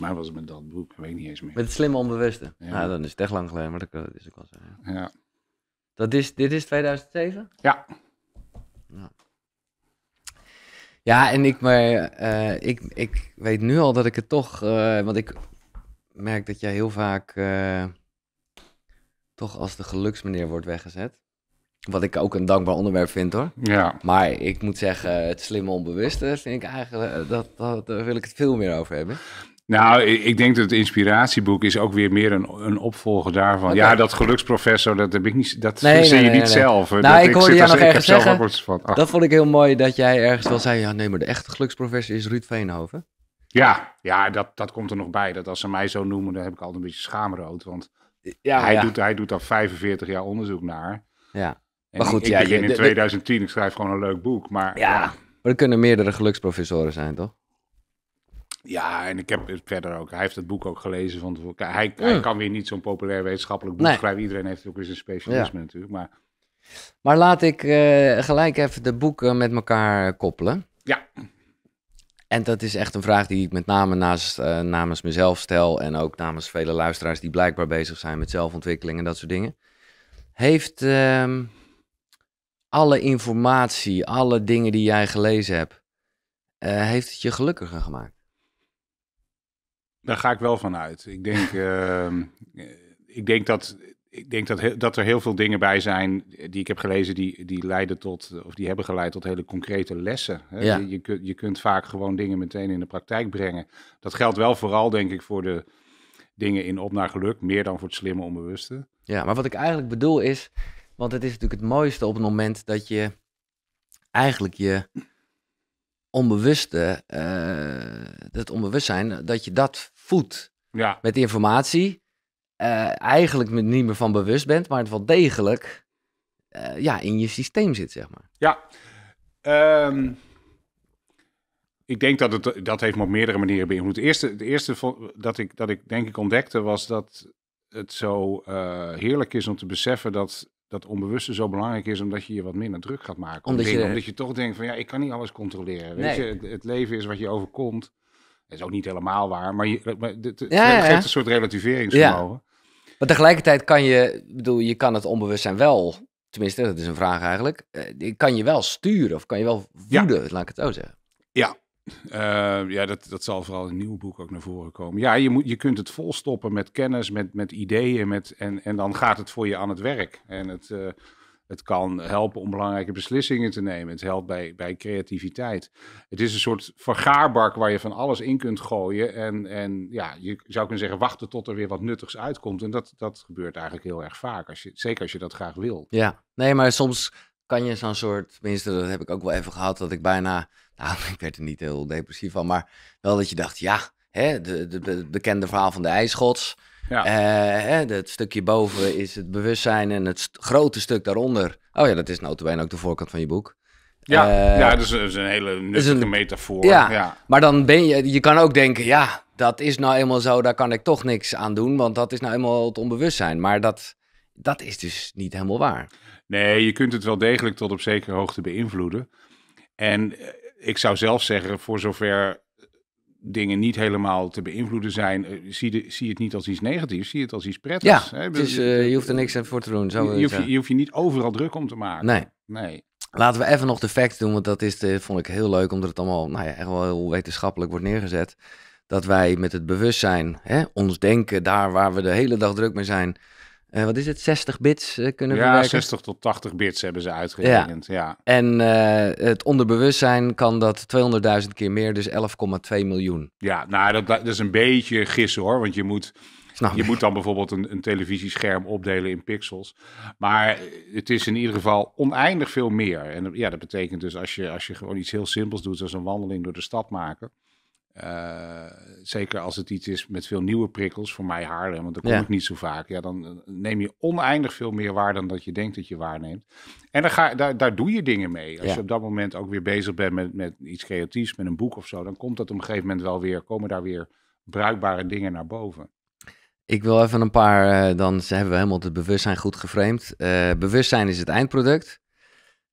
maar was het met dat boek, ik weet niet eens meer. Met het slimme onbewuste. Ja, nou, dan is het echt lang geleden, maar dat is ook wel zo. Ja. Dat is, dit is 2007? Ja. ja. Ja, en ik, maar, eh, ik, ik weet nu al dat ik het toch. Eh, want ik merk dat jij heel vaak. Eh, toch als de geluksmeneer wordt weggezet. Wat ik ook een dankbaar onderwerp vind hoor. Ja. Maar ik moet zeggen, het slimme onbewuste vind ik eigenlijk. Dat, dat, daar wil ik het veel meer over hebben. Nou, ik denk dat het inspiratieboek is ook weer meer een, een opvolger daarvan. Ja, dat geluksprofessor, dat heb ik niet. Dat zie je nee, niet zelf. Nou, ik hoorde jou nog ergens zeggen. Van, dat vond ik heel mooi dat jij ergens wel zei. Ja, nee, maar de echte geluksprofessor is Ruud Veenhoven. Ja, ja dat, dat komt er nog bij. Dat als ze mij zo noemen, dan heb ik altijd een beetje schaamrood. Want hij, Doet, hij doet al 45 jaar onderzoek naar. Ja. maar goed, ik, ja, begin in 2010. ik schrijf gewoon een leuk boek. Maar ja. ja. Maar er kunnen meerdere geluksprofessoren zijn, toch? Ja, en ik heb het verder ook. Hij heeft het boek ook gelezen van Hij, hij hmm. kan weer niet zo'n populair wetenschappelijk boek schrijven. Iedereen heeft ook weer zijn specialisme natuurlijk. Maar... maar laat ik eh, gelijk even de boeken met elkaar koppelen. Ja. En dat is echt een vraag die ik met name naast, eh, namens mezelf stel. En ook namens vele luisteraars die blijkbaar bezig zijn met zelfontwikkeling en dat soort dingen. Heeft ehm, alle informatie, alle dingen die jij gelezen hebt, eh, heeft het je gelukkiger gemaakt? Daar ga ik wel van uit. Ik denk, ehm, ik denk, dat, ik denk dat, dat er heel veel dingen bij zijn die ik heb gelezen, die, die leiden tot, of die hebben geleid tot hele concrete lessen. Hè? Ja. Je, je, kunt, je kunt vaak gewoon dingen meteen in de praktijk brengen. Dat geldt wel vooral, denk ik, voor de dingen in op naar geluk, meer dan voor het slimme onbewuste. Ja, maar wat ik eigenlijk bedoel is, want het is natuurlijk het mooiste op het moment dat je eigenlijk je onbewuste, uh, eh, onbewust onbewustzijn, dat je dat voedt ja. met informatie. Eh, eigenlijk met niet meer van bewust bent, maar het wel degelijk eh, ja, in je systeem zit, zeg maar. Ja, ehm, ik denk dat het dat heeft me op meerdere manieren beïnvloed. Het eerste, het eerste dat, ik, dat ik denk ik ontdekte was dat het zo heerlijk is om te beseffen dat dat onbewuste zo belangrijk is, omdat je je wat minder druk gaat maken. Omdat, je, omdat je toch denkt van ja, ik kan niet alles controleren. Weet nee. je, het, leven is wat je overkomt. Dat is ook niet helemaal waar, maar, je, maar dit, geeft een soort relativeringsvermogen. Ja. Maar tegelijkertijd kan je, bedoel, je kan het onbewustzijn wel, tenminste, dat is een vraag eigenlijk, eh, kan je wel sturen of kan je wel voeden, laat ik het zo zeggen. Ja, eh, ja, dat, dat zal vooral in het nieuwe boek ook naar voren komen. Ja, je, moet, je kunt het volstoppen met kennis, met, met ideeën met, en, en dan gaat het voor je aan het werk. En het, eh, het kan helpen om belangrijke beslissingen te nemen. Het helpt bij, bij creativiteit. Het is een soort vergaarbak waar je van alles in kunt gooien. En, en ja, je zou kunnen zeggen, wachten tot er weer wat nuttigs uitkomt. En dat, dat gebeurt eigenlijk heel erg vaak. Als je, zeker als je dat graag wil. Ja, nee, maar soms kan je zo'n soort. Tenminste, dat heb ik ook wel even gehad. Dat ik bijna nou, ik werd er niet heel depressief van, maar wel dat je dacht, ja, hè, de, de, de bekende verhaal van de ijsgods. Ja. Eh, hè, het stukje boven is het bewustzijn en het grote stuk daaronder. Oh ja, dat is notabene ook de voorkant van je boek. Ja, eh, ja dat is, een hele nuttige metafoor. Ja, ja, maar dan ben je, je kan ook denken, ja, dat is nou eenmaal zo, daar kan ik toch niks aan doen, want dat is nou eenmaal het onbewustzijn. Maar dat, dat is dus niet helemaal waar. Nee, je kunt het wel degelijk tot op zekere hoogte beïnvloeden. En eh, ik zou zelf zeggen, voor zover dingen niet helemaal te beïnvloeden zijn, eh, zie, je, zie het niet als iets negatiefs, zie het als iets prettigs. Ja, eh, je hoeft er niks aan voor te doen. je, je, hoeft, je, je niet overal druk om te maken. Nee. nee. Laten we even nog de facts doen, want dat is de, vond ik heel leuk, omdat het allemaal nou ja, echt wel heel wetenschappelijk wordt neergezet. Dat wij met het bewustzijn, hè, ons denken, daar waar we de hele dag druk mee zijn, uh, wat is het, 60 bits eh, kunnen ja, verwerken. Ja, 60 tot 80 bits hebben ze uitgerekend, ja. En eh, het onderbewustzijn kan dat 200.000 keer meer, dus 11,2 miljoen. Ja, nou, dat, is een beetje gissen hoor, want je moet... je moet dan bijvoorbeeld een, een televisiescherm opdelen in pixels. Maar het is in ieder geval oneindig veel meer. En ja, dat betekent dus als je, als je gewoon iets heel simpels doet, zoals een wandeling door de stad maken eh, zeker als het iets is met veel nieuwe prikkels, voor mij Haarlem, want dat kom ik niet zo vaak. Ja, dan eh, neem je oneindig veel meer waar dan dat je denkt dat je waarneemt. En dan ga, daar, daar doe je dingen mee. Als je op dat moment ook weer bezig bent met, met iets creatiefs, met een boek of zo, dan komt dat op een gegeven moment wel weer, komen daar weer bruikbare dingen naar boven. Ik wil even een paar, eh, dan hebben we helemaal het bewustzijn goed geframed. bewustzijn is het eindproduct.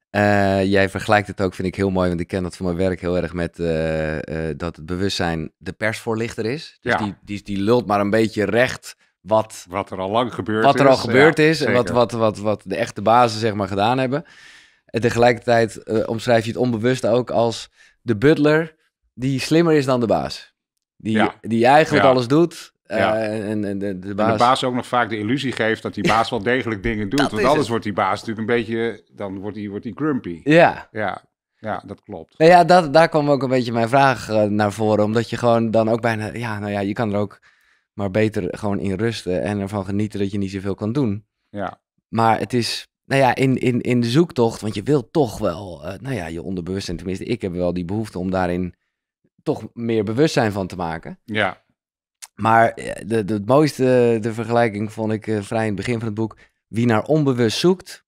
Eh, jij vergelijkt het ook, vind ik heel mooi, want ik ken dat van mijn werk heel erg met eh, eh, dat het bewustzijn de persvoorlichter is. Dus die, die, die lult maar een beetje recht wat, wat er al lang gebeurd wat er is. al gebeurd is en wat, wat, wat, wat de echte bazen zeg maar gedaan hebben. En tegelijkertijd omschrijf je het onbewust ook als de butler die slimmer is dan de baas. Die, die eigenlijk alles doet ja. Eh, en, de, baas... de, baas... ook nog vaak de illusie geeft dat die baas wel degelijk dingen doet. want anders wordt die baas natuurlijk een beetje, dan wordt hij wordt die grumpy. Ja. ja. Ja, dat klopt. Nou ja, dat, daar kwam ook een beetje mijn vraag eh, naar voren. Omdat je gewoon dan ook bijna, ja, nou ja, je kan er ook maar beter gewoon in rusten en ervan genieten dat je niet zoveel kan doen. Ja. Maar het is, nou ja, in, in, in de zoektocht, want je wilt toch wel, eh, nou ja, je onderbewustzijn, tenminste, ik heb wel die behoefte om daarin toch meer bewustzijn van te maken. Ja. Maar eh, de, de, het mooiste, eh, de vergelijking vond ik eh, vrij in het begin van het boek. Wie naar onbewust zoekt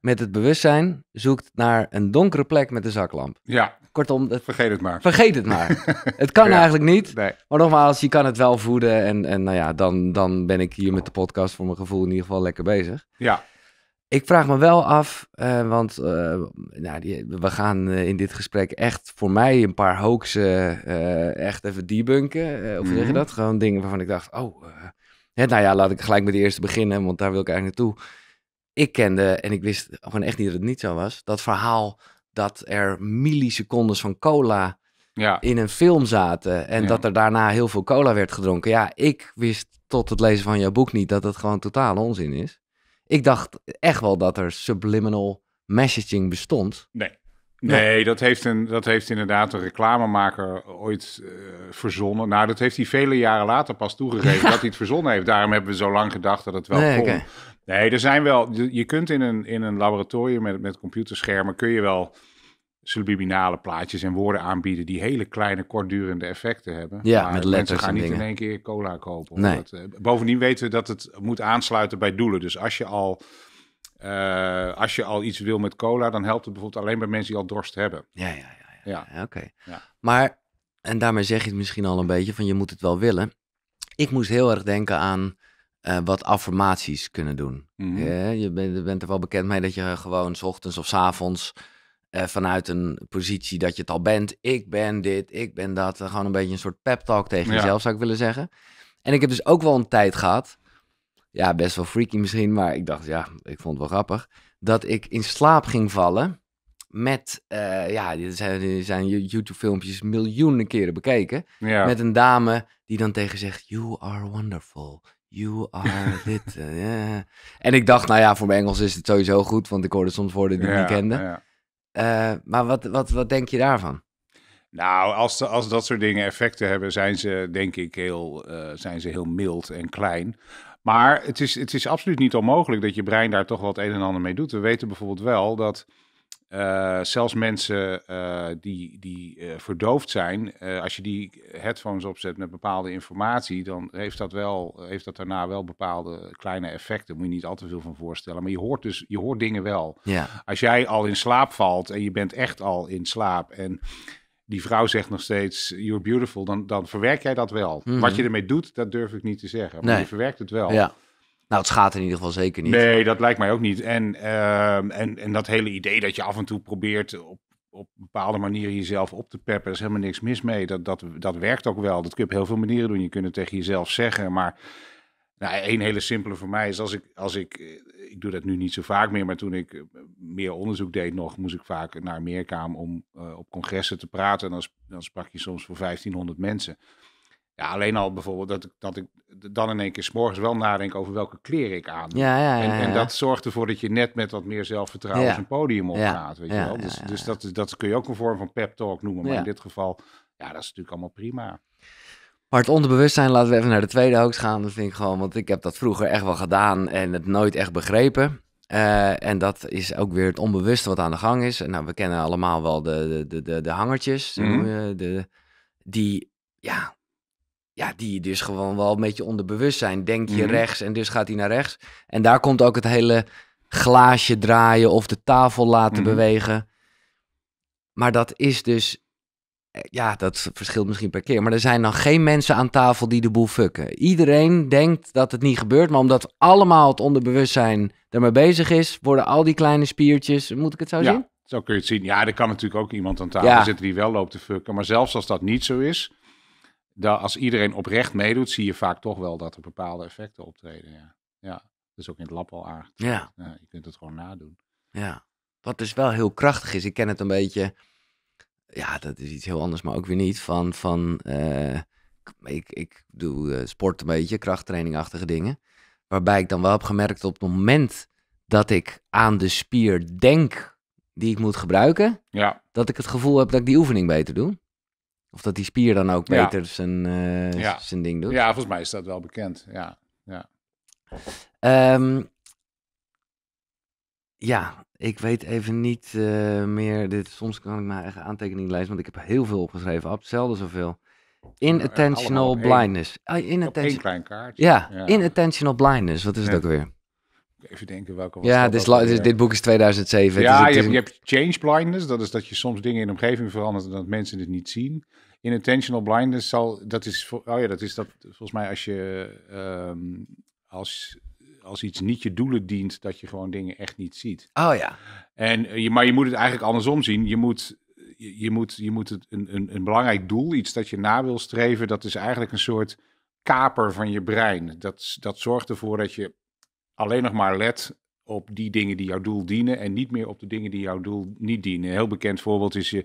met het bewustzijn, zoekt naar een donkere plek met de zaklamp. Ja. Kortom, vergeet het maar. Vergeet het maar. het kan eigenlijk niet. Nee. Maar nogmaals, je kan het wel voeden. En, en nou ja, dan, dan ben ik hier met de podcast voor mijn gevoel in ieder geval lekker bezig. Ja. Ik vraag me wel af, eh, want eh, nou, die, we gaan eh, in dit gesprek echt voor mij een paar hoaxen echt even debunken. of mm zeg je mhm. dat? Gewoon dingen waarvan ik dacht, oh, nou ja, laat ik gelijk met de eerste beginnen, want daar wil ik eigenlijk naartoe. Ik kende, en ik wist gewoon echt niet dat het niet zo was, dat verhaal dat er millisecondes van cola in een film zaten en dat er daarna heel veel cola werd gedronken. Ja, ik wist tot het lezen van jouw boek niet dat dat gewoon totaal onzin is. Ik dacht echt wel dat er subliminal messaging bestond. Nee. Nee, dat, heeft een, dat heeft inderdaad een reclamemaker ooit eh, verzonnen. Nou, dat heeft hij vele jaren later pas toegegeven dat hij het verzonnen heeft. Daarom hebben we zo lang gedacht dat het wel nee, kon. Nee, er zijn wel. Je kunt in een, in een laboratorium met, met computerschermen kun je wel subliminale plaatjes en woorden aanbieden die hele kleine, kortdurende effecten hebben. Ja, maar met gaan niet in één keer cola kopen. Eh, bovendien weten we dat het moet aansluiten bij doelen. Dus als je al. Eh, als je al iets wil met cola, dan helpt het bijvoorbeeld alleen bij mensen die al dorst hebben. Ja, ja, ja. ja. ja. Oké. Ja. Maar, en daarmee zeg je het misschien al een beetje van je moet het wel willen. Ik moest heel erg denken aan eh, wat affirmaties kunnen doen. Mhm. je, bent, je, bent, er wel bekend mee dat je gewoon s ochtends of s avonds eh, vanuit een positie dat je het al bent. Ik ben dit, ik ben dat. Eh, gewoon een beetje een soort pep talk tegen ja. jezelf zou ik willen zeggen. En ik heb dus ook wel een tijd gehad. Ja, best wel freaky misschien, maar ik dacht, ja, ik vond het wel grappig. Dat ik in slaap ging vallen met, eh, ja, dit zijn, zijn YouTube-filmpjes miljoenen keren bekeken. Met een dame die dan tegen zegt, you are wonderful, you are dit. En ik dacht, nou ja, voor mijn Engels is het sowieso goed, want ik hoorde soms woorden die ik niet kende. Ja. Eh, maar wat, wat, wat denk je daarvan? Nou, als, de, als dat soort dingen effecten hebben, zijn ze denk ik heel, eh, zijn ze heel mild en klein. Maar het is, het is absoluut niet onmogelijk dat je brein daar toch wat een en ander mee doet. We weten bijvoorbeeld wel dat eh, zelfs mensen eh, die, die uh, verdoofd zijn, als je die headphones opzet met bepaalde informatie, dan heeft dat, wel, heeft dat daarna wel bepaalde kleine effecten. Moet je niet al te veel van voorstellen. Maar je hoort dus je hoort dingen wel. Ja. Als jij al in slaap valt en je bent echt al in slaap en die vrouw zegt nog steeds, you're beautiful, dan, dan verwerk jij dat wel. Wat mhm. je ermee doet, dat durf ik niet te zeggen. Maar je verwerkt het wel. Ja. Nou, het gaat in ieder geval zeker niet. Nee, dat lijkt mij ook niet. En, ehm, en, en dat hele idee dat je af en toe probeert op, op bepaalde manieren jezelf op te peppen, er is helemaal niks mis mee. Dat, dat, dat werkt ook wel. Dat kun je op heel veel manieren doen. Je kunt het tegen jezelf zeggen, maar nou, één hele simpele voor mij is als ik, als ik, eh, ik doe dat nu niet zo vaak meer, maar toen ik eh, meer onderzoek deed nog, moest ik vaak naar Amerika om eh, op congressen te praten. En dan, dan sprak je soms voor 1500 mensen. Ja, alleen al bijvoorbeeld dat, ik, dat ik dan in één keer s morgens wel nadenk over welke kleren ik aan ja, ja, en, en, dat zorgt ervoor dat je net met wat meer zelfvertrouwen een podium opgaat, weet je wel. Dus, dus dat, dat kun je ook een vorm van pep talk noemen. Maar in dit geval, ja, dat is natuurlijk allemaal prima. Maar het onderbewustzijn, laten we even naar de tweede hoek gaan. Dat vind ik gewoon, want ik heb dat vroeger echt wel gedaan en het nooit echt begrepen. Eh, en dat is ook weer het onbewuste wat aan de gang is. En nou, we kennen allemaal wel de, de, de, de hangertjes, mhm. de, die ja, ja, die dus gewoon wel een beetje onder bewustzijn. Denk je mhm. rechts en dus gaat hij naar rechts. En daar komt ook het hele glaasje draaien of de tafel laten mhm. bewegen. Maar dat is dus, eh, ja, dat verschilt misschien per keer. Maar er zijn dan geen mensen aan tafel die de boel fucken. Iedereen denkt dat het niet gebeurt, maar omdat allemaal het onderbewustzijn ermee bezig is, worden al die kleine spiertjes, moet ik het zo zien? Zo kun je het zien. Ja, er kan natuurlijk ook iemand aan tafel ja. zitten die wel loopt te fucken. Maar zelfs als dat niet zo is, dat als iedereen oprecht meedoet, zie je vaak toch wel dat er bepaalde effecten optreden. Ja, ja dat is ook in het lab al aardig. Ja. Je kunt het gewoon nadoen. Ja, wat dus wel heel krachtig is. Ik ken het een beetje, ja, dat is iets heel anders, maar ook weer niet. Van, van eh, ik, ik doe eh, sport een beetje, krachttrainingachtige dingen. Waarbij ik dan wel heb gemerkt op het moment dat ik aan de spier denk die ik moet gebruiken, ja. dat ik het gevoel heb dat ik die oefening beter doe. Of dat die spier dan ook beter zijn, eh, zijn ding doet. Ja, volgens mij is dat wel bekend. Ja, ja. Ehm, ja, ik weet even niet eh, meer. Dit, soms kan ik mijn eigen aantekening lezen, want ik heb heel veel opgeschreven. hetzelfde hetzelfde zoveel. Inattentional nou, blindness. Een, ah, klein kaart. Ja, ja, inattentional blindness. Wat is het ook weer? Even denken welke was Ja, dit, is, dit boek is 2007. Ja, je, hebt, change blindness. Dat is dat je soms dingen in de omgeving verandert en dat mensen dit niet zien intentional blindness zal, dat is, oh ja, dat is dat, volgens mij als je, ehm, als, als iets niet je doelen dient, dat je gewoon dingen echt niet ziet. Oh ja. En, eh, je, maar je moet het eigenlijk andersom zien. Je moet, je moet, je moet het, een, een, een belangrijk doel, iets dat je na wil streven, dat is eigenlijk een soort kaper van je brein. Dat, dat zorgt ervoor dat je alleen nog maar let op die dingen die jouw doel dienen en niet meer op de dingen die jouw doel niet dienen. Een heel bekend voorbeeld is je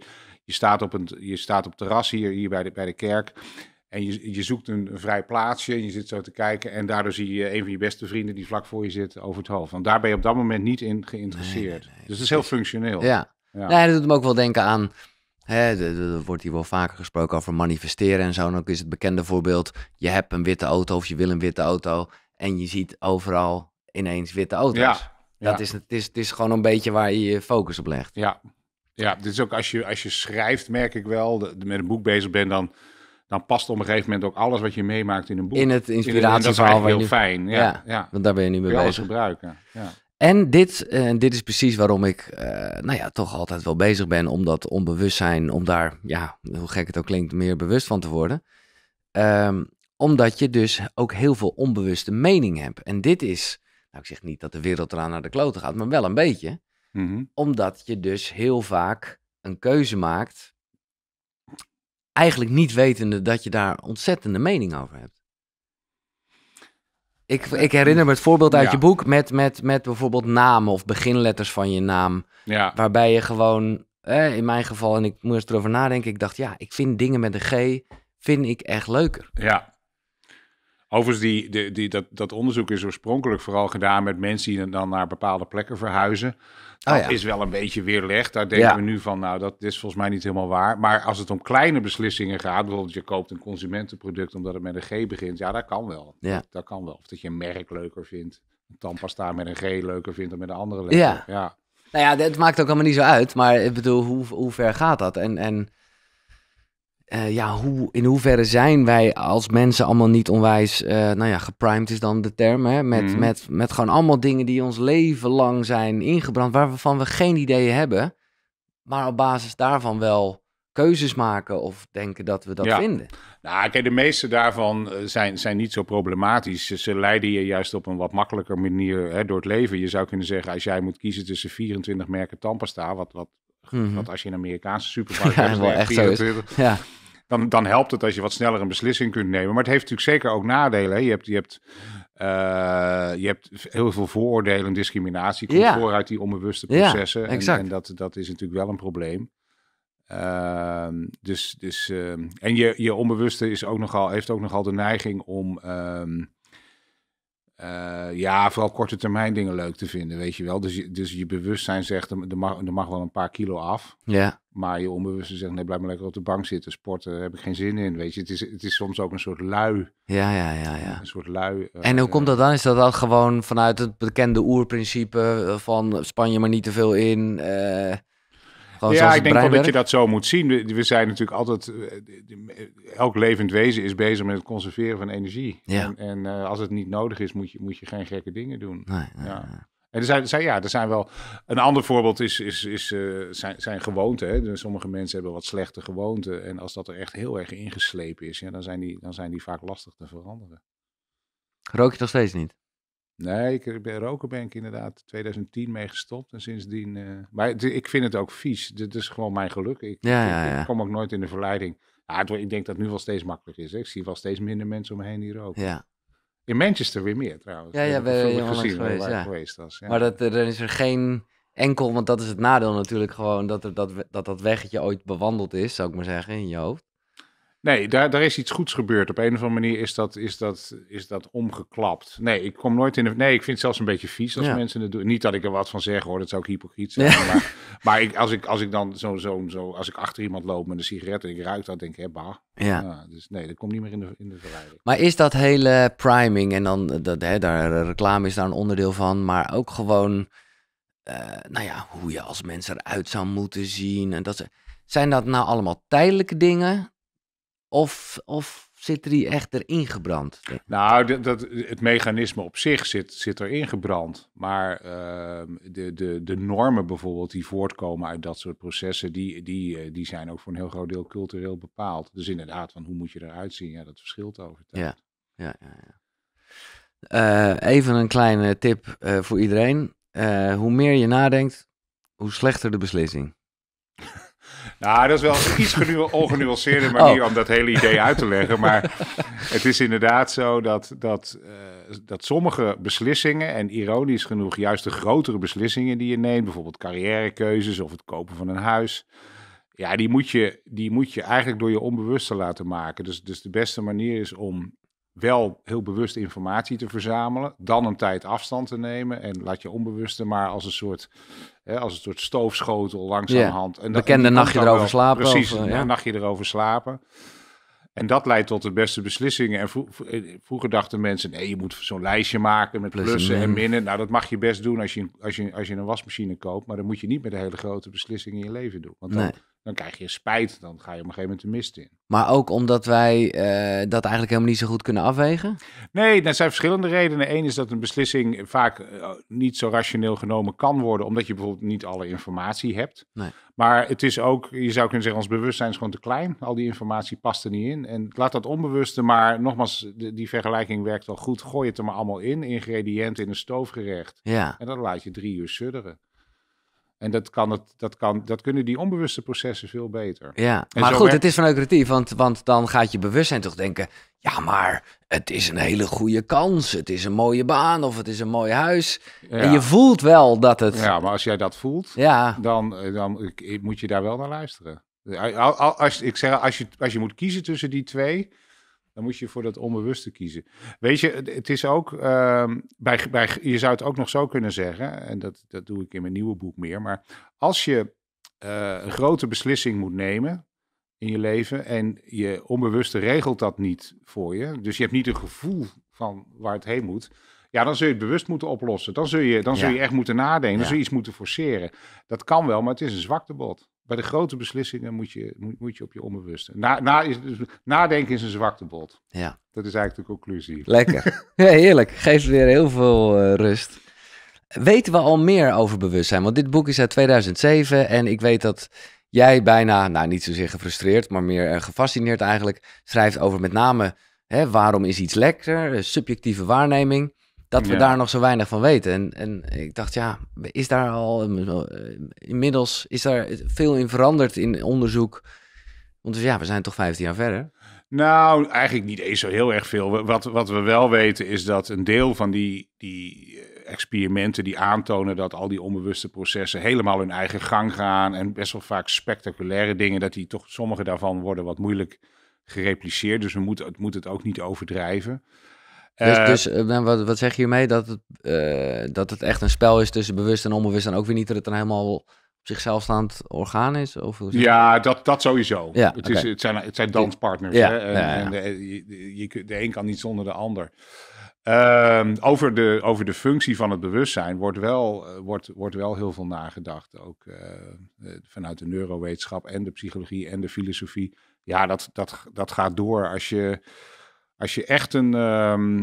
je staat op, een, je staat op terras hier, hier bij, de, bij de kerk. En je, je zoekt een, een, vrij plaatsje en je zit zo te kijken. En daardoor zie je een van je beste vrienden die vlak voor je zit over het hoofd. Want daar ben je op dat moment niet in geïnteresseerd. Dus het is heel functioneel. Ja. ja. dat doet me ook wel denken aan. er wordt hier wel vaker gesproken over manifesteren en zo. En ook is het bekende voorbeeld: je hebt een witte auto of je wil een witte auto. En je ziet overal ineens witte auto's. Ja. Dat is, het, is, het is gewoon een beetje waar je je focus op legt. Ja, ja, dit is ook als je, als je schrijft, merk ik wel, met een boek bezig bent, dan, dan past op een gegeven moment ook alles wat je meemaakt in een boek. In het inspiratieverhaal. In, dat is eigenlijk heel fijn. Ja, ja, want daar ben je nu mee bezig. gebruiken. Ja. En dit, en eh, dit is precies waarom ik eh, nou ja, toch altijd wel bezig ben om dat onbewustzijn, om daar, ja, hoe gek het ook klinkt, meer bewust van te worden. Ehm, omdat je dus ook heel veel onbewuste mening hebt. En dit is, nou ik zeg niet dat de wereld eraan naar de kloten gaat, maar wel een beetje. Mhm. Omdat je dus heel vaak een keuze maakt, eigenlijk niet wetende dat je daar ontzettende mening over hebt. Ik, ik herinner me het voorbeeld uit je boek met, met, met bijvoorbeeld namen of beginletters van je naam. Waarbij je gewoon, in mijn geval, en ik moest erover nadenken, ik dacht, ja, ik vind dingen met een G, vind ik echt leuker. Ja, Overigens, die, die, die, dat, dat onderzoek is oorspronkelijk vooral gedaan met mensen die dan naar bepaalde plekken verhuizen. Ah, dat ah, ja. is wel een beetje weerlegd. Daar denken we nu van, nou, dat is volgens mij niet helemaal waar. Maar als het om kleine beslissingen gaat, bijvoorbeeld je koopt een consumentenproduct omdat het met een G begint, ja, dat kan wel. Ja. Dat, kan wel. Of dat je een merk leuker vindt, een tandpasta met een G leuker vindt dan met een andere letter. Ja. ja. Nou ja, het maakt ook allemaal niet zo uit. Maar ik bedoel, hoe, hoe ver gaat dat? En, en eh, ja, hoe, in hoeverre zijn wij als mensen allemaal niet onwijs, eh, nou ja, geprimed is dan de term, hè? Met, mhm. met, met gewoon allemaal dingen die ons leven lang zijn ingebrand, waarvan we geen idee hebben, maar op basis daarvan wel keuzes maken of denken dat we dat vinden. Nou, kijk, de meeste daarvan eh, zijn, zijn niet zo problematisch. Ze leiden je juist op een wat makkelijker manier hè, door het leven. Je zou kunnen zeggen, als jij moet kiezen tussen 24 merken tandpasta, wat, mhm. wat, als je een Amerikaanse supermarkt ja, hebt, wel echt 24, zo is. Ja dan, dan helpt het als je wat sneller een beslissing kunt nemen. Maar het heeft natuurlijk zeker ook nadelen. Je hebt, je hebt, eh, je hebt heel veel vooroordelen en discriminatie. Komt vooruit die onbewuste processen. En, dat, dat is natuurlijk wel een probleem. Ehm, dus, dus, ehm, en je, je onbewuste is ook nogal, heeft ook nogal de neiging om. Ehm, eh, ja, vooral korte termijn dingen leuk te vinden, weet je wel. Dus je, dus je bewustzijn zegt, er mag, er mag wel een paar kilo af. Ja. Maar je onbewustzijn zegt, nee, blijf maar lekker op de bank zitten. Sporten daar heb ik geen zin in, weet je. Het is, het is soms ook een soort lui. Ja, ja, ja. ja. Een soort lui. Eh, en hoe komt dat dan? Is dat dan gewoon vanuit het bekende oerprincipe van span je maar niet te veel in... Eh, ja, ik denk wel dat je dat zo moet zien. We, we zijn natuurlijk altijd, eh, eh, elk levend wezen is bezig met het conserveren van energie. En, en eh, als het niet nodig is, moet je, moet je geen gekke dingen doen. ja. En er zijn, zijn, ja, er zijn wel. Een ander voorbeeld is, is, is, zijn, zijn gewoonten. Sommige mensen hebben wat slechte gewoonten. En als dat er echt heel erg ingeslepen is, ja, dan, zijn die, dan zijn die vaak lastig te veranderen. Rook je toch steeds niet? Nee, ik, bij roken ben ik inderdaad 2010 mee gestopt. En sindsdien. Eh, maar ik vind het ook vies. Dit is gewoon mijn geluk. Ik, kom ook nooit in de verleiding. ik denk dat het nu wel steeds makkelijker is. Ik zie wel steeds minder mensen om me heen die roken. Ja. In Manchester weer meer trouwens. Ja, ja, we hebben gezien geweest, geweest Maar dat, er eh, is er geen enkel, want dat is het nadeel natuurlijk gewoon, dat er, dat, dat, dat weggetje ooit bewandeld is, zou ik maar zeggen, in je hoofd. Nee, daar, daar is iets goeds gebeurd. Op een of andere manier is dat, is dat, is dat omgeklapt. Nee, ik kom nooit in de. Nee, ik vind het zelfs een beetje vies als mensen het doen. Niet dat ik er wat van zeg hoor, dat zou ik hypocriet zijn. Maar, maar ik, als, ik, als ik dan zo, zo, zo, als ik achter iemand loop met een sigaret en ik ruik dat, denk ik, hè, bah. Ja. dus nee, dat komt niet meer in de, in de verleiding. Maar is dat hele priming en dan, dat, hè, daar, reclame is daar een onderdeel van, maar ook gewoon, eh, nou ja, hoe je als mens eruit zou moeten zien en dat Zijn dat nou allemaal tijdelijke dingen of, of zit er die echt erin gebrand? Nou, dat, dat, het mechanisme op zich zit, zit erin gebrand. Maar ehm, de, de, de normen bijvoorbeeld die voortkomen uit dat soort processen, die, die, eh, die zijn ook voor een heel groot deel cultureel bepaald. Dus inderdaad, van hoe moet je eruit zien? Ja, dat verschilt over tijd. Ja, ja, ja. Eh, even een kleine tip eh, voor iedereen. hoe meer je nadenkt, hoe slechter de beslissing. Nou, dat is wel iets ongenuanceerde manier oh. om dat hele idee uit te leggen. Maar het is inderdaad zo dat, dat, eh, dat sommige beslissingen, en ironisch genoeg juist de grotere beslissingen die je neemt, bijvoorbeeld carrièrekeuzes of het kopen van een huis, ja, die moet je, die moet je eigenlijk door je onbewuste laten maken. Dus, dus de beste manier is om wel heel bewust informatie te verzamelen, dan een tijd afstand te nemen en laat je onbewuste maar als een soort hè, als een soort stoofschotel langzamerhand. Ja. En dat, Bekende nachtje erover slapen. Precies, of, eh, ja. nachtje erover slapen. En dat leidt tot de beste beslissingen. En eh, vroeger dachten mensen, nee, je moet zo'n lijstje maken met plussen en minnen. Nou, dat mag je best doen als je, als, je, als je een wasmachine koopt. Maar dan moet je niet met de hele grote beslissingen in je leven doen. Want dan nee dan krijg je spijt. Dan ga je op een gegeven moment de mist in. Maar ook omdat wij eh, dat eigenlijk helemaal niet zo goed kunnen afwegen? Nee, er zijn verschillende redenen. Eén is dat een beslissing vaak eh, niet zo rationeel genomen kan worden, omdat je bijvoorbeeld niet alle informatie hebt. Nee. Maar het is ook, je zou kunnen zeggen, ons bewustzijn is gewoon te klein. Al die informatie past er niet in. En laat dat onbewuste, maar nogmaals, die vergelijking werkt wel goed. Gooi het er maar allemaal in, ingrediënten in een stoofgerecht. Ja. En dan laat je drie uur sudderen. En dat, kan het, dat, kan, dat kunnen die onbewuste processen veel beter. Ja, maar goed, het is vanuit creatief, want, want dan gaat je bewustzijn toch denken... ja, maar het is een hele goede kans, het is een mooie baan of het is een mooi huis. En je voelt wel dat het... Ja, maar als jij dat voelt, ja. dan, eh, dan moet je daar wel naar luisteren. als, ik zeg, als, je, als je moet kiezen tussen die twee dan moest je voor dat onbewuste kiezen. Weet je, het is ook, ehm, bij, bij, je zou het ook nog zo kunnen zeggen, en dat, dat doe ik in mijn nieuwe boek meer, maar als je eh, een grote beslissing moet nemen in je leven en je onbewuste regelt dat niet voor je, dus je hebt niet een gevoel van waar het heen moet, ja, dan zul je het bewust moeten oplossen. Dan zul je, dan zul je echt moeten nadenken. Dan zul je iets moeten forceren. Dat kan wel, maar het is een zwaktebod bij de grote beslissingen moet je, moet, moet je op je onbewuste. Na, na is, dus- nadenken is een zwaktebod. Ja. Dat is eigenlijk de conclusie. Lekker. ja, heerlijk. Geeft weer heel veel eh, rust. Weten we al meer over bewustzijn? Want dit boek is uit 2007 en ik weet dat jij bijna, nou niet zozeer gefrustreerd, maar meer eh, gefascineerd eigenlijk, schrijft over met name hè, waarom is iets lekker, eh, subjectieve waarneming dat we daar nog zo weinig van weten. En, en ik dacht, ja, is daar al eh, inmiddels is daar veel in veranderd in onderzoek? Want dus ja, we zijn toch 15 jaar verder. Nou, eigenlijk niet eens zo heel erg veel. Wat, wat we wel weten is dat een deel van die, die eh, experimenten die aantonen dat al die onbewuste processen helemaal hun eigen gang gaan en best wel vaak spectaculaire dingen, dat die toch sommige daarvan worden wat moeilijk gerepliceerd. Dus we moeten het, moet het ook niet overdrijven. Dus, eh, dus eh, nou, wat, wat zeg je hiermee? Dat het, eh, dat het echt een spel is tussen bewust en onbewust en ook weer niet dat het een helemaal op zichzelf staand orgaan is? Of ja, dat, dat sowieso. het, is, het, zijn, het zijn danspartners. hè? de, je, de een kan niet zonder de ander. Ehm, over, de, over de functie van het bewustzijn wordt wel, wordt, wordt wel heel veel nagedacht. Ook vanuit de neurowetenschap en de psychologie en de filosofie. Ja, dat, dat, dat gaat door als je als je echt een, ehm,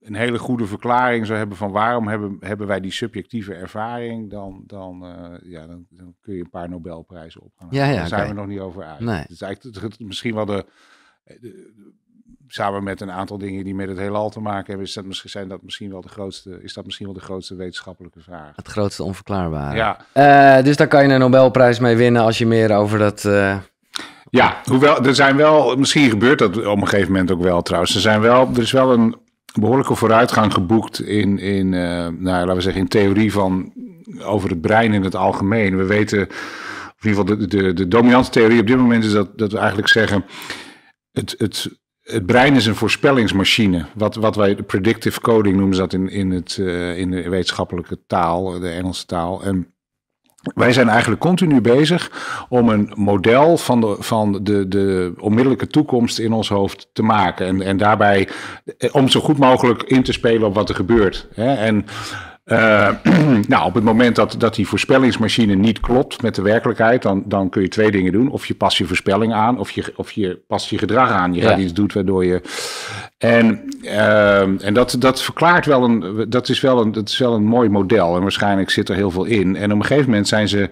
een hele goede verklaring zou hebben van waarom hebben, hebben wij die subjectieve ervaring, dan, dan, eh, ja, dan, dan, kun je een paar Nobelprijzen op gaan. Ja, ja, Daar zijn we nog niet over uit. Het is eigenlijk misschien wel de, de, samen met een aantal dingen die met het heelal te maken hebben, is dat misschien, zijn dat misschien wel de grootste, is dat misschien wel de grootste wetenschappelijke vraag. Het grootste onverklaarbare. Ja. Eh, dus daar kan je een Nobelprijs mee winnen als je meer over dat. Eh, ja, hoewel er zijn wel, misschien gebeurt dat op een gegeven moment ook wel trouwens. Er, zijn wel, er is wel een behoorlijke vooruitgang geboekt in, in eh, nou, laten we zeggen, in theorie van over het brein in het algemeen. We weten, in ieder geval de, de, de dominante theorie op dit moment is dat, dat we eigenlijk zeggen, het, het, het brein is een voorspellingsmachine. Wat, wat wij predictive coding noemen ze dat in, in, het, eh, in de wetenschappelijke taal, de Engelse taal. En wij zijn eigenlijk continu bezig om een model van de, van de, de onmiddellijke toekomst in ons hoofd te maken. En, en daarbij eh, om zo goed mogelijk in te spelen op wat er gebeurt. En eh, nou, op het moment dat, dat die voorspellingsmachine niet klopt met de werkelijkheid, dan, dan kun je twee dingen doen. Of je past je voorspelling aan, of je, of je past je gedrag aan. Je gaat iets doen waardoor je. En, ehm, en dat, dat verklaart wel een dat, is wel een. dat is wel een mooi model. En waarschijnlijk zit er heel veel in. En op een gegeven moment zijn ze,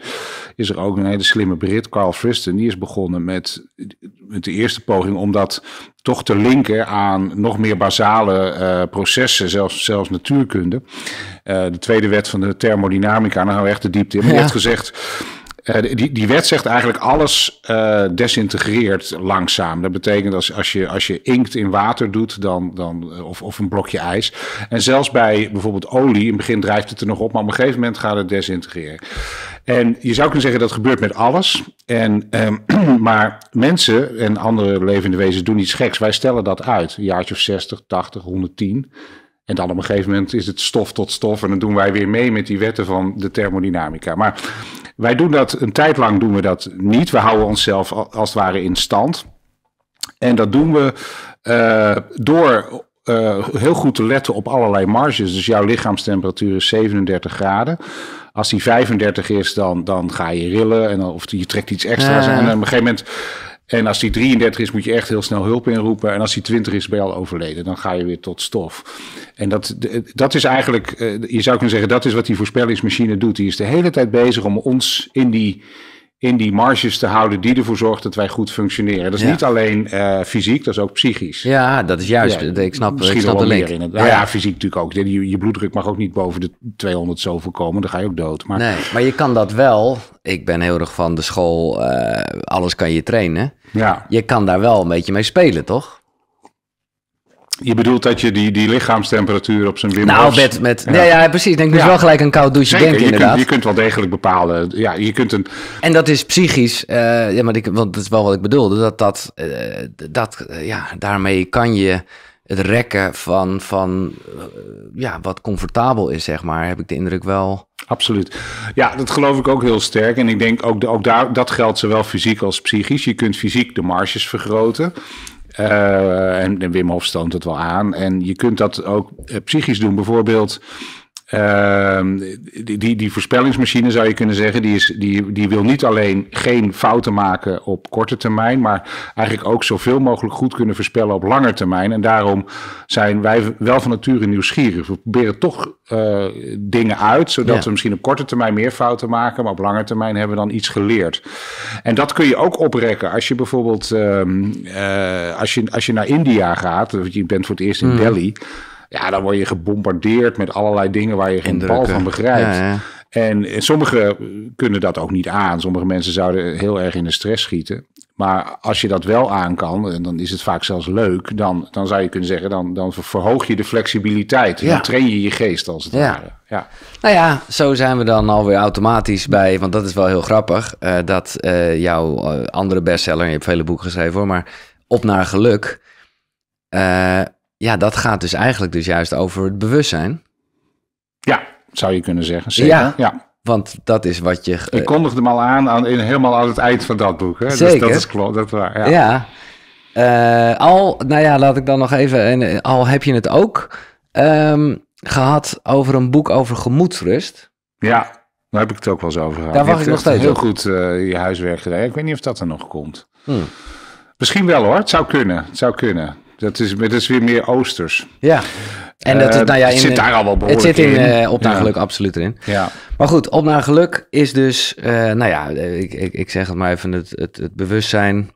is er ook een hele slimme Brit, Carl Fristen, Die is begonnen met, met de eerste poging om dat toch te linken aan nog meer basale eh, processen, zelfs, zelfs natuurkunde. Eh, de tweede wet van de thermodynamica, nou gaan we echt de diepte in. Maar ja. gezegd eh, die, die wet zegt eigenlijk alles uh, desintegreert langzaam. Dat betekent als, als, je, als je inkt in water doet dan, dan, eh, of, of een blokje ijs. En zelfs bij bijvoorbeeld olie, in het begin drijft het er nog op, maar op een gegeven moment gaat het desintegreren. En je zou kunnen zeggen dat gebeurt met alles. En, ehm, maar mensen en andere levende wezens doen iets geks. Wij stellen dat uit. Een jaartje of 60, 80, 110. En dan op een gegeven moment is het stof tot stof. En dan doen wij weer mee met die wetten van de thermodynamica. Maar wij doen dat een tijd lang doen we dat niet. We houden onszelf als het ware in stand. En dat doen we eh, door eh, heel goed te letten op allerlei marges. Dus jouw lichaamstemperatuur is 37 graden. Als die 35 is, dan, dan ga je rillen. En dan, of je trekt iets extra's En op een gegeven moment en als die 33 is, moet je echt heel snel hulp inroepen. En als die 20 is, ben je al overleden. Dan ga je weer tot stof. En dat, dat is eigenlijk, eh, je zou kunnen zeggen, dat is wat die voorspellingsmachine doet. Die is de hele tijd bezig om ons in die in die marges te houden die ervoor zorgt dat wij goed functioneren. Dat is niet alleen eh, fysiek, dat is ook psychisch. Ja, dat is juist. Ja, ik snap, misschien ik snap wel de In het, nou ja. fysiek natuurlijk ook. Je, je, bloeddruk mag ook niet boven de 200 zoveel komen, dan ga je ook dood. Maar... Nee, maar je kan dat wel. Ik ben heel erg van de school, eh, alles kan je trainen. Ja. Je kan daar wel een beetje mee spelen, toch? Je bedoelt dat je die, die lichaamstemperatuur op zijn Wim Nou, met, nee ja. precies. Ik denk dus wel gelijk een koud douche je inderdaad. Kunt, je kunt wel degelijk bepalen. Ja, je kunt een... En dat is psychisch, uh, ja, maar ik, want dat is wel wat ik bedoelde. Dat, dat, uh, dat eh, ja, daarmee kan je het rekken van, van ja, wat comfortabel is, zeg maar, heb ik de indruk wel. Absoluut. Ja, dat geloof ik ook heel sterk. En ik denk ook, ook daar, dat geldt zowel fysiek als psychisch. Je kunt fysiek de marges vergroten. Eh, en, Wim Hof stoont het wel aan. En je kunt dat ook eh, psychisch doen. Bijvoorbeeld Ehm, die, die voorspellingsmachine zou je kunnen zeggen, die, is, die, die wil niet alleen geen fouten maken op korte termijn, maar eigenlijk ook zoveel mogelijk goed kunnen voorspellen op lange termijn. En daarom zijn wij wel van nature nieuwsgierig. We proberen toch eh, dingen uit, zodat we misschien op korte termijn meer fouten maken, maar op lange termijn hebben we dan iets geleerd. En dat kun je ook oprekken als je bijvoorbeeld, ehm, eh, als, je, als je naar India gaat, je bent voor het eerst in mm. Delhi. Ja, dan word je gebombardeerd met allerlei dingen waar je geen bal van begrijpt. En sommigen eh, kunnen dat ook niet aan. Sommige mensen zouden heel erg in de stress schieten. Maar als je dat wel aan kan, en dan is het vaak zelfs leuk, dan, dan zou je kunnen zeggen, dan, dan verhoog je de flexibiliteit. Dan train je je geest als het ware. Ja. Nou ja, zo zijn we dan alweer automatisch bij, want dat is wel heel grappig, eh, dat eh, jouw andere bestseller, je hebt vele boeken geschreven hoor, maar Op naar Geluk, uh, ja, dat gaat dus eigenlijk dus juist over het bewustzijn. Ja, zou je kunnen zeggen. Zeker. Ja. ja. Want dat is wat je. Ik kondigde hem al aan, aan in, helemaal aan het eind van dat boek. Hè? Dus zeker. Dus dat is klopt. Dat waar. Ja. Eh, al, nou ja, laat ik dan nog even. En, al heb je het ook ehm, gehad over een boek over gemoedsrust. Ja, daar heb ik het ook wel eens over gehad. Daar wacht ik nog steeds. Heel goed eh, je huiswerk gedaan. Ik weet niet of dat er nog komt. Hmm. Misschien wel hoor. Het zou kunnen. Het zou kunnen. Dat is, dat is weer meer oosters. Ja. En dat het eh, nou ja, het zit daar al wel behoorlijk Het zit in, in. Eh, op naar geluk absoluut erin. Ja. Maar goed, Op naar geluk is dus, eh, nou ja, ik, ik, ik zeg het maar even, het, het, bewustzijn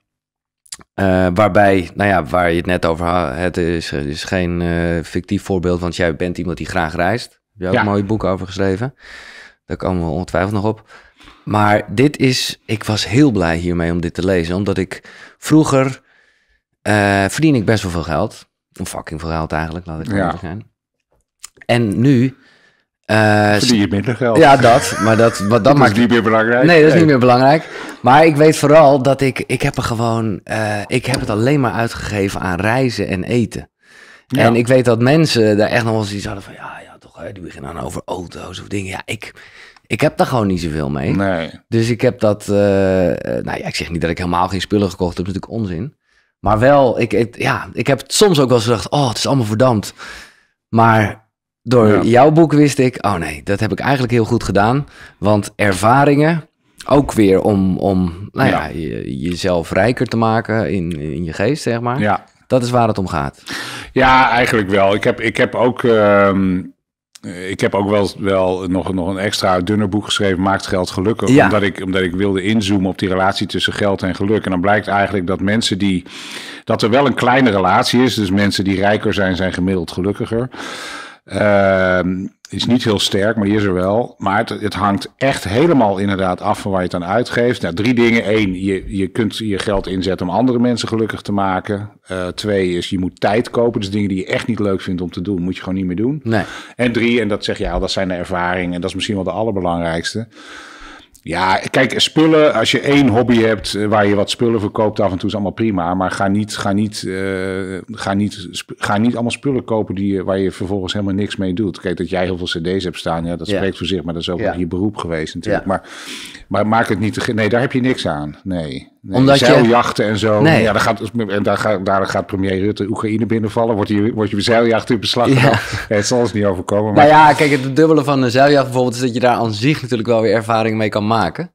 waarbij, nou ja, waar je het net over had, het is, geen fictief voorbeeld, want jij bent iemand die graag reist. Heb je hebt een mooi boek over geschreven. Daar komen we ongetwijfeld nog op. Maar dit is, ik was heel blij hiermee om dit te lezen, omdat ik vroeger eh, verdien ik best wel veel geld. Een fucking veel geld eigenlijk, laat ik ja. zijn. En nu... Uh, je minder geld. Ja, dat. Maar dat, wat, dat, maakt... is niet meer belangrijk. Nee, dat is niet meer belangrijk. Maar ik weet vooral dat ik... Ik heb er gewoon... Eh, ik heb het alleen maar uitgegeven aan reizen en eten. En ik weet dat mensen daar echt nog wel eens iets hadden van... Ja, ja, toch, die beginnen dan over auto's of dingen. Ja, ik ik heb daar gewoon niet zoveel mee. Nee. Dus ik heb dat. Uh, nou ja, ik zeg niet dat ik helemaal geen spullen gekocht heb. Dat is natuurlijk onzin. Maar wel, ik, ik, ja, ik heb soms ook wel eens gedacht, oh, het is allemaal verdampt. Maar door jouw boek wist ik, oh nee, dat heb ik eigenlijk heel goed gedaan. Want ervaringen, ook weer om, om nou ja, jezelf rijker te maken in, in je geest, zeg maar. Ja. Dat is waar het om gaat. Ja, eigenlijk wel. Ik heb, ik heb ook ehm, eh, ik heb ook wel, wel nog, nog een extra dunner boek geschreven, Maakt geld gelukkig. Omdat, ik, omdat ik wilde inzoomen op die relatie tussen geld en geluk. En dan blijkt eigenlijk dat mensen die. dat er wel een kleine relatie is. Dus mensen die rijker zijn, zijn gemiddeld gelukkiger. Ehm is niet heel sterk, maar die is er wel. Maar het, het, hangt echt helemaal inderdaad af van waar je het aan uitgeeft. Nou, drie dingen. Eén, je, je kunt je geld inzetten om andere mensen gelukkig te maken. Eh, twee is, je moet tijd kopen. Dus dingen die je echt niet leuk vindt om te doen, moet je gewoon niet meer doen. Nee. En drie, en dat zeg je al, dat zijn de ervaringen. En dat is misschien wel de allerbelangrijkste ja, kijk, spullen, als je één hobby hebt eh, waar je wat spullen verkoopt af en toe is allemaal prima. Maar ga niet, ga niet, uh, ga niet, ga niet allemaal spullen kopen die, waar je vervolgens helemaal niks mee doet. Kijk, dat jij heel veel cd's hebt staan, ja, dat spreekt voor zich. Maar dat is ook ja. je beroep geweest natuurlijk. Maar, maar maak het niet, te, nee, daar heb je niks aan. Nee, Nee, Omdat zeiljachten en zo. Ja, daar gaat, en daar, gaat, daar gaat premier Rutte Oekraïne binnenvallen. Wordt je, wordt je zeiljacht in beslag het zal ons niet overkomen. Nou maar... Nou ja, kijk, het dubbele van een zeiljacht bijvoorbeeld... is dat je daar aan zich natuurlijk wel weer ervaring mee kan maken.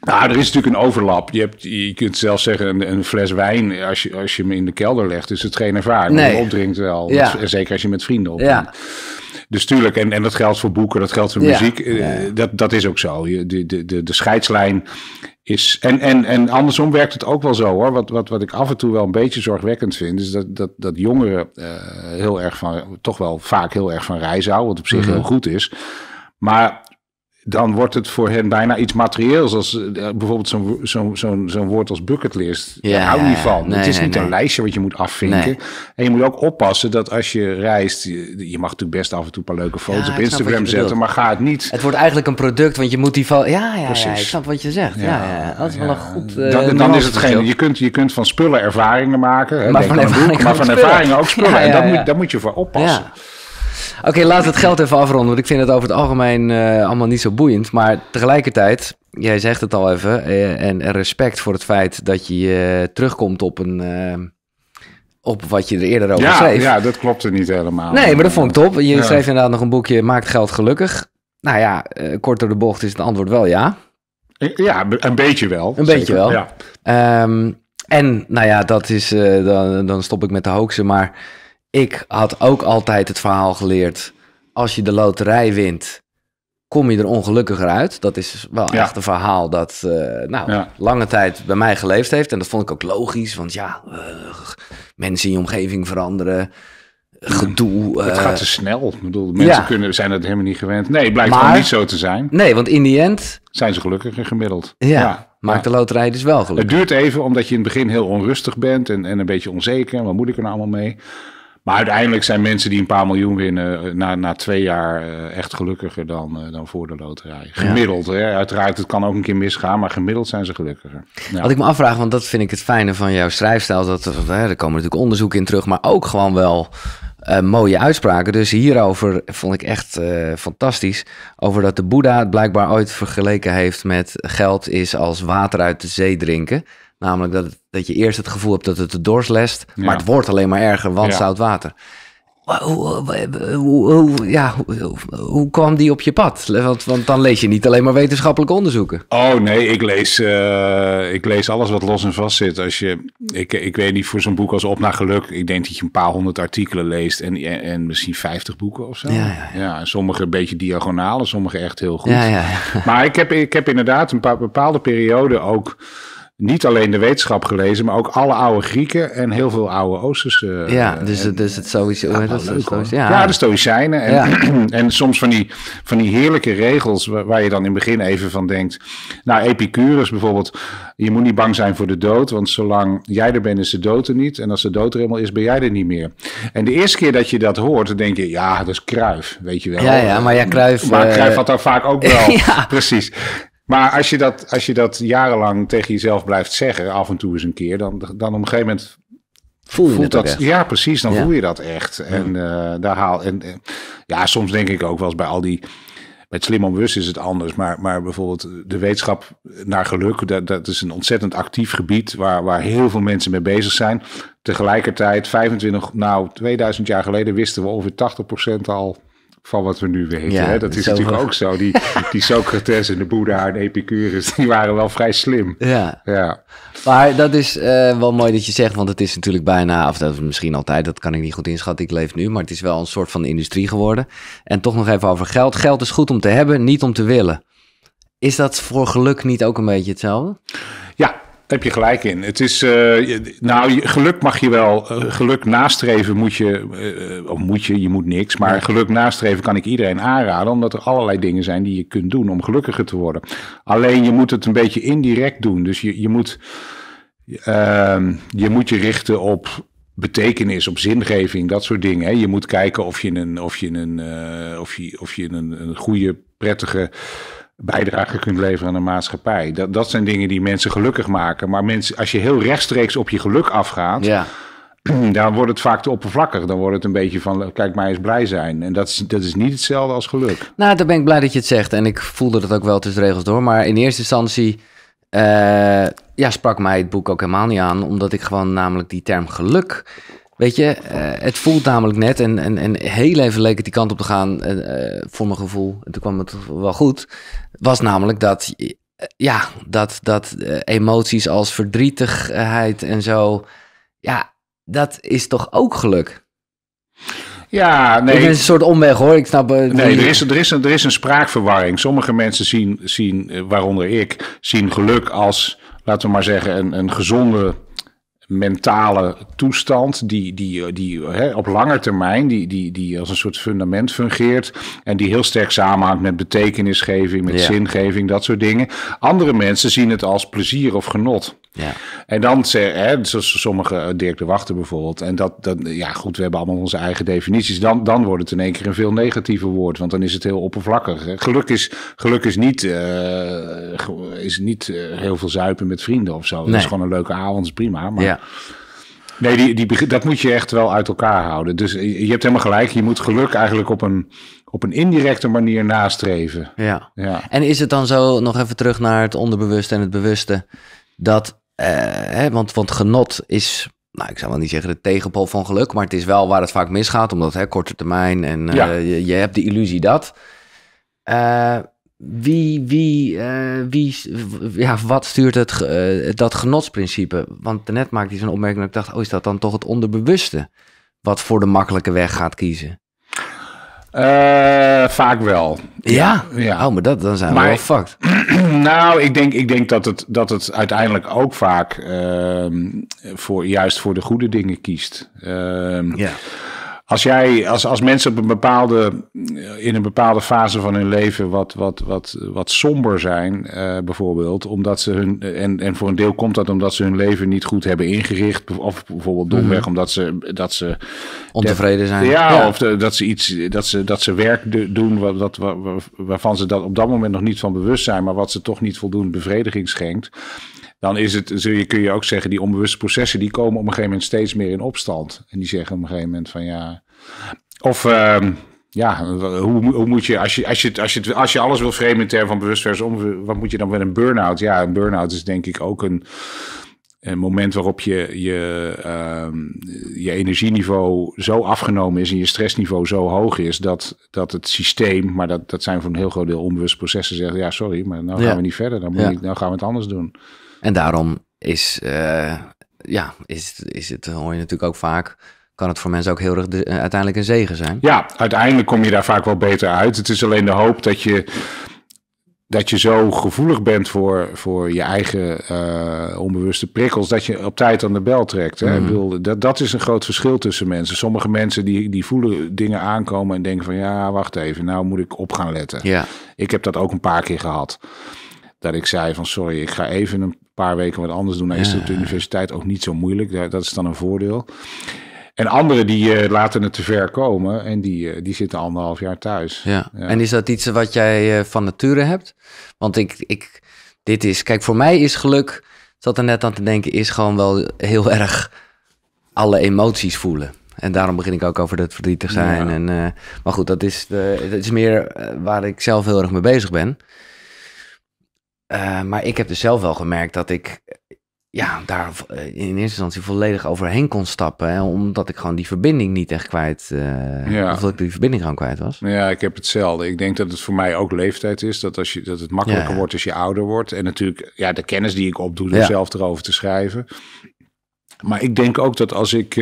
Nou, er is natuurlijk een overlap. Je, hebt, je kunt zelfs zeggen, een, een, fles wijn, als je, als je hem in de kelder legt, is het geen ervaring. Nee. Je opdrinkt wel. Zeker als je met vrienden opdrinkt. Ja. Dus tuurlijk, en, en dat geldt voor boeken, dat geldt voor muziek. Eh, dat, dat is ook zo. De, de, de, de scheidslijn is. En, en, en andersom werkt het ook wel zo hoor. Wat, wat, wat ik af en toe wel een beetje zorgwekkend vind, is dat, dat, dat jongeren eh, heel erg van, toch wel vaak heel erg van reizen houden, wat op zich mhm. heel goed is. Maar dan wordt het voor hen bijna iets materieels. Als eh, bijvoorbeeld zo'n woord als bucketlist. hou niet van. het is niet een lijstje wat je moet afvinken. En je moet ook oppassen dat als je reist. Je, mag natuurlijk best af en toe een paar leuke foto's op Instagram zetten. Maar ga het niet. Het wordt eigenlijk een product, want je moet die. Ja, ja, ja, ik snap wat je zegt. Ja, dat is wel een goed. dan, eh, dan is het geen. Je kunt, je kunt van spullen ervaringen maken. Hè, maar, van ervaringen, ook spullen. en dat daar moet je voor oppassen. Oké, okay, laat het geld even afronden. Want ik vind het over het algemeen eh, allemaal niet zo boeiend. Maar tegelijkertijd, jij zegt het al even. Eh, en respect voor het feit dat je eh, terugkomt op een op wat je er eerder over ja, schreef. Ja, dat klopte niet helemaal. Nee, maar dat vond ik top. Je ja. schreef inderdaad nog een boekje Maakt geld gelukkig. Nou ja, korter kort door de bocht is het antwoord wel ja. Ja, een beetje wel. Een beetje wel. Ja. Ehm, en nou ja, dat is, dan, dan stop ik met de hoaxen, maar ik had ook altijd het verhaal geleerd. Als je de loterij wint, kom je er ongelukkiger uit. Dat is dus wel echt een verhaal dat eh, nou, lange tijd bij mij geleefd heeft. En dat vond ik ook logisch, want ja, eh, mensen in je omgeving veranderen. Gedoe. het eh, gaat te snel. Ik bedoel, mensen kunnen, zijn het helemaal niet gewend. Nee, het blijkt maar, gewoon niet zo te zijn. Nee, want in die end... Zijn ze gelukkiger gemiddeld. ja, maakt de loterij dus wel gelukkig. Het duurt even, omdat je in het begin heel onrustig bent en, en een beetje onzeker. Wat moet ik er nou allemaal mee? Maar uiteindelijk zijn mensen die een paar miljoen winnen eh, na, na twee jaar eh, echt gelukkiger dan, eh, dan voor de loterij. Gemiddeld, hè? uiteraard, het kan ook een keer misgaan, maar gemiddeld zijn ze gelukkiger. Ja. Wat ik me afvraag, want dat vind ik het fijne van jouw schrijfstijl, dat, er komen natuurlijk onderzoeken in terug, maar ook gewoon wel mooie uitspraken. Dus hierover vond ik echt fantastisch. Over dat de Boeddha het blijkbaar ooit vergeleken heeft met geld is als water uit de zee drinken. Namelijk dat, dat je eerst het gevoel hebt dat het de doorslest, maar het wordt alleen maar erger, want zout water. Hoe, ja, hoe, kwam die op je pad? Want, want, dan lees je niet alleen maar wetenschappelijke onderzoeken. Oh nee, ik lees, eh, ik lees alles wat los en vast zit. Als je, ik, ik weet niet, voor zo'n boek als Op naar Geluk, ik denk dat je een paar honderd artikelen leest en, en, misschien vijftig boeken of zo. Ja, ja, ja. sommige een beetje diagonaal sommige echt heel goed. Maar ik heb, ik heb inderdaad een paar bepaalde perioden ook niet alleen de wetenschap gelezen, maar ook alle oude Grieken en heel veel oude Oosterse. Ja, dus, eh, en, dus het eh, sowieso. Ja, dat leuk, ja. ja. de Stoïcijnen. En, en soms van die, van die heerlijke regels waar, je dan in het begin even van denkt. Nou, Epicurus bijvoorbeeld. Je moet niet bang zijn voor de dood, want zolang jij er bent, is de dood er niet. En als de dood er helemaal is, ben jij er niet meer. En de eerste keer dat je dat hoort, dan denk je, ja, dat is Kruif, weet je wel. Ja, ja maar ja, Kruif. Maar Kruif eh, had daar vaak ook wel. Precies. Maar als je, dat, als je dat jarenlang tegen jezelf blijft zeggen, af en toe eens een keer, dan, dan op een gegeven moment voel je voelt dat. Ja, precies, dan voel je dat echt. En eh, daar haal. En, eh, ja, soms denk ik ook wel eens bij al die. Met slim onbewust is het anders, maar, maar bijvoorbeeld de wetenschap naar geluk, dat, dat is een ontzettend actief gebied waar, waar heel veel mensen mee bezig zijn. Tegelijkertijd, 25, nou 2000 jaar geleden wisten we ongeveer 80% al van wat we nu weten. Ja, hè? Dat is natuurlijk ook zo. Die, die Socrates en de Boeddha en Epicurus, die waren wel vrij slim. Ja. ja. Maar dat is eh, wel mooi dat je zegt, want het is natuurlijk bijna, of dat is misschien altijd, dat kan ik niet goed inschatten, ik leef nu, maar het is wel een soort van industrie geworden. En toch nog even over geld. Geld is goed om te hebben, niet om te willen. Is dat voor geluk niet ook een beetje hetzelfde? Ja, heb je gelijk in. Het is, eh, nou, geluk mag je wel. Eh, geluk nastreven moet je, eh, of moet je, je moet niks. Maar geluk nastreven kan ik iedereen aanraden, omdat er allerlei dingen zijn die je kunt doen om gelukkiger te worden. Alleen je moet het een beetje indirect doen. Dus je, je, moet, ehm, je moet je richten op betekenis, op zingeving, dat soort dingen. Je moet kijken of je een, of je een, of je, of je een, een goede, prettige bijdrage kunt leveren aan de maatschappij. Dat, dat zijn dingen die mensen gelukkig maken. Maar mensen, als je heel rechtstreeks op je geluk afgaat, ja. dan wordt het vaak te oppervlakkig. Dan wordt het een beetje van, kijk mij eens blij zijn. En dat is, dat is niet hetzelfde als geluk. Nou, daar ben ik blij dat je het zegt. En ik voelde dat ook wel tussen regels door. Maar in eerste instantie eh, ja, sprak mij het boek ook helemaal niet aan. Omdat ik gewoon namelijk die term geluk... Weet je, eh, het voelt namelijk net en, en, en heel even leek het die kant op te gaan eh, voor mijn gevoel. En toen kwam het wel goed was namelijk dat, ja, dat, dat eh, emoties als verdrietigheid en zo, ja, dat is toch ook geluk? Ja, nee. een soort omweg hoor, ik snap het. Eh, nee, er is, er, is een, er is een spraakverwarring. Sommige mensen zien, zien, eh, waaronder ik, zien geluk als, laten we maar zeggen, een, een gezonde mentale toestand die, die, eh, die eh, hè, op lange termijn, die, die, die als een soort fundament fungeert en die heel sterk samenhangt met betekenisgeving, met zingeving, dat soort dingen. Andere mensen zien het als plezier of genot. Ja. En dan zeggen, zoals sommige eh, Dirk de Wachter bijvoorbeeld, en dat, dat, ja goed, we hebben allemaal onze eigen definities, dan, dan wordt het in één keer een veel negatiever woord, want dan is het heel oppervlakkig. Geluk is, geluk is niet, is niet heel veel zuipen met vrienden of zo. Nee. Dat is gewoon een leuke avond, is prima, maar... Ja. Nee, die, die, dat moet je echt wel uit elkaar houden. Dus je hebt helemaal gelijk. Je moet geluk eigenlijk op een, op een indirecte manier nastreven. Ja. ja. En is het dan zo, nog even terug naar het onderbewuste en het bewuste, dat, eh, hè, want, want genot is, nou ik zou wel niet zeggen de tegenpool van geluk, maar het is wel waar het vaak misgaat, omdat hè, korte termijn en eh, je, je, hebt de illusie dat. Uh, wie, wie, eh, wie ja, wat stuurt het, eh, dat genotsprincipe? Want daarnet maakte hij zo'n opmerking dat ik dacht, oh, is dat dan toch het onderbewuste wat voor de makkelijke weg gaat kiezen? Eh, vaak wel. Ja? ja? Oh, maar dat, dan zijn maar, wel fucked. nou, ik denk, ik denk dat, het, dat het uiteindelijk ook vaak ehm, voor, juist voor de goede dingen kiest. Ehm, ja. Als, jij, als, als mensen op een bepaalde, eh, in een bepaalde fase van hun leven wat, wat, wat, wat somber zijn, eh, bijvoorbeeld, omdat ze hun, eh, en, en voor een deel komt dat omdat ze hun leven niet goed hebben ingericht, of bijvoorbeeld mhm. domweg omdat ze. Dat ze Ontevreden zijn. Ja, of dat, ze iets, dat, ze, dat ze werk doen wat, waarvan ze dat op dat moment nog niet van bewust zijn, maar wat ze toch niet voldoende bevrediging schenkt dan is het, je, kun je ook zeggen, die onbewuste processen, die komen op een gegeven moment steeds meer in opstand. En die zeggen op een gegeven moment van ja. Of ehm, ja, hoe, hoe, moet je als je, als je, als je, als je alles wil framen in termen van bewust versus wat moet je dan met een burn-out? Ja, een burn-out is denk ik ook een, een moment waarop je, je, ehm, je energieniveau zo afgenomen is en je stressniveau zo hoog is dat, dat het systeem, maar dat, dat zijn voor een heel groot deel onbewuste processen, zeggen ja, sorry, maar nou gaan we niet verder, dan, moet ik, gaan we het anders doen. En daarom is, eh, ja, is, is het, hoor je natuurlijk ook vaak, kan het voor mensen ook heel erg de, eh, uiteindelijk een zegen zijn. Ja, uiteindelijk kom je daar vaak wel beter uit. Het is alleen de hoop dat je, dat je zo gevoelig bent voor, voor je eigen eh, onbewuste prikkels, dat je op tijd aan de bel trekt. Hè? Ik mm. bedoel, dat, dat is een groot verschil tussen mensen. Sommige mensen die, die voelen dingen aankomen en denken van ja, wacht even, nou moet ik op gaan letten. Ja. Ik heb dat ook een paar keer gehad dat ik zei van sorry, ik ga even een, paar weken wat anders doen. is het op de universiteit ook niet zo moeilijk. Dat is dan een voordeel. En anderen die uh, laten het te ver komen en die, eh, die zitten anderhalf jaar thuis. Ja. En is dat iets wat jij eh, van nature hebt? Want ik, ik, dit is, kijk, voor mij is geluk, zat er net aan te denken, is gewoon wel heel erg alle emoties voelen. En daarom begin ik ook over dat verdrietig zijn. En, maar goed, dat is, dat is meer waar ik zelf heel erg mee bezig ben. Eh, maar ik heb dus zelf wel gemerkt dat ik ja, daar eh, in eerste instantie volledig overheen kon stappen. omdat ik gewoon die verbinding niet echt kwijt. Uh, ja. Of dat ik die verbinding gewoon kwijt was. Nou ja, ik heb hetzelfde. Ik denk dat het voor mij ook leeftijd is. Dat, als je, dat het makkelijker wordt als je ouder wordt. En natuurlijk, ja, de kennis die ik opdoe door zelf erover te schrijven. Maar ik denk ook dat als ik.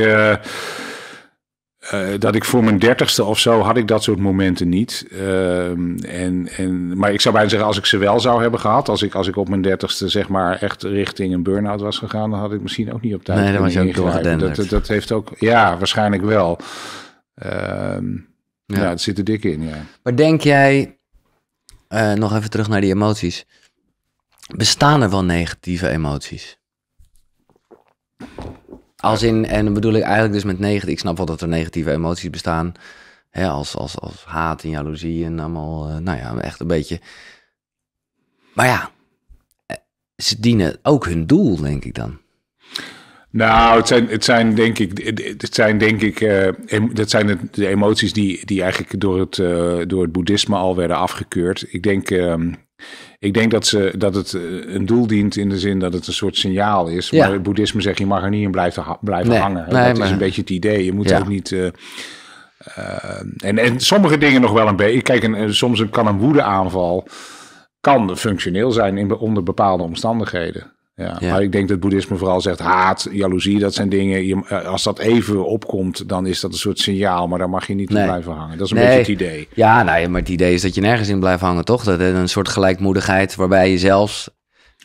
Eh, dat ik voor mijn dertigste of zo had ik dat soort momenten niet. Ehm, en, en, maar ik zou bijna zeggen, als ik ze wel zou hebben gehad, als ik, als ik op mijn dertigste zeg maar echt richting een burn-out was gegaan, dan had ik misschien ook niet op tijd. Nee, dan was je ook dat, dat, dat, heeft ook, ja, waarschijnlijk wel. Uh, ja. ja, het zit er dik in, ja. Maar denk jij, eh, nog even terug naar die emoties, bestaan er wel negatieve emoties? Als in, en dan bedoel ik eigenlijk dus met negatief. Ik snap wel dat er negatieve emoties bestaan. Hè, als, als, als haat en jaloezie en allemaal. Eh, nou ja, echt een beetje. Maar ja, eh, ze dienen ook hun doel, denk ik dan. Nou, het zijn, het zijn denk ik, het zijn denk ik, eh, dat zijn de emoties die, die eigenlijk door het, door het boeddhisme al werden afgekeurd. Ik denk, ehm, ik denk dat, ze, dat het eh, een doel dient in de zin dat het een soort signaal is. Maar het boeddhisme zegt, je mag er niet in blijven, blijven hangen. dat is een beetje het idee. Je moet ook niet... Eh, eh, en, en sommige dingen nog wel een beetje. Kijk, en, soms kan een woedeaanval kan functioneel zijn in, onder bepaalde omstandigheden. Ja, Maar ik denk dat boeddhisme vooral zegt haat, jaloezie, dat zijn dingen. Eh, als dat even opkomt, dan is dat een soort signaal, maar daar mag je niet nee. in blijven hangen. Dat is een beetje het idee. Ja, nee, nou maar het idee is dat je nergens in blijft hangen, toch? Dat eh, een soort gelijkmoedigheid waarbij je zelfs.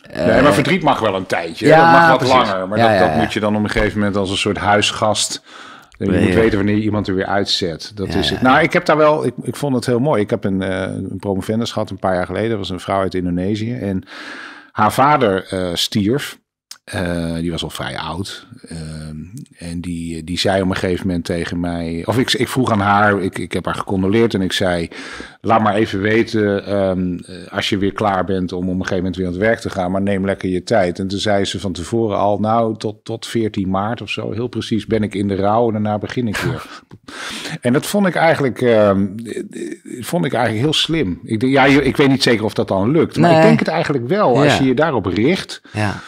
Eh, nee, maar verdriet mag wel een tijdje. dat mag wat langer. Maar dat, moet je dan op een gegeven moment als een soort huisgast. Je moet weten wanneer iemand er weer uitzet. Dat is het. Nou, ik heb daar wel. Ik, ik vond het heel mooi. Ik heb een, uh, een promovendus gehad een paar jaar geleden. Dat was een vrouw uit Indonesië. En haar vader eh, stierf eh, die was al vrij oud. Ehm, en die, die zei op een gegeven moment tegen mij. Of ik, ik vroeg aan haar, ik, ik heb haar gecondoleerd. En ik zei: Laat maar even weten ehm, als je weer klaar bent om op een gegeven moment weer aan het werk te gaan. Maar neem lekker je tijd. En toen zei ze van tevoren al: Nou, tot, tot 14 maart of zo. Heel precies ben ik in de rouw. En daarna begin ik weer. en dat vond ik eigenlijk, ehm, vond ik eigenlijk heel slim. Ik, ja, ik weet niet zeker of dat dan lukt. Maar ik denk het eigenlijk wel. Als je je daarop richt. Ja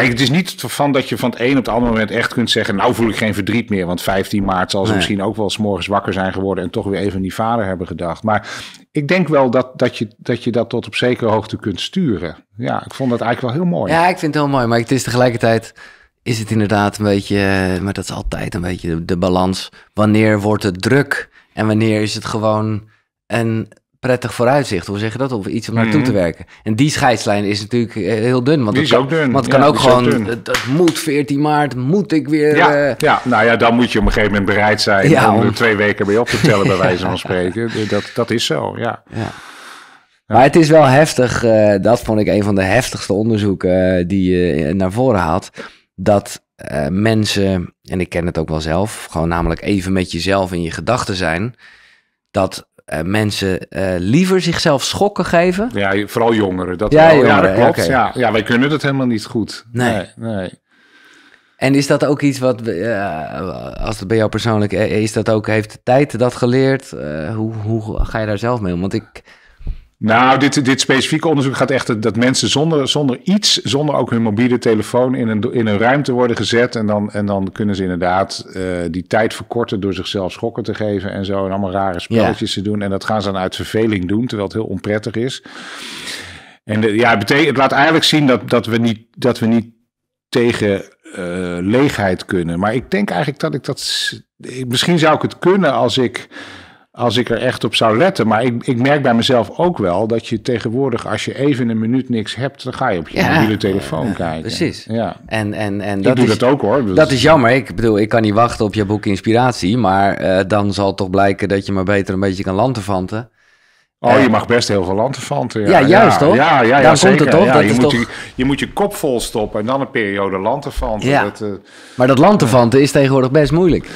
Kijk, het is niet van dat je van het een op het andere moment echt kunt zeggen... nou voel ik geen verdriet meer, want 15 maart zal ze misschien ook wel... s morgens wakker zijn geworden en toch weer even aan die vader hebben gedacht. Maar ik denk wel dat, dat, je, dat je dat tot op zekere hoogte kunt sturen. Ja, ik vond dat eigenlijk wel heel mooi. Ja, ik vind het heel mooi, maar het is tegelijkertijd... is het inderdaad een beetje, eh, maar dat is altijd een beetje de, de balans. Wanneer wordt het druk en wanneer is het gewoon... een prettig vooruitzicht. Hoe zeg je dat? Of iets om naartoe te hmm. werken. En die scheidslijn is natuurlijk eh, heel dun. Want Want het kan ook gewoon, het, moet 14 maart, moet ik weer... Ja, eh, ja, nou ja, dan moet je op een gegeven moment bereid zijn om, er twee weken mee op te tellen, bij wijze van spreken. Dus dat, dat is zo, ja. Maar het is wel heftig, eh, dat vond ik een van de heftigste onderzoeken die je naar voren haalt. Dat mensen, en ik ken het ook wel zelf, gewoon namelijk even met jezelf in je gedachten zijn. Dat eh, mensen eh, liever zichzelf schokken geven. Ja, vooral jongeren. Dat ja, ja dat klopt. Ja, ja, wij kunnen dat helemaal niet goed. Nee. nee, En is dat ook iets wat, uh, als het bij jou persoonlijk is, dat ook, heeft de tijd dat geleerd? hoe, hoe ga je daar zelf mee om? Want ik nou, dit, dit specifieke onderzoek gaat echt dat mensen zonder, zonder iets, zonder ook hun mobiele telefoon, in een, in een ruimte worden gezet. En dan, en dan kunnen ze inderdaad eh, die tijd verkorten door zichzelf schokken te geven en zo. En allemaal rare spelletjes te doen. En dat gaan ze dan uit verveling doen, terwijl het heel onprettig is. En ja, het, laat eigenlijk zien dat, dat, we, niet, dat we niet tegen eh, leegheid kunnen. Maar ik denk eigenlijk dat ik dat. Misschien zou ik het kunnen als ik als ik er echt op zou letten. Maar ik, ik merk bij mezelf ook wel dat je tegenwoordig, als je even een minuut niks hebt, dan ga je op je mobiele telefoon ja, kijken. Precies. Ja. En, en, en dat doe is, dat ook hoor. Dat, is jammer. Ik bedoel, ik kan niet wachten op je boek Inspiratie. Maar eh, dan zal toch blijken dat je maar beter een beetje kan lanterfanten. Oh, je eh, mag best heel veel lanterfanten. Ja, ja juist toch? Ja, ja, ja Dan komt het toch? dat je, moet toch... Je, je, moet je kop vol stoppen en dan een periode lanterfanten. Ja. Eh, maar dat lanterfanten is tegenwoordig best moeilijk.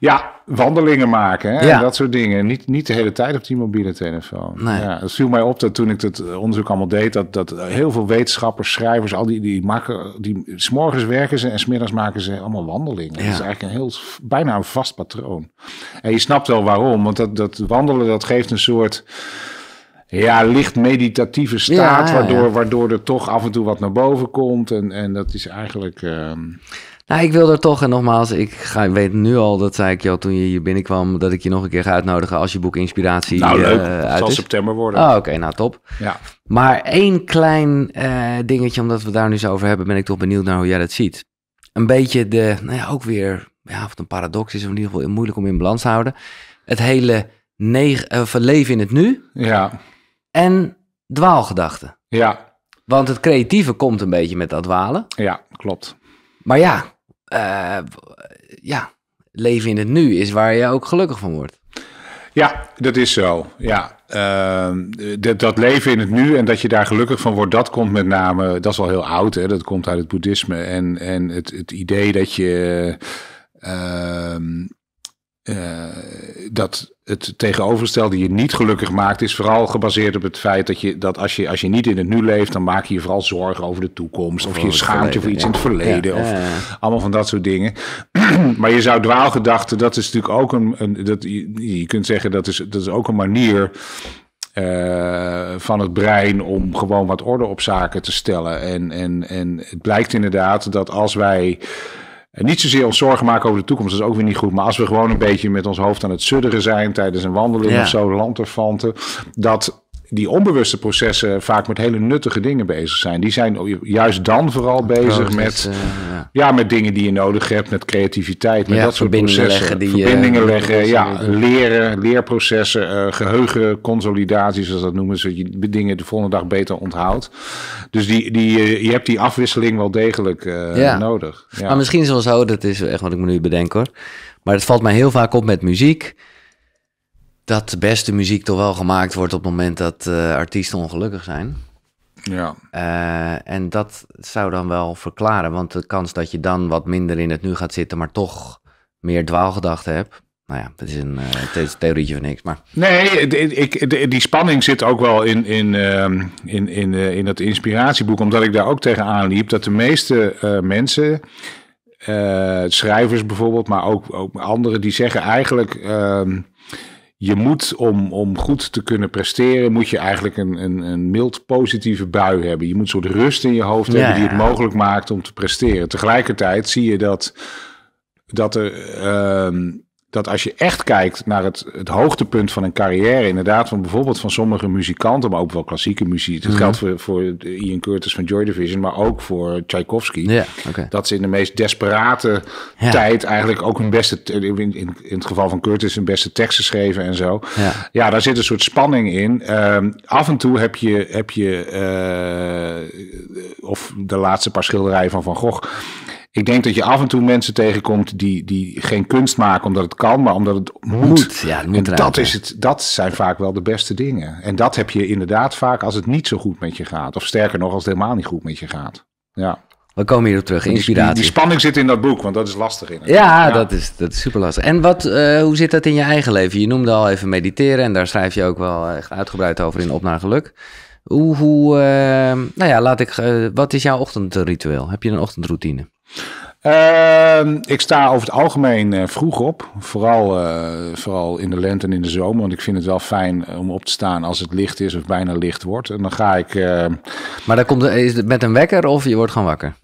Ja, wandelingen maken hè? en dat soort dingen. Niet, niet de hele tijd op die mobiele telefoon. Nee. Ja, het viel mij op dat toen ik het onderzoek allemaal deed, dat, dat heel veel wetenschappers, schrijvers, al die, die maken, die s'morgens werken ze en smiddags maken ze allemaal wandelingen. Ja. Dat is eigenlijk een heel, bijna een vast patroon. En je snapt wel waarom, want dat, dat wandelen, dat geeft een soort ja, licht meditatieve staat, waardoor, waardoor er toch af en toe wat naar boven komt. En, en dat is eigenlijk. Ehm, nou, ik wil er toch, en nogmaals, ik ga, weet nu al, dat zei ik al toen je hier binnenkwam, dat ik je nog een keer ga uitnodigen als je boek Inspiratie nou, eh, leuk. uit zal september worden. Oh, oké, nou top. Ja. Maar één klein eh, dingetje, omdat we daar nu zo over hebben, ben ik toch benieuwd naar hoe jij dat ziet. Een beetje de, nou ja, ook weer, ja, of een paradox is, of in ieder geval moeilijk om in balans te houden. Het hele negen, eh, leven in het nu. Ja. En dwaalgedachten. Ja. Want het creatieve komt een beetje met dat dwalen. Ja, klopt. Maar ja, eh, ja, leven in het nu is waar je ook gelukkig van wordt. Ja, dat is zo. Ja. Ehm, dat, dat, leven in het nu en dat je daar gelukkig van wordt, dat komt met name, dat is al heel oud, hè? dat komt uit het boeddhisme. En, en het, het idee dat je. Ehm, uh, dat het tegenovergestelde je niet gelukkig maakt, is vooral gebaseerd op het feit dat, je, dat als, je, als je niet in het nu leeft, dan maak je je vooral zorgen over de toekomst. Of, je schaamt je voor iets in het verleden. of allemaal van dat soort dingen. maar je zou dwaalgedachten, dat is natuurlijk ook een. een dat, je, je, kunt zeggen dat is, dat is ook een manier. Eh, van het brein om gewoon wat orde op zaken te stellen. En, en, en het blijkt inderdaad dat als wij en niet zozeer ons zorgen maken over de toekomst, dat is ook weer niet goed. Maar als we gewoon een beetje met ons hoofd aan het sudderen zijn tijdens een wandeling of zo, lanterfanten, dat die onbewuste processen vaak met hele nuttige dingen bezig zijn. Die zijn juist dan vooral bezig met, eh, ja. met dingen die je nodig hebt, met creativiteit, met dat soort processen. Die, verbindingen eh, leggen, ja, leren, leerprocessen, uh, eh, geheugenconsolidaties, zoals dat noemen, zodat je dingen de volgende dag beter onthoudt. Dus die, die, je hebt die afwisseling wel degelijk nodig. Maar misschien zo, dat is echt wat ik me nu bedenk hoor. Maar het valt mij heel vaak op met muziek dat de beste muziek toch wel gemaakt wordt op het moment dat eh, artiesten ongelukkig zijn. Ja. Eh, en dat zou dan wel verklaren, want de kans dat je dan wat minder in het nu gaat zitten, maar toch meer dwaalgedachten hebt. Nou ja, dat is een uh, theorietje van niks, maar... Nee, ik, die spanning zit ook wel in, in, ehm, in, in, in dat inspiratieboek, omdat ik daar ook tegenaan liep dat de meeste mensen schrijvers bijvoorbeeld, maar ook, ook anderen die zeggen eigenlijk. Ehm, je moet om, om goed te kunnen presteren, moet je eigenlijk een, een, een mild positieve bui hebben. Je moet een soort rust in je hoofd hebben die het mogelijk maakt om te presteren. Tegelijkertijd zie je dat, dat er. Ehm, dat als je echt kijkt naar het, het hoogtepunt van een carrière, inderdaad, van bijvoorbeeld van sommige muzikanten, maar ook wel klassieke muziek. Dat mhm. geldt voor, voor Ian Curtis van Joy Division, maar ook voor Tchaikovsky. Dat ze in de meest desperate tijd eigenlijk ook hun beste, in, in, het geval van Curtis, hun beste teksten schreven en zo. Ja, daar zit een soort spanning in. Ehm, af en toe heb je, heb je uh, of de laatste paar schilderijen van Van Gogh ik denk dat je af en toe mensen tegenkomt die, die geen kunst maken omdat het kan, maar omdat het moet. ja, het moet en dat, is het, dat zijn vaak wel de beste dingen. En dat heb je inderdaad vaak als het niet zo goed met je gaat. Of sterker nog, als het helemaal niet goed met je gaat. Ja. We komen hierop terug, inspiratie. Die, spanning zit in dat boek, want dat is lastig. In ja, Dat, is, dat is super lastig. En wat, eh, hoe zit dat in je eigen leven? Je noemde al even mediteren en daar schrijf je ook wel echt uitgebreid over in Op naar Geluk. Hoe, hoe eh, nou ja, laat ik, eh, wat is jouw ochtendritueel? Heb je een ochtendroutine? Ehm, ik sta over het algemeen uh, vroeg op. Vooral, eh, vooral in de lente en in de zomer. Want ik vind het wel fijn eh, om op te staan als het licht is of bijna licht wordt. En dan ga ik. Ehm, maar dan komt, is het met een wekker of je wordt gewoon wakker?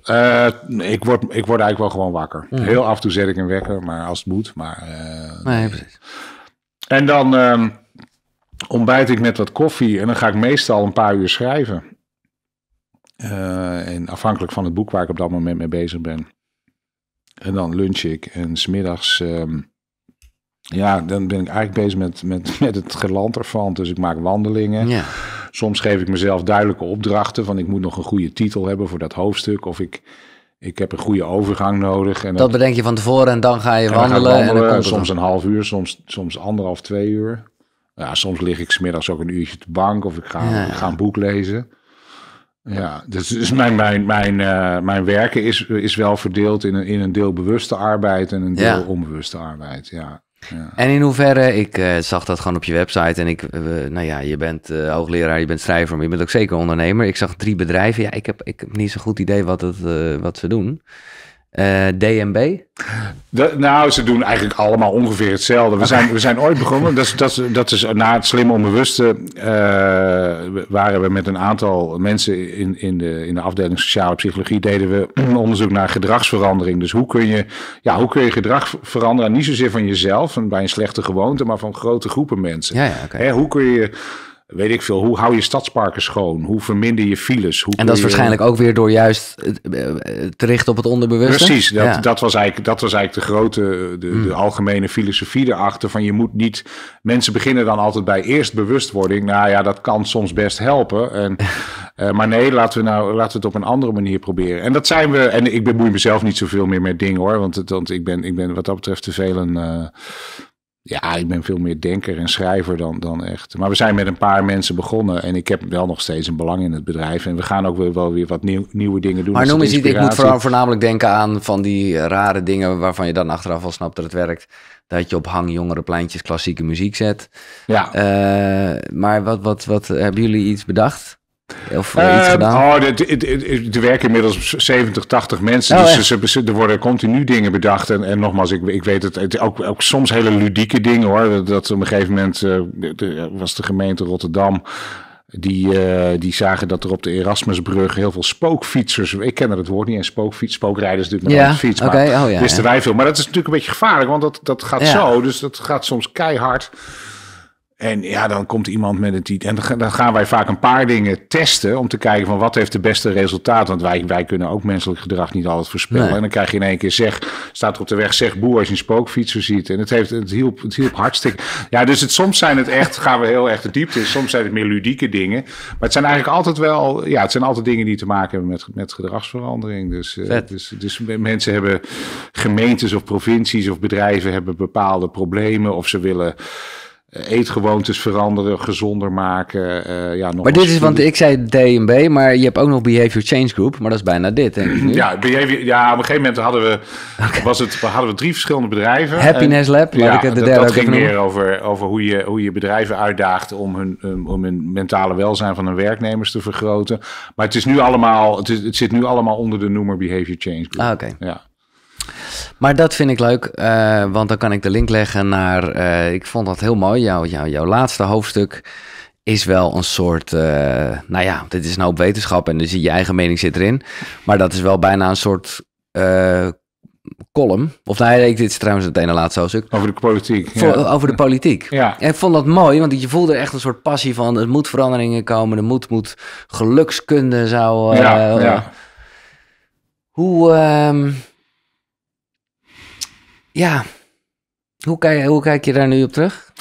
ik, word, ik word eigenlijk wel gewoon wakker. Hmm. Heel af en toe zet ik een wekker, maar als het moet. Maar, nee, precies. En dan ehm, ontbijt ik met wat koffie. En dan ga ik meestal een paar uur schrijven. Eh, en afhankelijk van het boek waar ik op dat moment mee bezig ben. En dan lunch ik en smiddags... Um, ja, dan ben ik eigenlijk bezig met, met, met het geland ervan. Dus ik maak wandelingen. Ja. Soms geef ik mezelf duidelijke opdrachten. Van ik moet nog een goede titel hebben voor dat hoofdstuk. Of ik, ik heb een goede overgang nodig. En dat, bedenk je van tevoren en dan ga je wandelen. En dan soms een half uur, soms, soms anderhalf, twee uur. Nou ja, soms lig ik smiddags ook een uurtje te bank. Of ik ga, ik ga een boek lezen. Ja, dus, dus, mijn, mijn, mijn, eh, mijn werken is, is wel verdeeld in een, in een deel bewuste arbeid en een deel onbewuste arbeid. Ja. ja. En in hoeverre, ik eh, zag dat gewoon op je website en ik, eh, nou ja, je bent hoogleraar, je bent schrijver, maar je bent ook zeker ondernemer. Ik zag drie bedrijven, ja, ik heb, ik heb niet zo goed idee wat, het, wat ze doen. Uh, eh, DNB? nou, ze doen eigenlijk allemaal ongeveer hetzelfde. We zijn, we zijn ooit begonnen, dat, is, dat, is, dat is na het slimme onbewuste, eh, waren we met een aantal mensen in, in, de, in de afdeling sociale psychologie, deden we onderzoek naar gedragsverandering. Dus hoe kun je, ja, hoe kun je gedrag veranderen? Niet zozeer van jezelf, en bij een slechte gewoonte, maar van grote groepen mensen. Hè, hoe kun je weet ik veel, hoe hou je stadsparken schoon? Hoe verminder je files? Hoe en dat is waarschijnlijk ook weer door juist te eh, richten op het onderbewuste. Precies, dat, dat, was, eigenlijk, dat was eigenlijk de grote, de, de, hmm. algemene filosofie erachter. Van je moet niet, mensen beginnen dan altijd bij eerst bewustwording. Nou ja, dat kan soms best helpen. En, eh, maar nee, laten we, nou, laten we het op een andere manier proberen. En dat zijn we, en ik bemoei mezelf niet zoveel meer met dingen hoor. Want, want ik, ben, ik ben wat dat betreft te veel een... Eh, ja, ik ben veel meer denker en schrijver dan, dan echt. Maar we zijn met een paar mensen begonnen en ik heb wel nog steeds een belang in het bedrijf. En we gaan ook weer, wel weer wat nieuwe dingen doen. Maar noem eens iets, ik moet voornamelijk denken aan van die rare dingen waarvan je dan achteraf al snapt dat het werkt. Dat je op hang pleintjes, klassieke muziek zet. Ja. Eh, maar wat, wat, wat hebben jullie iets bedacht? Of uh, gedaan? Oh, er werken inmiddels 70, 80 mensen. Oh, dus ze, ze, er worden continu dingen bedacht. En, en nogmaals, ik, ik weet het, het ook, ook, soms hele ludieke dingen hoor. Dat, op een gegeven moment eh, was de gemeente Rotterdam. Die, eh, die zagen dat er op de Erasmusbrug heel veel spookfietsers. Ik ken het woord niet en spookfiets, spookrijders natuurlijk met ja, fiets. Maar oh, wisten wij veel. Maar dat is natuurlijk een beetje gevaarlijk, want dat, dat gaat zo. Dus dat gaat soms keihard. En ja, dan komt iemand met een titel. En dan gaan wij vaak een paar dingen testen om te kijken van wat heeft de beste resultaat. Want wij, wij kunnen ook menselijk gedrag niet altijd voorspellen. En dan krijg je in één keer zeg, staat er op de weg, zeg boer als je een spookfietser ziet. En het, heeft, het, hielp, het hielp hartstikke. Ja, dus het, soms zijn het echt, gaan we heel erg de diepte in. Soms zijn het meer ludieke dingen. Maar het zijn eigenlijk altijd wel, ja, het zijn altijd dingen die te maken hebben met, met gedragsverandering. Dus, eh, dus, dus mensen hebben gemeentes of provincies of bedrijven hebben bepaalde problemen. Of ze willen eh, eetgewoontes veranderen, gezonder maken. Eh, ja, nog maar dit is, want ik zei DMB, maar je hebt ook nog Behavior Change Group, maar dat is bijna dit. Denk ik nu. Ja, behavior, ja, op een gegeven moment hadden we, was het, hadden we drie verschillende bedrijven. Happiness Lab, ja, ik de dat, dat ging meer over, over hoe, je, hoe je bedrijven uitdaagt om hun, um, om hun mentale welzijn van hun werknemers te vergroten. Maar het, is nu allemaal, het, is, het zit nu allemaal onder de noemer Behavior Change Group. Ah, oké. Ja. Maar dat vind ik leuk, eh, want dan kan ik de link leggen naar. Eh, ik vond dat heel mooi. Jou, jouw laatste hoofdstuk is wel een soort. Uh, nou ja, dit is een hoop wetenschap en dus je eigen mening zit erin. Maar dat is wel bijna een soort column. Of nee, nou dit is trouwens het ene laatste hoofdstuk. Over de politiek. Over de politiek. Ja. En ik vond dat mooi, want je voelde echt een soort passie van. Er moet veranderingen komen, er moet, moet gelukskunde zou... ja, Hoe... Ehm, ja, hoe kijk, hoe je daar nu op terug?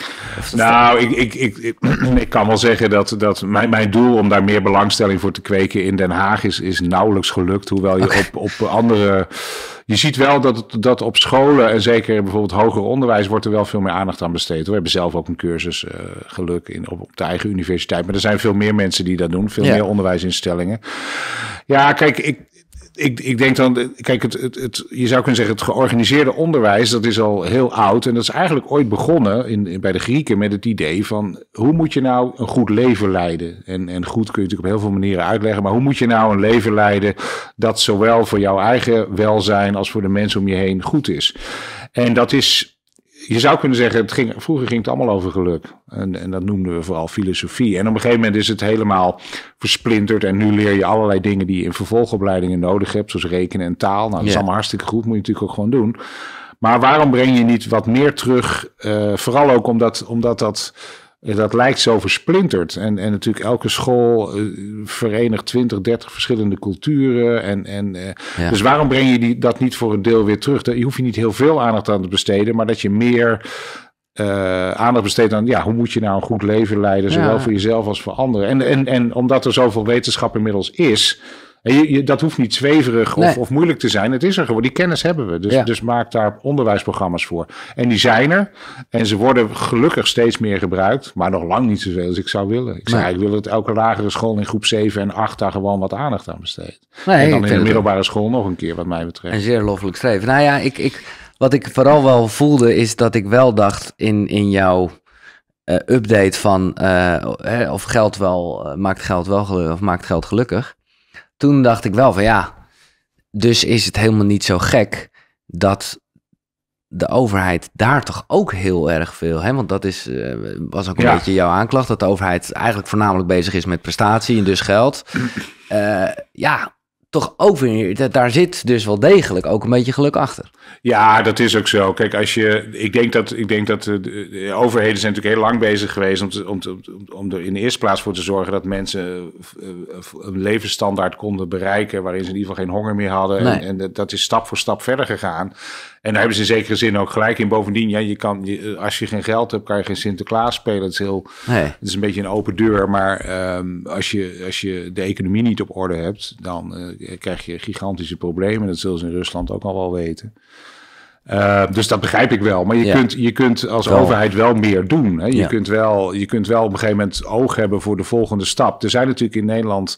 Nou, ik, ik, ik, ik, kan wel zeggen dat, dat mijn, mijn doel om daar meer belangstelling voor te kweken in Den Haag is, is nauwelijks gelukt. Hoewel je op, op andere. Je ziet wel dat, dat op scholen en zeker bijvoorbeeld hoger onderwijs wordt er wel veel meer aandacht aan besteed. We hebben zelf ook een cursus eh, geluk in, op, op de eigen universiteit. Maar er zijn veel meer mensen die dat doen, veel meer onderwijsinstellingen. Ja, kijk, ik, ik, ik denk dan, kijk, het, het, je zou kunnen zeggen, het georganiseerde onderwijs, dat is al heel oud. En dat is eigenlijk ooit begonnen in bij de Grieken met het idee van hoe moet je nou een goed leven leiden? En, en goed kun je natuurlijk op heel veel manieren uitleggen, maar hoe moet je nou een leven leiden dat zowel voor jouw eigen welzijn als voor de mensen om je heen goed is? En dat is je zou kunnen zeggen, het ging, vroeger ging het allemaal over geluk. En, en, dat noemden we vooral filosofie. En op een gegeven moment is het helemaal versplinterd. En nu leer je allerlei dingen die je in vervolgopleidingen nodig hebt. Zoals rekenen en taal. Nou, dat is allemaal hartstikke goed. Moet je natuurlijk ook gewoon doen. Maar waarom breng je niet wat meer terug? Eh, vooral ook omdat, omdat dat eh, dat lijkt zo versplinterd. En, en natuurlijk elke school eh, verenigt 20, 30 verschillende culturen. En, en, eh, Dus waarom breng je die, dat niet voor een deel weer terug? Je hoef je niet heel veel aandacht aan te besteden, maar dat je meer aandacht besteedt aan ja, hoe moet je nou een goed leven leiden, zowel voor jezelf als voor anderen. En, en, en omdat er zoveel wetenschap inmiddels is, dat hoeft niet zweverig of, of, moeilijk te zijn. Het is er gewoon. Die kennis hebben we. Dus, dus maak daar onderwijsprogramma's voor. En die zijn er. En ze worden gelukkig steeds meer gebruikt. Maar nog lang niet zoveel als ik zou willen. Ik nee. zei, ik wil dat elke lagere school in groep 7 en 8 daar gewoon wat aandacht aan besteedt. en dan in de middelbare school nog een keer, wat mij betreft. Een zeer loffelijk streven. Nou ja, ik, ik, wat ik vooral wel voelde is dat ik wel dacht in, in jouw... Eh, update van eh, eh, of geld wel maakt geld wel gelukkig of maakt geld gelukkig toen dacht ik wel van ja, dus is het helemaal niet zo gek dat de overheid daar toch ook heel erg veel. Hè? Want dat is, eh, was ook een beetje jouw aanklacht. Dat de overheid eigenlijk voornamelijk bezig is met prestatie en dus geld. Eh, ja, toch ook weer, daar zit dus wel degelijk ook een beetje geluk achter. Ja, dat is ook zo. Kijk, als je, ik denk dat, ik denk dat eh, de, overheden zijn natuurlijk heel lang bezig geweest om, te, om, te, om er in de eerste plaats voor te zorgen dat mensen eh, eh, een levensstandaard konden bereiken waarin ze in ieder geval geen honger meer hadden. En, en dat is stap voor stap verder gegaan. En daar hebben ze in zekere zin ook gelijk in. Bovendien, ja, je kan, eh, als je geen geld hebt, kan je geen Sinterklaas spelen. Het is, heel, het is een beetje een open deur. Maar ehm, als, je, als je de economie niet op orde hebt, dan eh, krijg je gigantische problemen. Dat zullen ze in Rusland ook al wel weten. Ehm, dus dat begrijp ik wel. Maar je, kunt, je kunt als overheid wel meer doen. Hè? Je, kunt wel, je kunt wel op een gegeven moment oog hebben voor de volgende stap. Er zijn natuurlijk in Nederland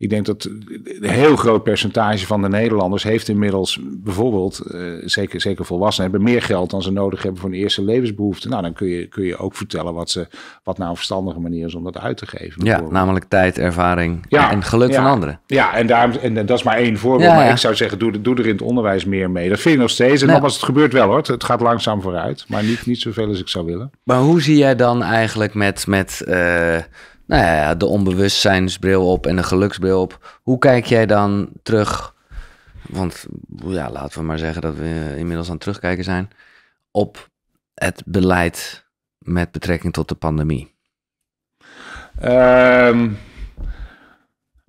ik denk dat een heel groot percentage van de Nederlanders heeft inmiddels bijvoorbeeld, eh, zeker, zeker volwassenen, hebben meer geld dan ze nodig hebben voor de eerste levensbehoeften. Nou, dan kun je, kun je ook vertellen wat, ze, wat nou een verstandige manier is om dat uit te geven. Ja, namelijk tijd, ervaring en geluk van anderen. Ja, en, daarom, en, dat is maar één voorbeeld. maar ik zou zeggen, doe, doe er in het onderwijs meer mee. Dat vind ik nog steeds. En dan nogmaals, het gebeurt wel hoor. Het, gaat langzaam vooruit, maar niet, niet zoveel als ik zou willen. Maar hoe zie jij dan eigenlijk met, met eh, nou ja, de onbewustzijnsbril op en de geluksbril op. Hoe kijk jij dan terug? Want ja, laten we maar zeggen dat we inmiddels aan het terugkijken zijn op het beleid met betrekking tot de pandemie. Ehm.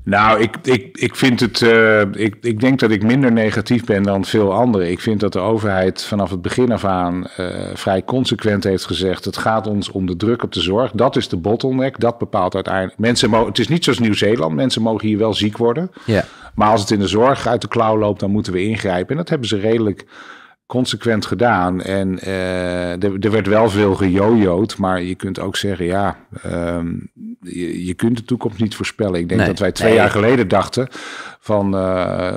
Nou, ik, ik, ik vind het. Eh, ik, ik denk dat ik minder negatief ben dan veel anderen. Ik vind dat de overheid vanaf het begin af aan eh, vrij consequent heeft gezegd: het gaat ons om de druk op de zorg. Dat is de bottleneck. Dat bepaalt uiteindelijk. Mensen mogen, het is niet zoals Nieuw-Zeeland. Mensen mogen hier wel ziek worden. Ja. Maar als het in de zorg uit de klauw loopt, dan moeten we ingrijpen. En dat hebben ze redelijk consequent gedaan. En eh, er, werd wel veel gejojood, maar je kunt ook zeggen, ja, ehm, je, kunt de toekomst niet voorspellen. Ik denk dat wij twee jaar geleden dachten, van eh,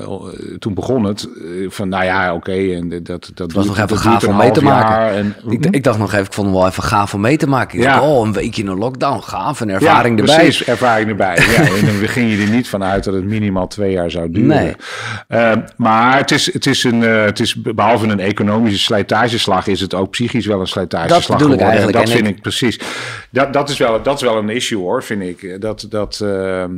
toen begon het, eh, van nou ja, oké, en dat, dat was nog even gaaf om mee te maken. ik, ik, dacht nog even, ik vond hem wel even gaaf om mee te maken. Ik ja. dacht, oh, een weekje in een lockdown, gaaf, en ervaring ja, erbij. precies, ervaring erbij. ja, en dan ging je er niet vanuit dat het minimaal twee jaar zou duren. Nee. Eh, maar het is, het is een, het is behalve een economische slijtageslag, is het ook psychisch wel een slijtageslag dat geworden. Ik eigenlijk. En dat vind ik... precies. Dat, dat, is wel, dat is wel een issue hoor, vind ik. Dat, dat ehm,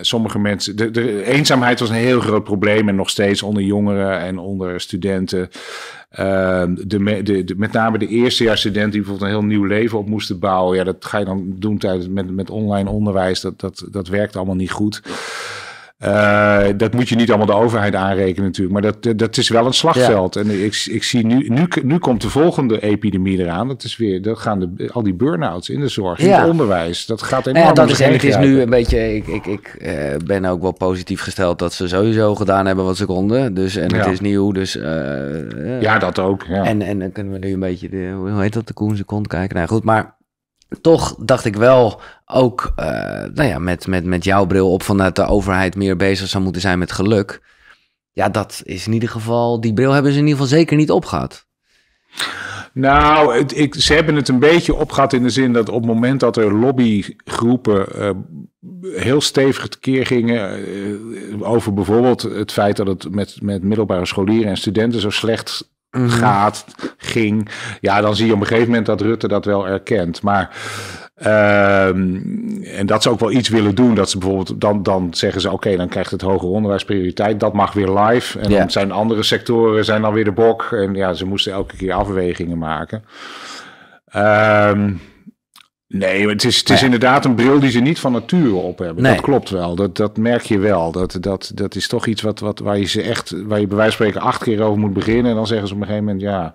sommige mensen, de, de eenzaamheid het was een heel groot probleem en nog steeds onder jongeren en onder studenten. Uh, de, de, de, met name de eerstejaarsstudenten die bijvoorbeeld een heel nieuw leven op moesten bouwen. Ja, dat ga je dan doen tijdens, met, met online onderwijs. Dat, dat, dat werkt allemaal niet goed. Eh, dat moet je niet allemaal de overheid aanrekenen natuurlijk. Maar dat, eh, dat is wel een slagveld. En ik, ik zie nu, nu, nu komt de volgende epidemie eraan. Dat is weer, dat gaan de, al die burn-outs in de zorg, in het onderwijs. Dat gaat nou enorm. Ja, dat is, het is nu een beetje, ik, ik, ik eh, ben ook wel positief gesteld dat ze sowieso gedaan hebben wat ze konden. Dus, en het is nieuw, dus... ja, dat ook. En, en dan kunnen we nu een beetje, de, hoe heet dat, de koen kont kijken. Nou goed, maar toch dacht ik wel ook eh, nou ja, met, met, met jouw bril op vanuit de overheid meer bezig zou moeten zijn met geluk. Ja, dat is in ieder geval, die bril hebben ze in ieder geval zeker niet opgehad. Nou, het, ik, ze hebben het een beetje opgehad in de zin dat op het moment dat er lobbygroepen eh, heel stevig tekeer gingen eh, over bijvoorbeeld het feit dat het met, met middelbare scholieren en studenten zo slecht Mhm. gaat, ging. Ja, dan zie je op een gegeven moment dat Rutte dat wel erkent. Maar. Ehm, en dat ze ook wel iets willen doen. Dat ze bijvoorbeeld dan, dan zeggen ze: oké, dan krijgt het hoger onderwijs prioriteit. Dat mag weer live. En dan zijn andere sectoren zijn dan weer de bok. En ja, ze moesten elke keer afwegingen maken. Um, Nee, het is, het is nou inderdaad een bril die ze niet van nature op hebben. Dat klopt wel. Dat, dat merk je wel. Dat, dat, dat is toch iets wat, wat, waar je ze echt, waar je bij wijze van spreken acht keer over moet beginnen. En dan zeggen ze op een gegeven moment ja.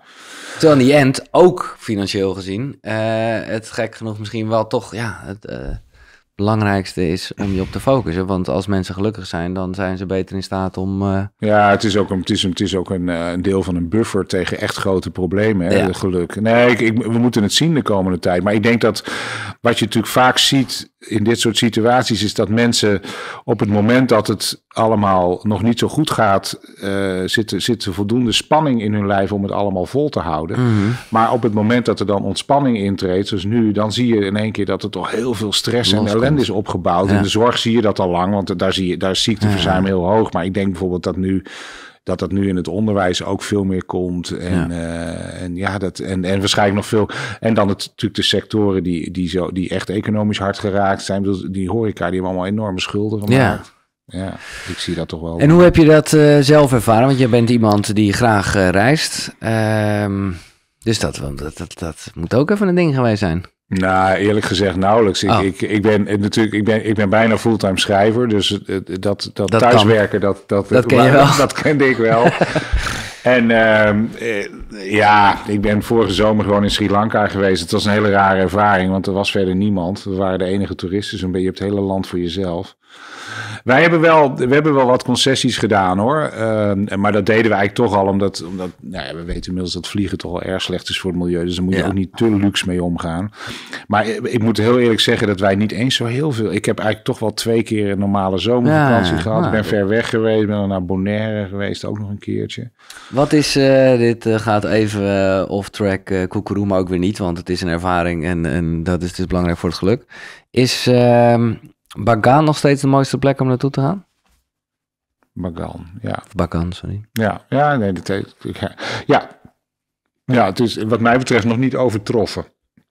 Terwijl in die end ook financieel gezien, eh, het gek genoeg misschien wel toch, ja, het, eh, belangrijkste is om je op te focussen. Want als mensen gelukkig zijn, dan zijn ze beter in staat om. Eh, ja, het is ook, een, het is, het is ook een, eh, een, deel van een buffer tegen echt grote problemen. Hè, Geluk. Nee, ik, we moeten het zien de komende tijd. Maar ik denk dat wat je natuurlijk vaak ziet in dit soort situaties is dat mensen op het moment dat het allemaal nog niet zo goed gaat, zitten, eh, zitten voldoende spanning in hun lijf om het allemaal vol te houden. Mhm. Maar op het moment dat er dan ontspanning intreedt, zoals nu, dan zie je in één keer dat er toch heel veel stress en ellende is opgebouwd. Ja. In de zorg zie je dat al lang, want daar, zie je, daar ziekteverzuim heel hoog. Maar ik denk bijvoorbeeld dat nu dat dat nu in het onderwijs ook veel meer komt. En ja, eh, en, ja dat, en, en waarschijnlijk nog veel. En dan natuurlijk de sectoren die, die, zo, die echt economisch hard geraakt zijn. Die horeca, die hebben allemaal enorme schulden gemaakt. Ja. Ja, ik zie dat toch wel. En hoe heb je dat eh, zelf ervaren? Want je bent iemand die graag eh, reist. Ehm, dus dat, dat, dat, dat, moet ook even een ding geweest zijn. Nou, eerlijk gezegd nauwelijks. Ik, oh. ik, ik, ben natuurlijk, ik ben, ik ben bijna fulltime schrijver, dus dat, dat, thuiswerken, dat, dat, dat, ken je wel. dat, kende ik wel. en ehm, eh, ja, ik ben vorige zomer gewoon in Sri Lanka geweest. Het was een hele rare ervaring, want er was verder niemand. We waren de enige toeristen, dus je hebt het hele land voor jezelf. Wij hebben wel, we hebben wel wat concessies gedaan hoor. Ehm, maar dat deden we eigenlijk toch al omdat, omdat nou ja, we weten inmiddels dat vliegen toch al erg slecht is voor het milieu. Dus daar moet je ook niet te luxe mee omgaan. Maar ik moet heel eerlijk zeggen dat wij niet eens zo heel veel. Ik heb eigenlijk toch wel twee keer een normale zomervakantie gehad. Ik nou, ben ver weg geweest, ben naar Bonaire geweest ook nog een keertje. Wat is, eh, dit eh, gaat even eh, off track uh, maar ook weer niet, want het is een ervaring en, en dat is dus belangrijk voor het geluk. Is ehm, Bagan nog steeds de mooiste plek om naartoe te gaan? Bagan, ja. Bagan, sorry. Ja, ja nee, dat heeft, ja. ja. het is wat mij betreft nog niet overtroffen.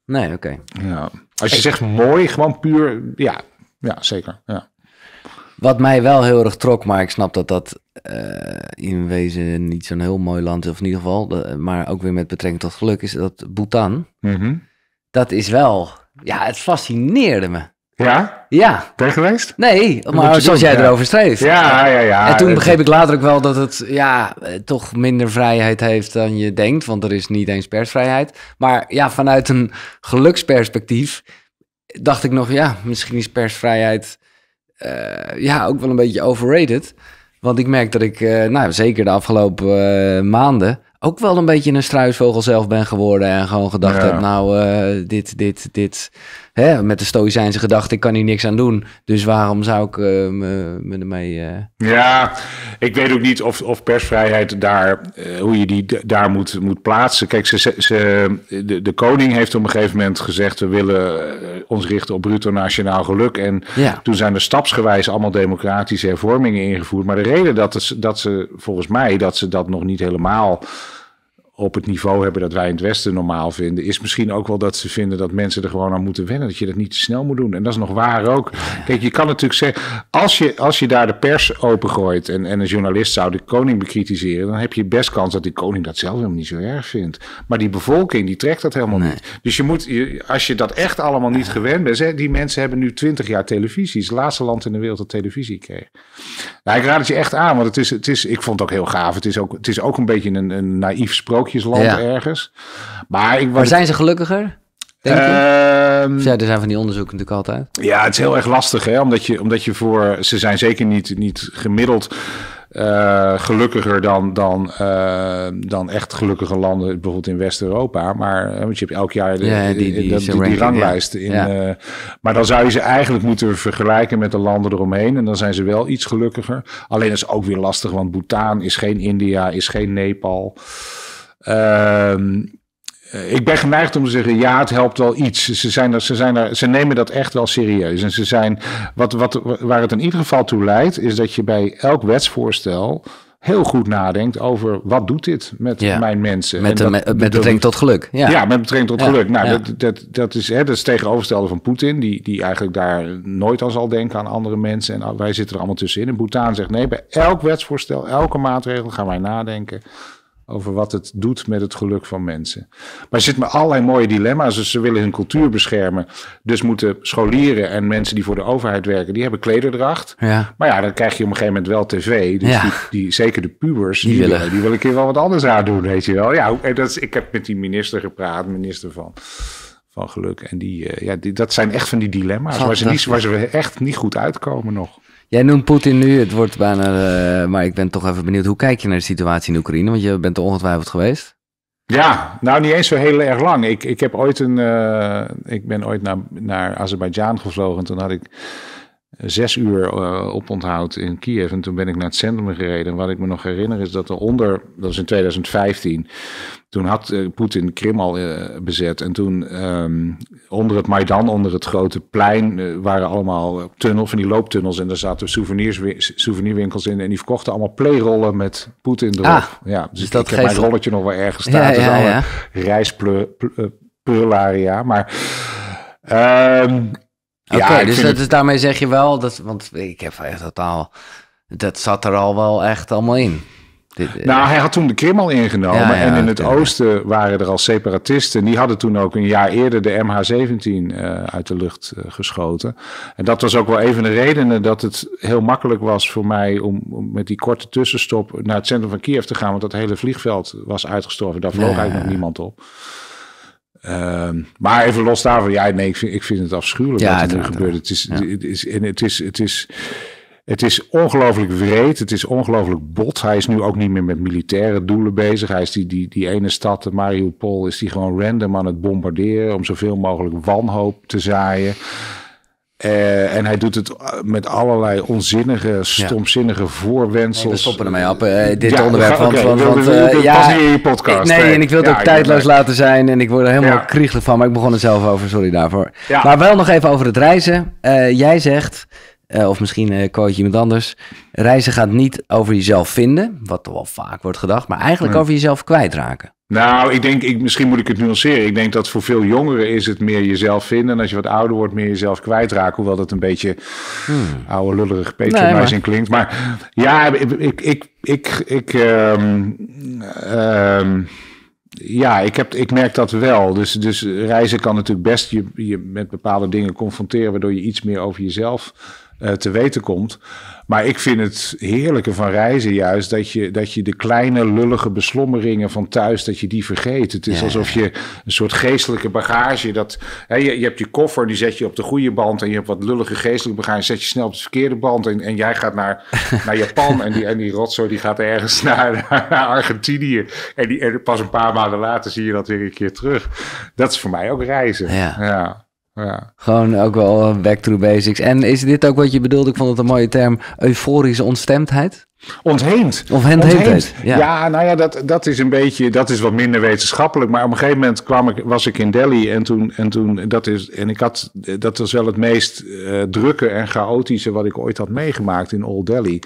Nee, oké. Ja. Als je zegt mooi, gewoon puur, ja, ja zeker. Ja. Wat mij wel heel erg trok, maar ik snap dat dat uh, in wezen niet zo'n heel mooi land is, of in ieder geval, maar ook weer met betrekking tot geluk, is dat Bhutan. Mhm. Dat is wel, ja, het fascineerde me. Ja? Ja. Ben geweest? Nee, maar zoals jij erover streef Ja, ja, ja. En toen begreep ik later ook wel dat het ja, eh, toch minder vrijheid heeft dan je denkt, want er is niet eens persvrijheid. Maar ja, vanuit een geluksperspectief dacht ik nog, ja, misschien is persvrijheid eh, ja, ook wel een beetje overrated. Want ik merk dat ik, eh, nou zeker de afgelopen maanden, ook wel een beetje een struisvogel zelf ben geworden. En gewoon gedacht heb, nou, dit, dit, dit hè, met de stoïcijnse gedachte, ik kan hier niks aan doen. Dus waarom zou ik me, eh, me ermee... Eh? Ja, ik weet ook niet of, of persvrijheid daar, eh, hoe je die daar moet, moet plaatsen. Kijk, ze, ze, de, de koning heeft op een gegeven moment gezegd, we willen ons richten op bruto nationaal geluk. En ja. toen zijn er stapsgewijs allemaal democratische hervormingen ingevoerd. Maar de reden dat, het, dat ze, volgens mij, dat ze dat nog niet helemaal op het niveau hebben dat wij in het Westen normaal vinden, is misschien ook wel dat ze vinden dat mensen er gewoon aan moeten wennen. Dat je dat niet te snel moet doen. En dat is nog waar ook. Kijk, je kan natuurlijk zeggen, als je, als je daar de pers opengooit en, en een journalist zou de koning bekritiseren, dan heb je best kans dat die koning dat zelf helemaal niet zo erg vindt. Maar die bevolking, die trekt dat helemaal niet. Dus je moet, je, als je dat echt allemaal niet gewend bent, hè, die mensen hebben nu twintig jaar televisie. Het laatste land in de wereld dat televisie kreeg. Nou, ik raad het je echt aan, want het is, het is, ik vond het ook heel gaaf. Het is ook, het is ook een beetje een, een naïef sprookje land ergens. Maar, ik, zijn ze gelukkiger? Denk ehm, er zijn van die onderzoeken natuurlijk altijd. Ja, het is heel erg lastig, hè? Omdat, je, omdat je voor. Ze zijn zeker niet, niet gemiddeld. Eh, gelukkiger dan, dan, eh, dan echt gelukkige landen, bijvoorbeeld in West-Europa. Maar want je hebt elk jaar de, die, die, ranglijst. In, eh, maar dan zou je ze eigenlijk moeten vergelijken met de landen eromheen. En dan zijn ze wel iets gelukkiger. Alleen is ook weer lastig, want Bhutan is geen India, is geen Nepal. Ehm, eh, ik ben geneigd om te zeggen, ja, het helpt wel iets. Ze, zijn er, ze, zijn er, ze nemen dat echt wel serieus. En ze zijn, wat, wat, waar het in ieder geval toe leidt, is dat je bij elk wetsvoorstel heel goed nadenkt over wat doet dit met mijn mensen. Met, dat, met, met betrekking tot geluk. Ja. ja, met betrekking tot geluk. Nou, Dat, dat, dat, is, hè, dat is tegenovergestelde van Poetin, die, die eigenlijk daar nooit aan zal denken aan andere mensen. En wij zitten er allemaal tussenin. En Bhutan zegt nee, bij elk wetsvoorstel, elke maatregel gaan wij nadenken over wat het doet met het geluk van mensen. Maar er zitten allerlei mooie dilemma's. Dus ze willen hun cultuur beschermen. Dus moeten scholieren en mensen die voor de overheid werken, die hebben klederdracht. Maar ja, dan krijg je op een gegeven moment wel tv. Dus die, die, zeker de pubers, die, die willen. Die, willen een keer wel wat anders aan doen, weet je wel. Ja, dat is, ik heb met die minister gepraat, minister van van geluk. En die, eh, ja, die, dat zijn echt van die dilemma's waar ze, niet, waar ze echt niet goed uitkomen nog. Jij noemt Poetin nu, het wordt bijna. Eh, maar ik ben toch even benieuwd, hoe kijk je naar de situatie in Oekraïne? Want je bent er ongetwijfeld geweest. Ja, nou niet eens zo heel erg lang. Ik, ik, heb ooit een, eh, ik ben ooit naar, naar Azerbeidzjan gevlogen toen had ik zes uur eh, op onthoud in Kiev. En toen ben ik naar het centrum gereden. En wat ik me nog herinner is dat er onder, dat was in 2015, toen had eh, Poetin Krim al eh, bezet. En toen ehm, onder het Maidan, onder het grote plein, waren allemaal tunnels van die looptunnels. En daar zaten souvenirwinkels in. En die verkochten allemaal playrollen met Poetin erop. Ah, ja, dus, dus dat ik heb mijn rolletje nog wel ergens staan. Ja, dus ja, ja. Maar... Um, ja, dus, dat, daarmee zeg je wel, dat, want ik heb echt totaal, dat zat er al wel echt allemaal in. Eh. nou, hij had toen de Krim al ingenomen. en in het oosten waren er al separatisten. Die hadden toen ook een jaar eerder de MH17 eh, uit de lucht eh, geschoten. En dat was ook wel even de redenen dat het heel makkelijk was voor mij om, met die korte tussenstop naar het centrum van Kiev te gaan. Want dat hele vliegveld was uitgestorven. Daar vloog eigenlijk nog niemand op. Ehm, maar even los daarvan, ja, nee, ik vind, het afschuwelijk wat er nu gebeurt. Het is, het is, en het is, het is, het is ongelooflijk wreed, het is ongelooflijk bot. Hij is nu ook niet meer met militaire doelen bezig. Hij is die, die, die ene stad, Mariupol, is die gewoon random aan het bombarderen om zoveel mogelijk wanhoop te zaaien. Eh, en hij doet het eh, met allerlei onzinnige, stomzinnige ja. voorwendsels. we stoppen ermee op. Eh, dit onderwerp. Want, okay, want, in je podcast. nee, en ik wil het ook tijdloos laten zijn. En ik word er helemaal kriegelig van. Maar ik begon er zelf over. Sorry daarvoor. Maar wel nog even over het reizen. jij zegt... Eh, of misschien uh, quote je iemand anders. Reizen gaat niet over jezelf vinden, wat er wel vaak wordt gedacht, maar eigenlijk over jezelf kwijtraken. Nou, ik denk, ik, misschien moet ik het nuanceren. Ik denk dat voor veel jongeren is het meer jezelf vinden. En als je wat ouder wordt, meer jezelf kwijtraken. Hoewel dat een beetje hmm. oude lullerig patronizing nee, klinkt. Maar ja, ik, ik, ik, ik, ehm, ehm, ja, ik, heb, ik merk dat wel. Dus, dus reizen kan natuurlijk best je, je met bepaalde dingen confronteren, waardoor je iets meer over jezelf eh, te weten komt. Maar ik vind het heerlijke van reizen juist dat je, dat je de kleine lullige beslommeringen van thuis, dat je die vergeet. Het is alsof je een soort geestelijke bagage, dat, hè, je, je hebt je koffer, die zet je op de goede band en je hebt wat lullige geestelijke bagage, zet je snel op de verkeerde band en, en jij gaat naar, naar Japan en die, en die rotzooi die gaat ergens naar, naar Argentinië. En, die, en pas een paar maanden later zie je dat weer een keer terug. Dat is voor mij ook reizen. ja. Ja. Gewoon ook wel back to basics. En is dit ook wat je bedoelt Ik vond het een mooie term. Euforische ontstemdheid? Ontheemd. Of ontheemd. Ja. ja. nou ja, dat, dat is een beetje, dat is wat minder wetenschappelijk. Maar op een gegeven moment kwam ik, was ik in Delhi en toen, en toen, dat is, en ik had, dat was wel het meest eh, drukke en chaotische wat ik ooit had meegemaakt in Old Delhi.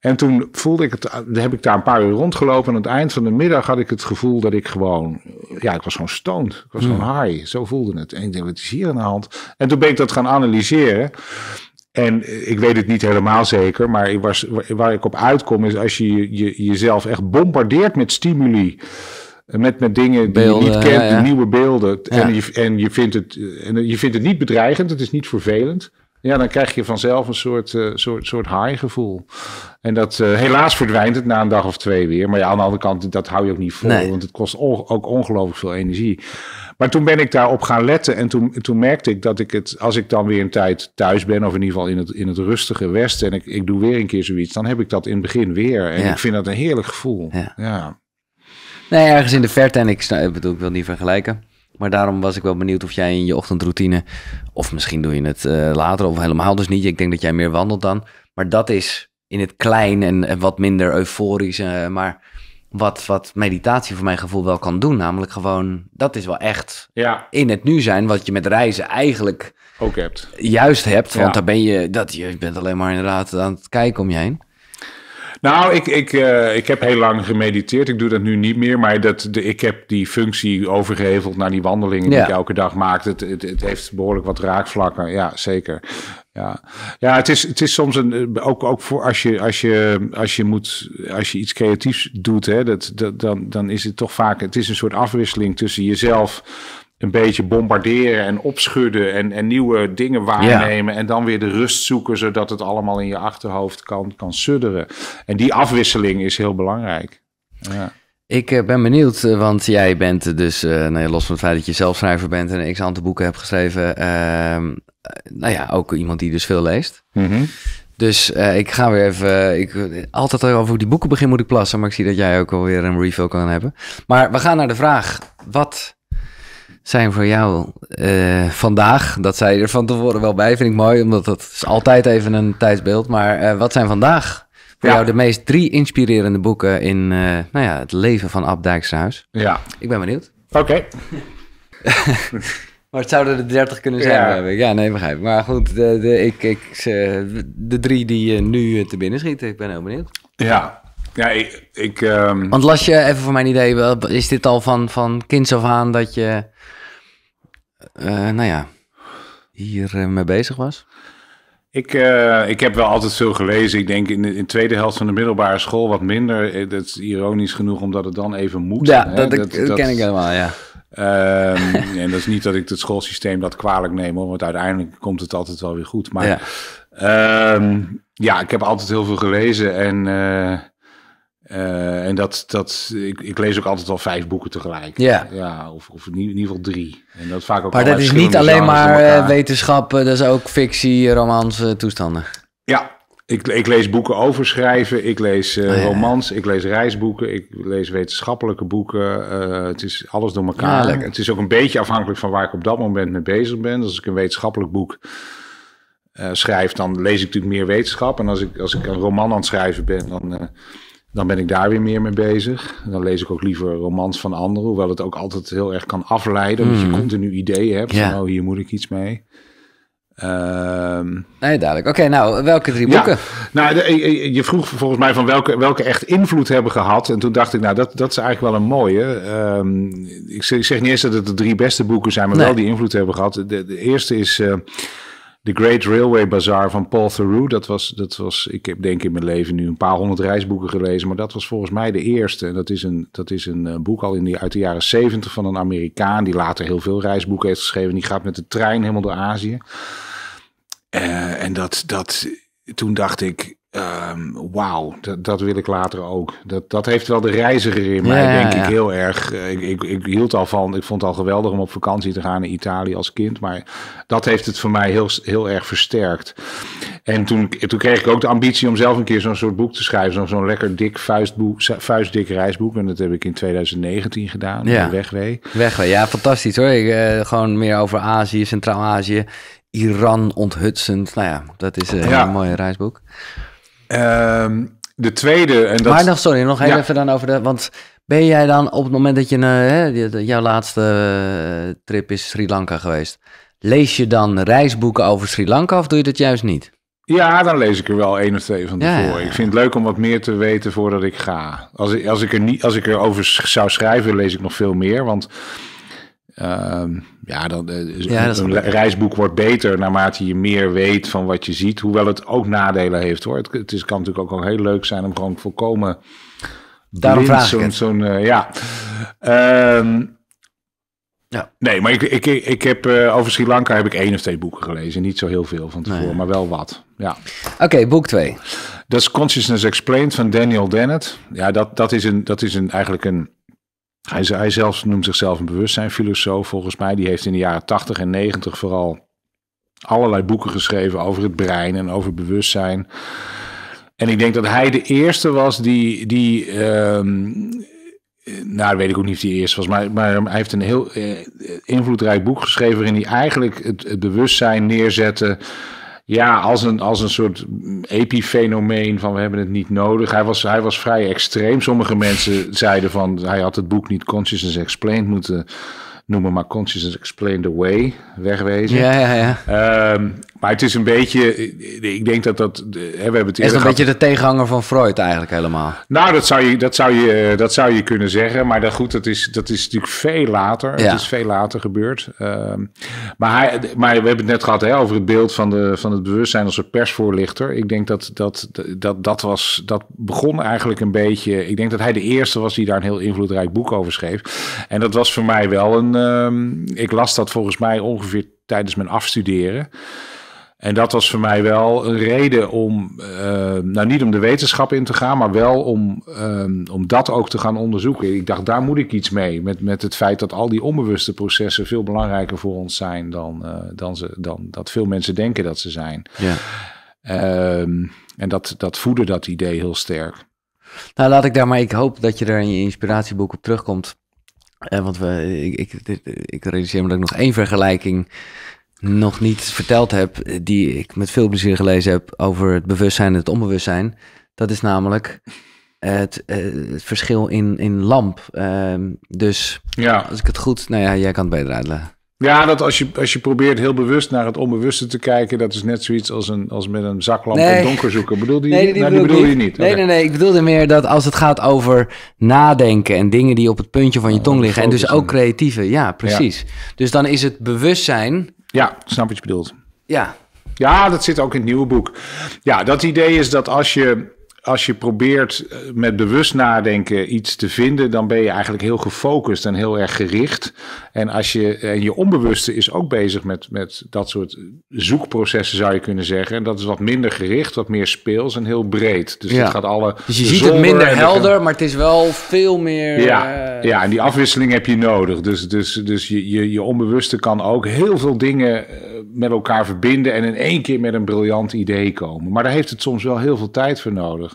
En toen voelde ik het, heb ik daar een paar uur rondgelopen. En aan het eind van de middag had ik het gevoel dat ik gewoon, ja, ik was gewoon stoned. Ik was gewoon high. Zo voelde het. En ik dacht, wat is hier aan de hand? En toen ben ik dat gaan analyseren. En ik weet het niet helemaal zeker, maar was, waar ik op uitkom is als je, je, jezelf echt bombardeert met stimuli. Met, met dingen die je niet kent, nieuwe beelden. En, je, en, je vindt het, en je vindt het niet bedreigend, het is niet vervelend. Ja, dan krijg je vanzelf een soort, eh, soort, soort high gevoel. En dat eh, helaas verdwijnt het na een dag of twee weer. Maar ja, aan de andere kant, dat hou je ook niet vol. Want het kost ook ongelooflijk veel energie. Maar toen ben ik daarop gaan letten en toen, toen merkte ik dat ik het, als ik dan weer een tijd thuis ben, of in ieder geval in het, in het rustige Westen, en ik, ik doe weer een keer zoiets, dan heb ik dat in het begin weer. En ik vind dat een heerlijk gevoel. Ja. Nee, ergens in de verte, en ik, bedoel, ik wil niet vergelijken. Maar daarom was ik wel benieuwd of jij in je ochtendroutine, of misschien doe je het eh, later of helemaal dus niet. Ik denk dat jij meer wandelt dan. Maar dat is in het klein en, wat minder euforisch. Eh, maar wat, wat meditatie voor mijn gevoel wel kan doen. Namelijk gewoon, dat is wel echt ja. in het nu zijn, wat je met reizen eigenlijk ook hebt. juist hebt. Want dan daar ben je, dat, je bent alleen maar inderdaad aan het kijken om je heen. Nou, ik, ik, eh, ik heb heel lang gemediteerd. Ik doe dat nu niet meer. Maar dat, de, ik heb die functie overgeheveld naar die wandelingen die ik elke dag maak. Het, het, het, heeft behoorlijk wat raakvlakken. Ja, zeker. Ja, ja het, is, het is soms een. Eh, ook, ook voor als je, als, je, als, je moet, als je iets creatiefs doet, hè, dat, dat, dan, dan is het toch vaak. Het is een soort afwisseling tussen jezelf een beetje bombarderen en opschudden en, en nieuwe dingen waarnemen. En dan weer de rust zoeken, zodat het allemaal in je achterhoofd kan, kan sudderen. En die afwisseling is heel belangrijk. Ja. Ik eh, ben benieuwd, eh, want jij bent dus, eh, nee, nou los van het feit dat je zelfschrijver bent en een x aantal boeken hebt geschreven, ehm, nou ja, ook iemand die dus veel leest. Mhm. Dus ik ga weer even. Ik, altijd over die boeken begin moet ik plassen, maar ik zie dat jij ook alweer een refill kan hebben. Maar we gaan naar de vraag: wat zijn voor jou eh, vandaag? Dat zei je er van tevoren wel bij, vind ik mooi, omdat dat is altijd even een tijdsbeeld. Maar eh, wat zijn vandaag voor jou de meest drie inspirerende boeken in eh, nou ja, het leven van Abdijkshuis? Ja. Ik ben benieuwd. Oké. maar het zouden er dertig kunnen zijn, ja. ja nee, begrijp ik. Maar goed, de, de, ik, ik, de drie die je nu te binnen schieten, ik ben heel benieuwd. Ja, ja, ik... ik ehm Want las je, even voor mijn idee, is dit al van, van kinds af aan dat je eh, nou ja, hier eh, mee bezig was? Ik, eh, ik heb wel altijd veel gelezen. Ik denk in de, in tweede helft van de middelbare school wat minder. Dat is ironisch genoeg, omdat het dan even moet. Ja, dat, ken ik helemaal, ja. Ehm, en dat is niet dat ik het schoolsysteem dat kwalijk neem, hoor, want uiteindelijk komt het altijd wel weer goed. Maar ja, ehm, ja ik heb altijd heel veel gelezen en... Eh, en dat, dat ik, ik, lees ook altijd al vijf boeken tegelijk. Ja. ja of, of in ieder geval drie. En dat vaak ook maar dat is niet alleen maar eh, wetenschap, dat is ook fictie, romans, eh, toestanden. Ja, ik, ik, lees boeken over schrijven, ik lees oh, romans, ik lees reisboeken, ik lees wetenschappelijke boeken. het is alles door elkaar. het is ook een beetje afhankelijk van waar ik op dat moment mee bezig ben. Dus als ik een wetenschappelijk boek uh, schrijf, dan lees ik natuurlijk meer wetenschap. En als ik, als ik een roman aan het schrijven ben, dan dan ben ik daar weer meer mee bezig. Dan lees ik ook liever romans van anderen, hoewel het ook altijd heel erg kan afleiden, omdat je mhm. continu ideeën hebt ja. oh, hier moet ik iets mee. Ehm, nee, duidelijk. Oké, nou, welke drie boeken? nou, eh, eh, je vroeg volgens mij van welke, welke echt invloed hebben gehad. En toen dacht ik, nou, dat, dat is eigenlijk wel een mooie. Ehm, ik, zeg, ik, zeg, niet eens dat het de drie beste boeken zijn, maar wel die invloed hebben gehad. De, de eerste is... Eh, The Great Railway Bazaar van Paul Theroux. Dat was, dat was, ik heb denk in mijn leven nu een paar honderd reisboeken gelezen, maar dat was volgens mij de eerste. En dat is een, dat is een eh, boek al in die, uit de jaren zeventig van een Amerikaan, die later heel veel reisboeken heeft geschreven. Die gaat met de trein helemaal door Azië. Eh, en dat, dat, toen dacht ik, Ehm, wauw, dat, dat, wil ik later ook. Dat, dat heeft wel de reiziger in mij, denk ik, heel erg. Ik, ik, ik, hield al van, ik vond het al geweldig om op vakantie te gaan in Italië als kind. Maar dat heeft het voor mij heel, heel erg versterkt. En toen, toen kreeg ik ook de ambitie om zelf een keer zo'n soort boek te schrijven. Zo'n lekker dik vuistboek, vuistdik reisboek. En dat heb ik in 2019 gedaan, ja. Wegwee. Wegwee, ja, fantastisch hoor. Ik, eh, gewoon meer over Azië, Centraal-Azië. Iran onthutsend. Nou ja, dat is eh, een mooie reisboek. Ehm, de tweede. En dat... Maar nog, sorry, nog even dan over de. Want ben jij dan op het moment dat je. Eh, jouw laatste eh, trip is Sri Lanka geweest. Lees je dan reisboeken over Sri Lanka of doe je dat juist niet? Ja, dan lees ik er wel één of twee van tevoren. Ik vind het leuk om wat meer te weten voordat ik ga. Als ik, als ik, er niet, als ik erover zou schrijven, lees ik nog veel meer. Want Ehm, ja, dan, eh, een, reisboek wordt beter naarmate je meer weet van wat je ziet. Hoewel het ook nadelen heeft hoor. Het, het is, kan natuurlijk ook wel heel leuk zijn om gewoon voorkomen Daarom vraag zo'n, zo'n eh, ja. Ehm, ja. Nee, maar ik, ik, ik heb eh, over Sri Lanka heb ik één of twee boeken gelezen. Niet zo heel veel van tevoren, maar wel wat. Ja. Oké, boek twee. Dat is Consciousness Explained van Daniel Dennett. Ja, dat, dat is, een, dat is een, eigenlijk een hij, zelf noemt zichzelf een bewustzijnfilosoof, volgens mij. Die heeft in de jaren 80 en 90 vooral allerlei boeken geschreven over het brein en over bewustzijn. En ik denk dat hij de eerste was die. die ehm, nou, weet ik ook niet of hij de eerste was, maar, maar hij heeft een heel eh, invloedrijk boek geschreven. waarin hij eigenlijk het, het bewustzijn neerzette ja, als een, als een soort epifenomeen van we hebben het niet nodig. Hij was, hij was vrij extreem. Sommige mensen zeiden van hij had het boek niet Consciousness Explained moeten noemen, maar Consciousness Explained Away, wegwezen. Ja, ja, ja. Ehm, maar het is een beetje, ik denk dat dat, hè, we hebben het Is een beetje de tegenhanger van Freud eigenlijk helemaal? Nou, dat zou je, dat zou je, eh, dat zou je kunnen zeggen. Maar dat, goed, dat is, dat is natuurlijk veel later. Ja. Het is veel later gebeurd. Ehm, maar, hij, maar we hebben het net gehad over het beeld van, de, van het bewustzijn als een persvoorlichter. Ik denk dat dat, dat, dat, was, dat begon eigenlijk een beetje, ik denk dat hij de eerste was die daar een heel invloedrijk boek over schreef. En dat was voor mij wel een, ehm, ik las dat volgens mij ongeveer tijdens mijn afstuderen. En dat was voor mij wel een reden om, eh, nou niet om de wetenschap in te gaan, maar wel om, eh, om dat ook te gaan onderzoeken. Ik dacht, daar moet ik iets mee. Met, met het feit dat al die onbewuste processen veel belangrijker voor ons zijn dan, eh, dan, ze, dan dat veel mensen denken dat ze zijn. Ja. Ehm, en dat, dat voedde dat idee heel sterk. Nou, laat ik daar maar. Ik hoop dat je er in je inspiratieboek op terugkomt. want we, ik, ik, ik realiseer me dat ik nog één vergelijking nog niet verteld heb, die ik met veel plezier gelezen heb over het bewustzijn en het onbewustzijn. Dat is namelijk het, eh, het verschil in, in lamp. Ehm, dus ja. als ik het goed, nou ja, jij kan het beter uitleggen. Ja, dat als je, als je probeert heel bewust naar het onbewuste te kijken, dat is net zoiets als, een, als met een zaklamp in donker zoeken. bedoel nee, nou, die, bedoel, die je niet? Nee, nee, nee, ik bedoelde meer dat als het gaat over nadenken en dingen die op het puntje van je oh, tong liggen, en dus ook creatieve, ja, precies. Dus dan is het bewustzijn ja, snap wat je bedoelt. Ja. Ja, dat zit ook in het nieuwe boek. Ja, dat idee is dat als je als je probeert eh, met bewust nadenken iets te vinden, dan ben je eigenlijk heel gefocust en heel erg gericht. En, als je, en je onbewuste is ook bezig met, met dat soort zoekprocessen, zou je kunnen zeggen. En dat is wat minder gericht, wat meer speels en heel breed. Dus gaat alle. Dus je ziet het minder helder, maar het is wel veel meer. Ja, eh, ja en die afwisseling heb je nodig. Dus, dus, dus je, je, je onbewuste kan ook heel veel dingen eh, met elkaar verbinden en in één keer met een briljant idee komen. Maar daar heeft het soms wel heel veel tijd voor nodig.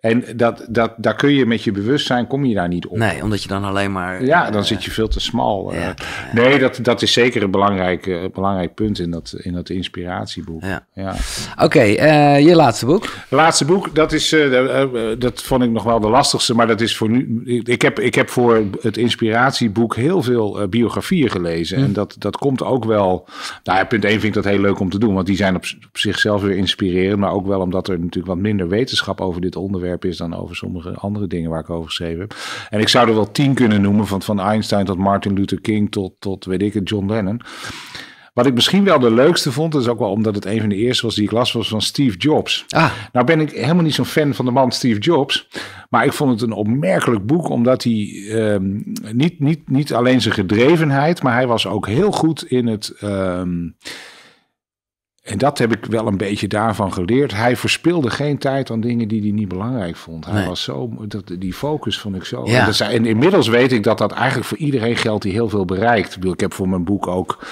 En dat, dat, daar kun je met je bewustzijn, kom je daar niet op. Nee, omdat je dan alleen maar... Ja, dan eh, zit je veel te smal. Eh. nee, dat, dat is zeker een belangrijk, eh, belangrijk punt in dat, in dat inspiratieboek. Ja. ja. Oké, je laatste boek? Laatste boek, dat, is, dat vond ik nog wel de lastigste, maar dat is voor nu... Ik heb, ik heb voor het inspiratieboek heel veel biografieën gelezen. Hm. En dat, dat komt ook wel... Nou punt 1 vind ik dat heel leuk om te doen, want die zijn op, op zichzelf weer inspirerend. Maar ook wel omdat er natuurlijk wat minder wetenschap over dit onderwerp is dan over sommige andere dingen waar ik over geschreven heb. En ik zou er wel tien kunnen noemen, van, van Einstein tot Martin Luther King tot, tot weet ik het, John Lennon. Wat ik misschien wel de leukste vond, is ook wel omdat het een van de eerste was die ik las, was van Steve Jobs. Ah. Nou ben ik helemaal niet zo'n fan van de man Steve Jobs. Maar ik vond het een opmerkelijk boek, omdat hij ehm, niet, niet, niet alleen zijn gedrevenheid, maar hij was ook heel goed in het. Ehm, en dat heb ik wel een beetje daarvan geleerd. Hij verspilde geen tijd aan dingen die hij niet belangrijk vond. Hij was zo, dat, die focus vond ik zo. En, inmiddels weet ik dat dat eigenlijk voor iedereen geldt die heel veel bereikt. Ik, bedoel, ik heb voor mijn boek ook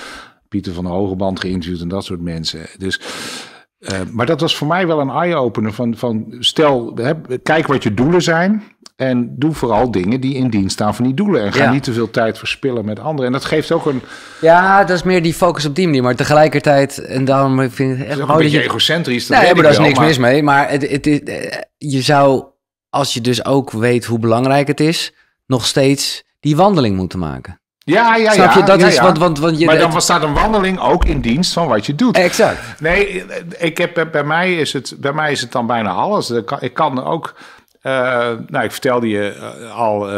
Pieter van der Hogeband geïnterviewd en dat soort mensen. Dus eh, maar dat was voor mij wel een eye-opener van, van stel, hè, kijk wat je doelen zijn en doe vooral dingen die in dienst staan van die doelen en ga niet te veel tijd verspillen met anderen. En dat geeft ook een... Ja, dat is meer die focus op die manier, maar tegelijkertijd, en daarom vind ik... Het een beetje egocentrisch. Dat nee, maar daar is niks mis mee, maar het, het, het, eh, je zou, als je dus ook weet hoe belangrijk het is, nog steeds die wandeling moeten maken. Ja, ja, Dat ja, want, want, want je, maar dan staat een wandeling ook in dienst van wat je doet. Exact. Nee, ik heb, eh, bij, mij is het, bij mij is het dan bijna alles. Ik kan ook... Eh, nou, ik vertelde je eh, al,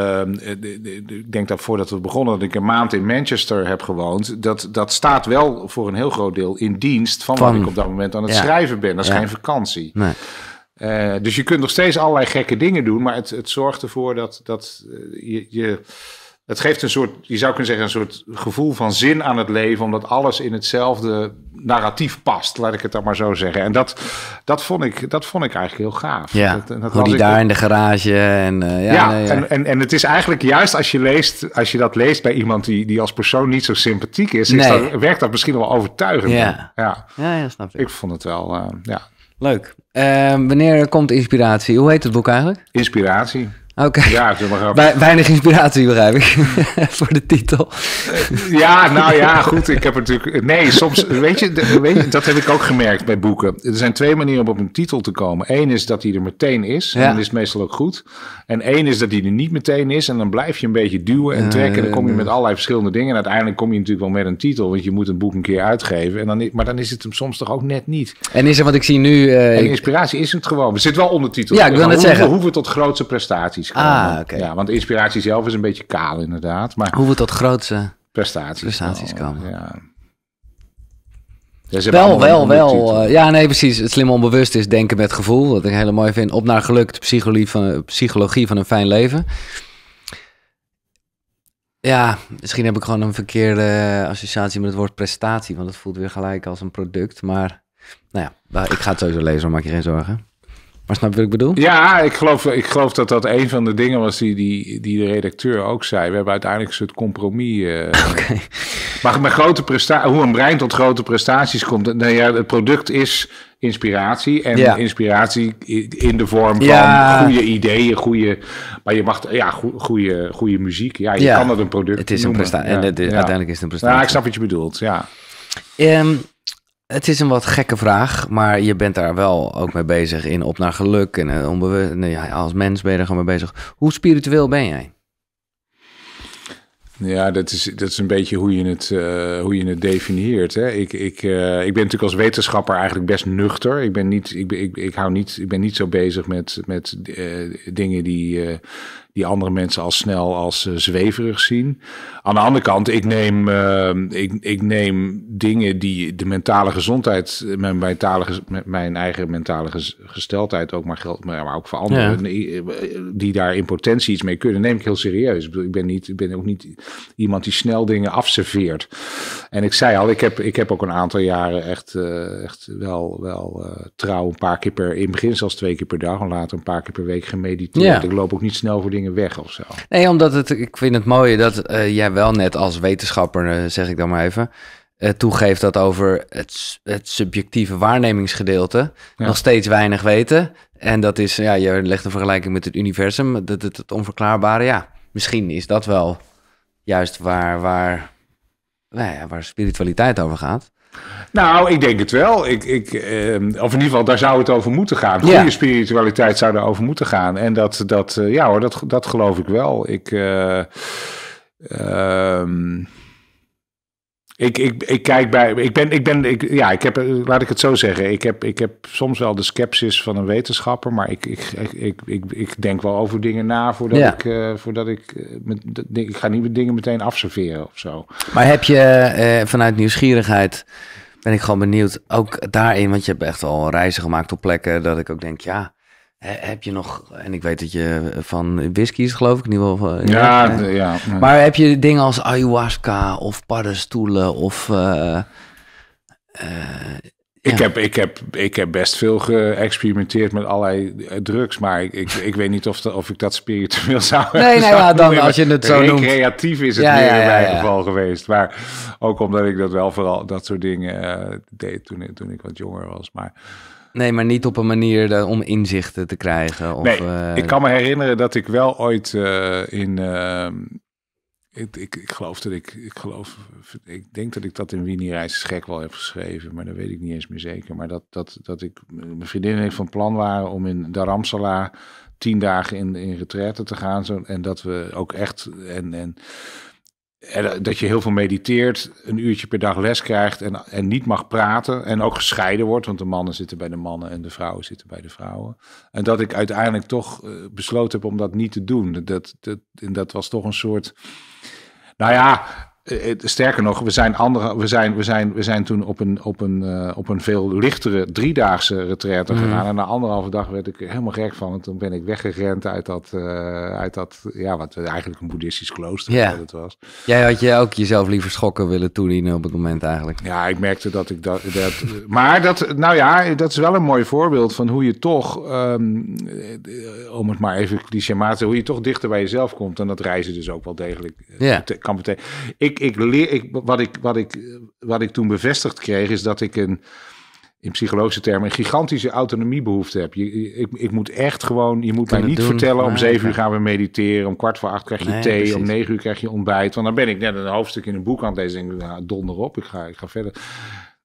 ik denk dat voordat we begonnen, dat ik een maand in Manchester heb gewoond. Dat, dat staat wel voor een heel groot deel in dienst van, wat ik op dat moment aan het schrijven ben. Dat is geen vakantie. Nee. dus je kunt nog steeds allerlei gekke dingen doen, maar het, het zorgt ervoor dat, dat je, je het geeft een soort, je zou kunnen zeggen, een soort gevoel van zin aan het leven, omdat alles in hetzelfde narratief past, laat ik het dan maar zo zeggen. En dat, dat, vond, ik, dat vond ik eigenlijk heel gaaf. Ja, dat, dat hoe die daar in de garage en... Eh, ja, En, en, en het is eigenlijk juist als je, leest, als je dat leest bij iemand die, die als persoon niet zo sympathiek is, nee. dat, werkt dat misschien wel overtuigend. Ja, ja. ja, snap ik. Ik vond het wel, eh, ja. Leuk. Uh, wanneer komt inspiratie? Hoe heet het boek eigenlijk? Inspiratie. Oké. Ja, weinig inspiratie begrijp ik voor de titel. Eh, ja, nou ja, goed. Ik heb natuurlijk. Nee, soms. Weet je, weet je, dat heb ik ook gemerkt bij boeken. Er zijn twee manieren om op een titel te komen. Eén is dat hij er meteen is. En ja. dan is het meestal ook goed. En één is dat hij er niet meteen is. En dan blijf je een beetje duwen en eh. trekken. En dan kom je met allerlei verschillende dingen. En uiteindelijk kom je natuurlijk wel met een titel. Want je moet een boek een keer uitgeven. En dan, maar dan is het hem soms toch ook net niet. En is er wat ik zie nu. Eh, inspiratie is het gewoon. Er zit wel ondertitel. Ja, ik dus wil net zeggen. Hoe, we tot grootste prestatie. Ah, oké. Ja, want inspiratie zelf is een beetje kaal inderdaad. Maar Hoe we tot grootste prestaties, prestaties komen. Ja. wel, wel, wel. Eh, ja, nee, precies. Het slim onbewust is denken met gevoel. Wat ik heel mooi vind. Op naar geluk, de psychologie van, psychologie van een fijn leven. Ja, misschien heb ik gewoon een verkeerde eh, associatie met het woord prestatie. Want het voelt weer gelijk als een product. Maar nou ja, ik ga het sowieso lezen, maak je geen zorgen. Maar snap je wat ik bedoel? Ja, ik geloof, ik geloof dat dat een van de dingen was die, die, die de redacteur ook zei. We hebben uiteindelijk een soort compromis. Eh. Uh, okay. Maar met grote prestaties, hoe een brein tot grote prestaties komt. Nou ja, het product is inspiratie. En ja. inspiratie in de vorm van goede ideeën, goede. Maar je mag. Ja, goede, goede muziek. Ja, je ja. kan dat een product. Het is een prestatie. En uiteindelijk is het een prestatie. Ja, ik snap wat je bedoelt. Ja. Ehm, het is een wat gekke vraag, maar je bent daar wel ook mee bezig in Op naar Geluk. En eh, onbewust, nee, als mens ben je er gewoon mee bezig. Hoe spiritueel ben jij? Ja, dat is, dat is een beetje hoe je het, eh, hoe je het definieert. Hè? Ik, ik, eh, ik ben natuurlijk als wetenschapper eigenlijk best nuchter. Ik ben niet, ik, ik, ik hou niet, ik ben niet zo bezig met, met dingen die die andere mensen al snel als eh, zweverig zien. Aan de andere kant, ik neem, eh, ik, ik neem dingen die de mentale gezondheid, mijn, mentale, mijn eigen mentale gesteldheid ook maar geldt, maar ook voor anderen, eh, die daar in potentie iets mee kunnen, neem ik heel serieus. Ik, ben, niet, ik ben ook niet iemand die snel dingen afserveert. En ik zei al, ik heb, ik heb ook een aantal jaren echt, echt wel, wel trouw een paar keer per, in begin zelfs twee keer per dag en later een paar keer per week gemediteerd. Ik loop ook niet snel voor dingen weg of zo. Nee, omdat het, ik vind het mooie dat eh, jij wel net als wetenschapper, eh, zeg ik dan maar even, eh, toegeeft dat over het, het subjectieve waarnemingsgedeelte nog steeds weinig weten. En dat is, ja, je legt een vergelijking met het universum, het, het, het onverklaarbare. Ja, misschien is dat wel juist waar, waar, nou ja, waar spiritualiteit over gaat. Nou, ik denk het wel. Ik, ik, ehm, of in ieder geval, daar zou het over moeten gaan. Goede spiritualiteit zou er over moeten gaan. En dat, dat eh, ja hoor, dat, dat geloof ik wel. Ik. Eh, ehm, ik, ik, ik kijk bij. Ik ben. Ik ben ik, ja, ik heb. Laat ik het zo zeggen. Ik heb, ik heb soms wel de scepsis van een wetenschapper. Maar ik, ik, ik, ik, ik denk wel over dingen na voordat ik. Eh, voordat ik, eh, met, ik ga niet dingen meteen afserveren of zo. Maar heb je eh, vanuit nieuwsgierigheid. Ben ik gewoon benieuwd. Ook daarin. Want je hebt echt al reizen gemaakt op plekken. Dat ik ook denk, ja. Heb je nog, en ik weet dat je eh, van whisky is geloof ik in ieder geval. Eh, ja, ja, Maar heb je dingen als ayahuasca of paddenstoelen of... Eh, ik, heb, ik, heb, ik heb best veel geëxperimenteerd met allerlei drugs, maar ik, ik, weet niet of, de, of ik dat spiritueel zou Nee, nee, maar dan als je het zo noemt. Creatief is het ja, meer in mijn geval geweest, maar ook omdat ik dat wel vooral, dat soort dingen deed toen, toen ik wat jonger was. Maar Nee, maar niet op een manier om inzichten te krijgen. Of, nee, eh, ik kan me herinneren dat ik wel ooit eh, in... Ehm, ik, ik, geloof dat ik, ik geloof, ik denk dat ik dat in Winnie Reis gek wel heb geschreven, maar dat weet ik niet eens meer zeker. Maar dat, dat, dat ik, mijn vriendin en van plan waren om in Daramsala tien dagen in, in retraite te gaan. Zo, en dat we ook echt, en, en dat je heel veel mediteert, een uurtje per dag les krijgt en, en niet mag praten. En ook gescheiden wordt, want de mannen zitten bij de mannen en de vrouwen zitten bij de vrouwen. En dat ik uiteindelijk toch eh, besloten heb om dat niet te doen. Dat, dat, en dat was toch een soort. Nou ja, eh, eh, sterker nog, we zijn, andere, we zijn, we zijn, we zijn toen op een, op, een, eh, op een veel lichtere driedaagse retraite mhm. gegaan. En na anderhalve dag werd ik helemaal gek van. En toen ben ik weggerend uit dat, uit dat ja, wat eigenlijk een boeddhistisch klooster yeah. het was. Jij had je ook jezelf liever schokken willen toedienen op het moment eigenlijk. Ja, ik merkte dat ik dat... maar dat, nou ja, dat is wel een mooi voorbeeld van hoe je toch, ehm, om het maar even clichématig, hoe je toch dichter bij jezelf komt. En dat reizen dus ook wel degelijk kan betekenen ik, leer, ik, wat, ik, wat, ik, wat ik toen bevestigd kreeg, is dat ik een, in psychologische termen een gigantische autonomiebehoefte heb. Je, ik, ik moet echt gewoon, je moet mij niet vertellen om zeven uur gaan we mediteren, om kwart voor acht krijg je thee, om negen uur krijg je ontbijt. Want dan ben ik net een hoofdstuk in een boek aan het lezen en nou, donder op, ik ga, ik ga verder.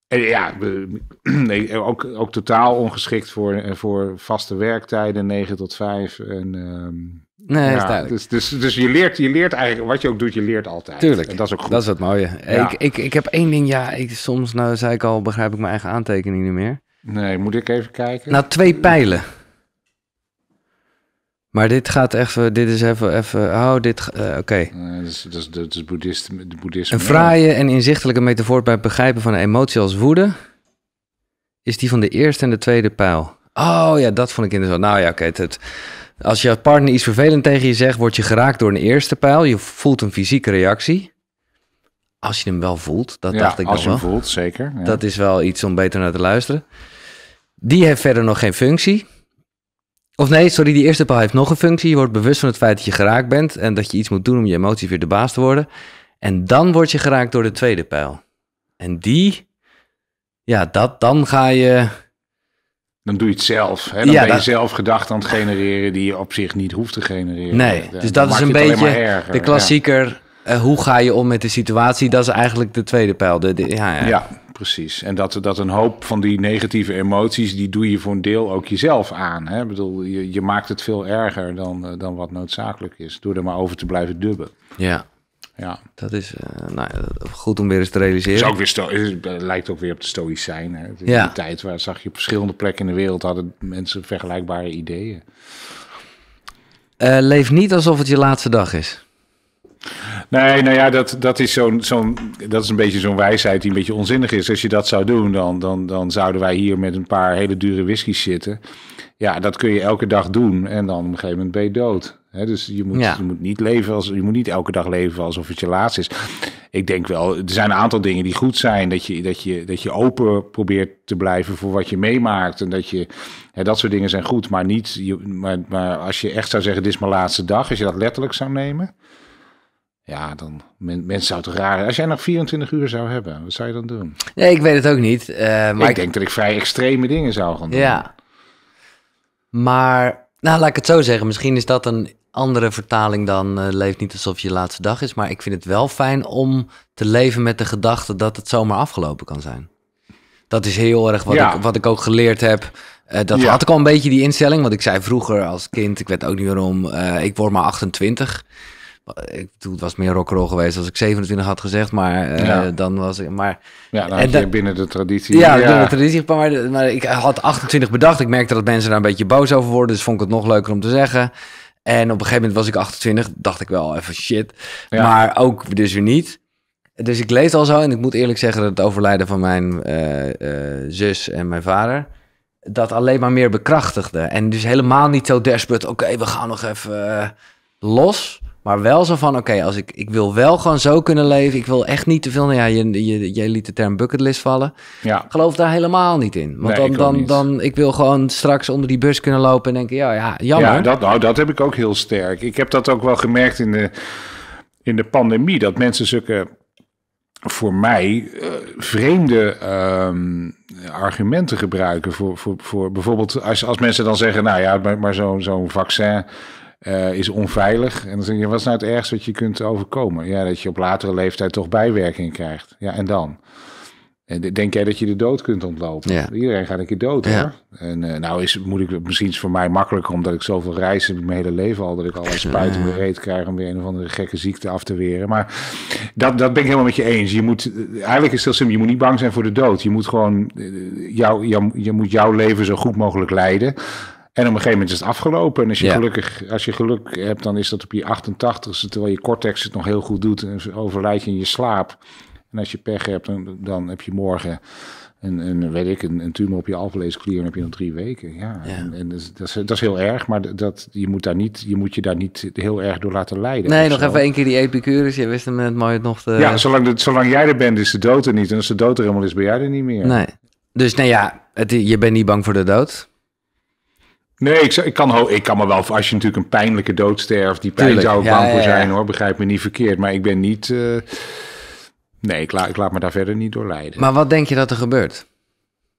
En ja, nee, ook, ook totaal ongeschikt voor, eh, voor vaste werktijden, 9 tot 5. En ehm, Nee, ja, is duidelijk. Dus, dus, dus je, leert, je leert eigenlijk, wat je ook doet, je leert altijd. Tuurlijk. En dat is ook goed. Dat is het mooie. Ik, ik, ik heb één ding, ja, ik, soms, nou zei ik al, begrijp ik mijn eigen aantekening niet meer. Nee, moet ik even kijken? Nou, twee pijlen. Maar dit gaat even, dit is even, even oh, dit, eh, oké. Okay. dat is, dat de boeddhisme. Een fraaie en inzichtelijke metafoor bij het begrijpen van een emotie als woede is die van de eerste en de tweede pijl. Oh ja, dat vond ik inderdaad. Nou ja, oké, het als je partner iets vervelend tegen je zegt, word je geraakt door een eerste pijl. Je voelt een fysieke reactie. Als je hem wel voelt, dat dacht ik dan wel. Als je hem voelt, zeker. Dat is wel iets om beter naar te luisteren. Die heeft verder nog geen functie. Of nee, sorry, die eerste pijl heeft nog een functie. Je wordt bewust van het feit dat je geraakt bent en dat je iets moet doen om je emotie weer de baas te worden. En dan word je geraakt door de tweede pijl. En die, ja, dat, dan ga je dan doe je het zelf. Hè? Dan ja, ben je zelf gedachten aan het genereren die je op zich niet hoeft te genereren. Nee, dus dat is een beetje de klassieker. Eh, hoe ga je om met de situatie? Dat is eigenlijk de tweede pijl. De, de, ja, ja, precies. En dat, dat een hoop van die negatieve emoties, die doe je voor een deel ook jezelf aan. Hè? Ik bedoel, je, je maakt het veel erger dan, eh, dan wat noodzakelijk is, door er maar over te blijven dubben. Ja. Ja. Dat is eh, nou, goed om weer eens te realiseren. Het, ook weer lijkt ook weer op de stoïcijn. Hè? De tijd waar zag je op verschillende plekken in de wereld hadden mensen vergelijkbare ideeën. Eh, leef niet alsof het je laatste dag is. Nee, nou ja, dat, dat, is, zo'n, zo'n, dat is een beetje zo'n wijsheid die een beetje onzinnig is. Als je dat zou doen, dan, dan, dan zouden wij hier met een paar hele dure whiskies zitten. Ja, dat kun je elke dag doen en dan op een gegeven moment ben je dood. He, dus je moet, je, moet niet leven als, je moet niet elke dag leven alsof het je laatste is. Ik denk wel, er zijn een aantal dingen die goed zijn. Dat je, dat je, dat je open probeert te blijven voor wat je meemaakt. En dat je, dat soort dingen zijn goed. Maar, niet, je, maar, maar als je echt zou zeggen, dit is mijn laatste dag. Als je dat letterlijk zou nemen. Ja, dan men, mensen zouden het raar. Als jij nog 24 uur zou hebben, wat zou je dan doen? Nee, ik weet het ook niet. Eh, maar ik, ik, denk dat ik vrij extreme dingen zou gaan doen. Ja, maar, nou laat ik het zo zeggen, misschien is dat een andere vertaling dan uh, eh, leef niet alsof je laatste dag is. Maar ik vind het wel fijn om te leven met de gedachte dat het zomaar afgelopen kan zijn. Dat is heel erg wat, ik, wat ik ook geleerd heb. Eh, dat had ik al een beetje die instelling. Want ik zei vroeger als kind, ik weet ook niet waarom, eh, ik word maar 28. Ik, toen het was meer rock'n'roll geweest als ik 27 had gezegd, maar eh, dan was ik... Maar, ja, dan en je binnen de traditie... Ja, binnen de traditie, maar, maar ik had 28 bedacht. Ik merkte dat mensen daar een beetje boos over worden, dus vond ik het nog leuker om te zeggen. En op een gegeven moment was ik 28, dacht ik wel even shit. Maar ook dus weer niet. Dus ik lees al zo en ik moet eerlijk zeggen dat het overlijden van mijn eh, eh, zus en mijn vader dat alleen maar meer bekrachtigde. En dus helemaal niet zo despert, oké, we gaan nog even los. Maar wel zo van, oké, als ik, ik wil wel gewoon zo kunnen leven. Ik wil echt niet te veel. Nou ja, je, je, jij liet de term bucketlist vallen. Ja. Geloof daar helemaal niet in. Want dan, dan, dan, ik wil gewoon straks onder die bus kunnen lopen en denken, ja, ja jammer. Ja, dat, nou, dat heb ik ook heel sterk. Ik heb dat ook wel gemerkt in de, in de pandemie. Dat mensen zulke, voor mij, eh, vreemde ehm, argumenten gebruiken. Voor, voor, voor bijvoorbeeld, als, als mensen dan zeggen, nou ja, maar, maar zo'n zo'n vaccin eh, is onveilig. En dan zeg je, wat is nou het ergste wat je kunt overkomen? Ja, dat je op latere leeftijd toch bijwerking krijgt. Ja, en dan? en Denk jij dat je de dood kunt ontlopen? Ja. Iedereen gaat een keer dood, ja. hoor. En uh, nou is, moet ik, misschien voor mij makkelijker... omdat ik zoveel reis heb mijn hele leven al... dat ik al spuiten in reet krijg... om weer een of andere gekke ziekte af te weren. Maar dat, dat ben ik helemaal met je eens. Je moet, eh, eigenlijk is het heel simpel. Je moet niet bang zijn voor de dood. Je moet gewoon jou, jou, je moet jouw leven zo goed mogelijk leiden... En op een gegeven moment is het afgelopen. En als je, gelukkig, als je geluk hebt, dan is dat op je 88ste, terwijl je cortex het nog heel goed doet en overlijd je in je slaap. En als je pech hebt, dan, dan heb je morgen een, een, weet ik, een, tumor op je alvleesklier en heb je nog drie weken. Ja, En, en dat, is, dat, is, heel erg, maar dat, je, moet daar niet, je moet je daar niet heel erg door laten leiden. Nee, nog even één keer die Epicurus. Je wist hem net mooi nog te... Ja, zolang, de, zolang jij er bent, is de dood er niet. En als de dood er helemaal is, ben jij er niet meer. Nee. Dus nou ja, het, je bent niet bang voor de dood. Nee, ik, ik, kan, ik kan me wel... Als je natuurlijk een pijnlijke dood sterft... die pijn zou ik bang voor zijn hoor. Begrijp me niet verkeerd. Maar ik ben niet... Eh, nee, ik, laat me daar verder niet door leiden. Maar wat denk je dat er gebeurt?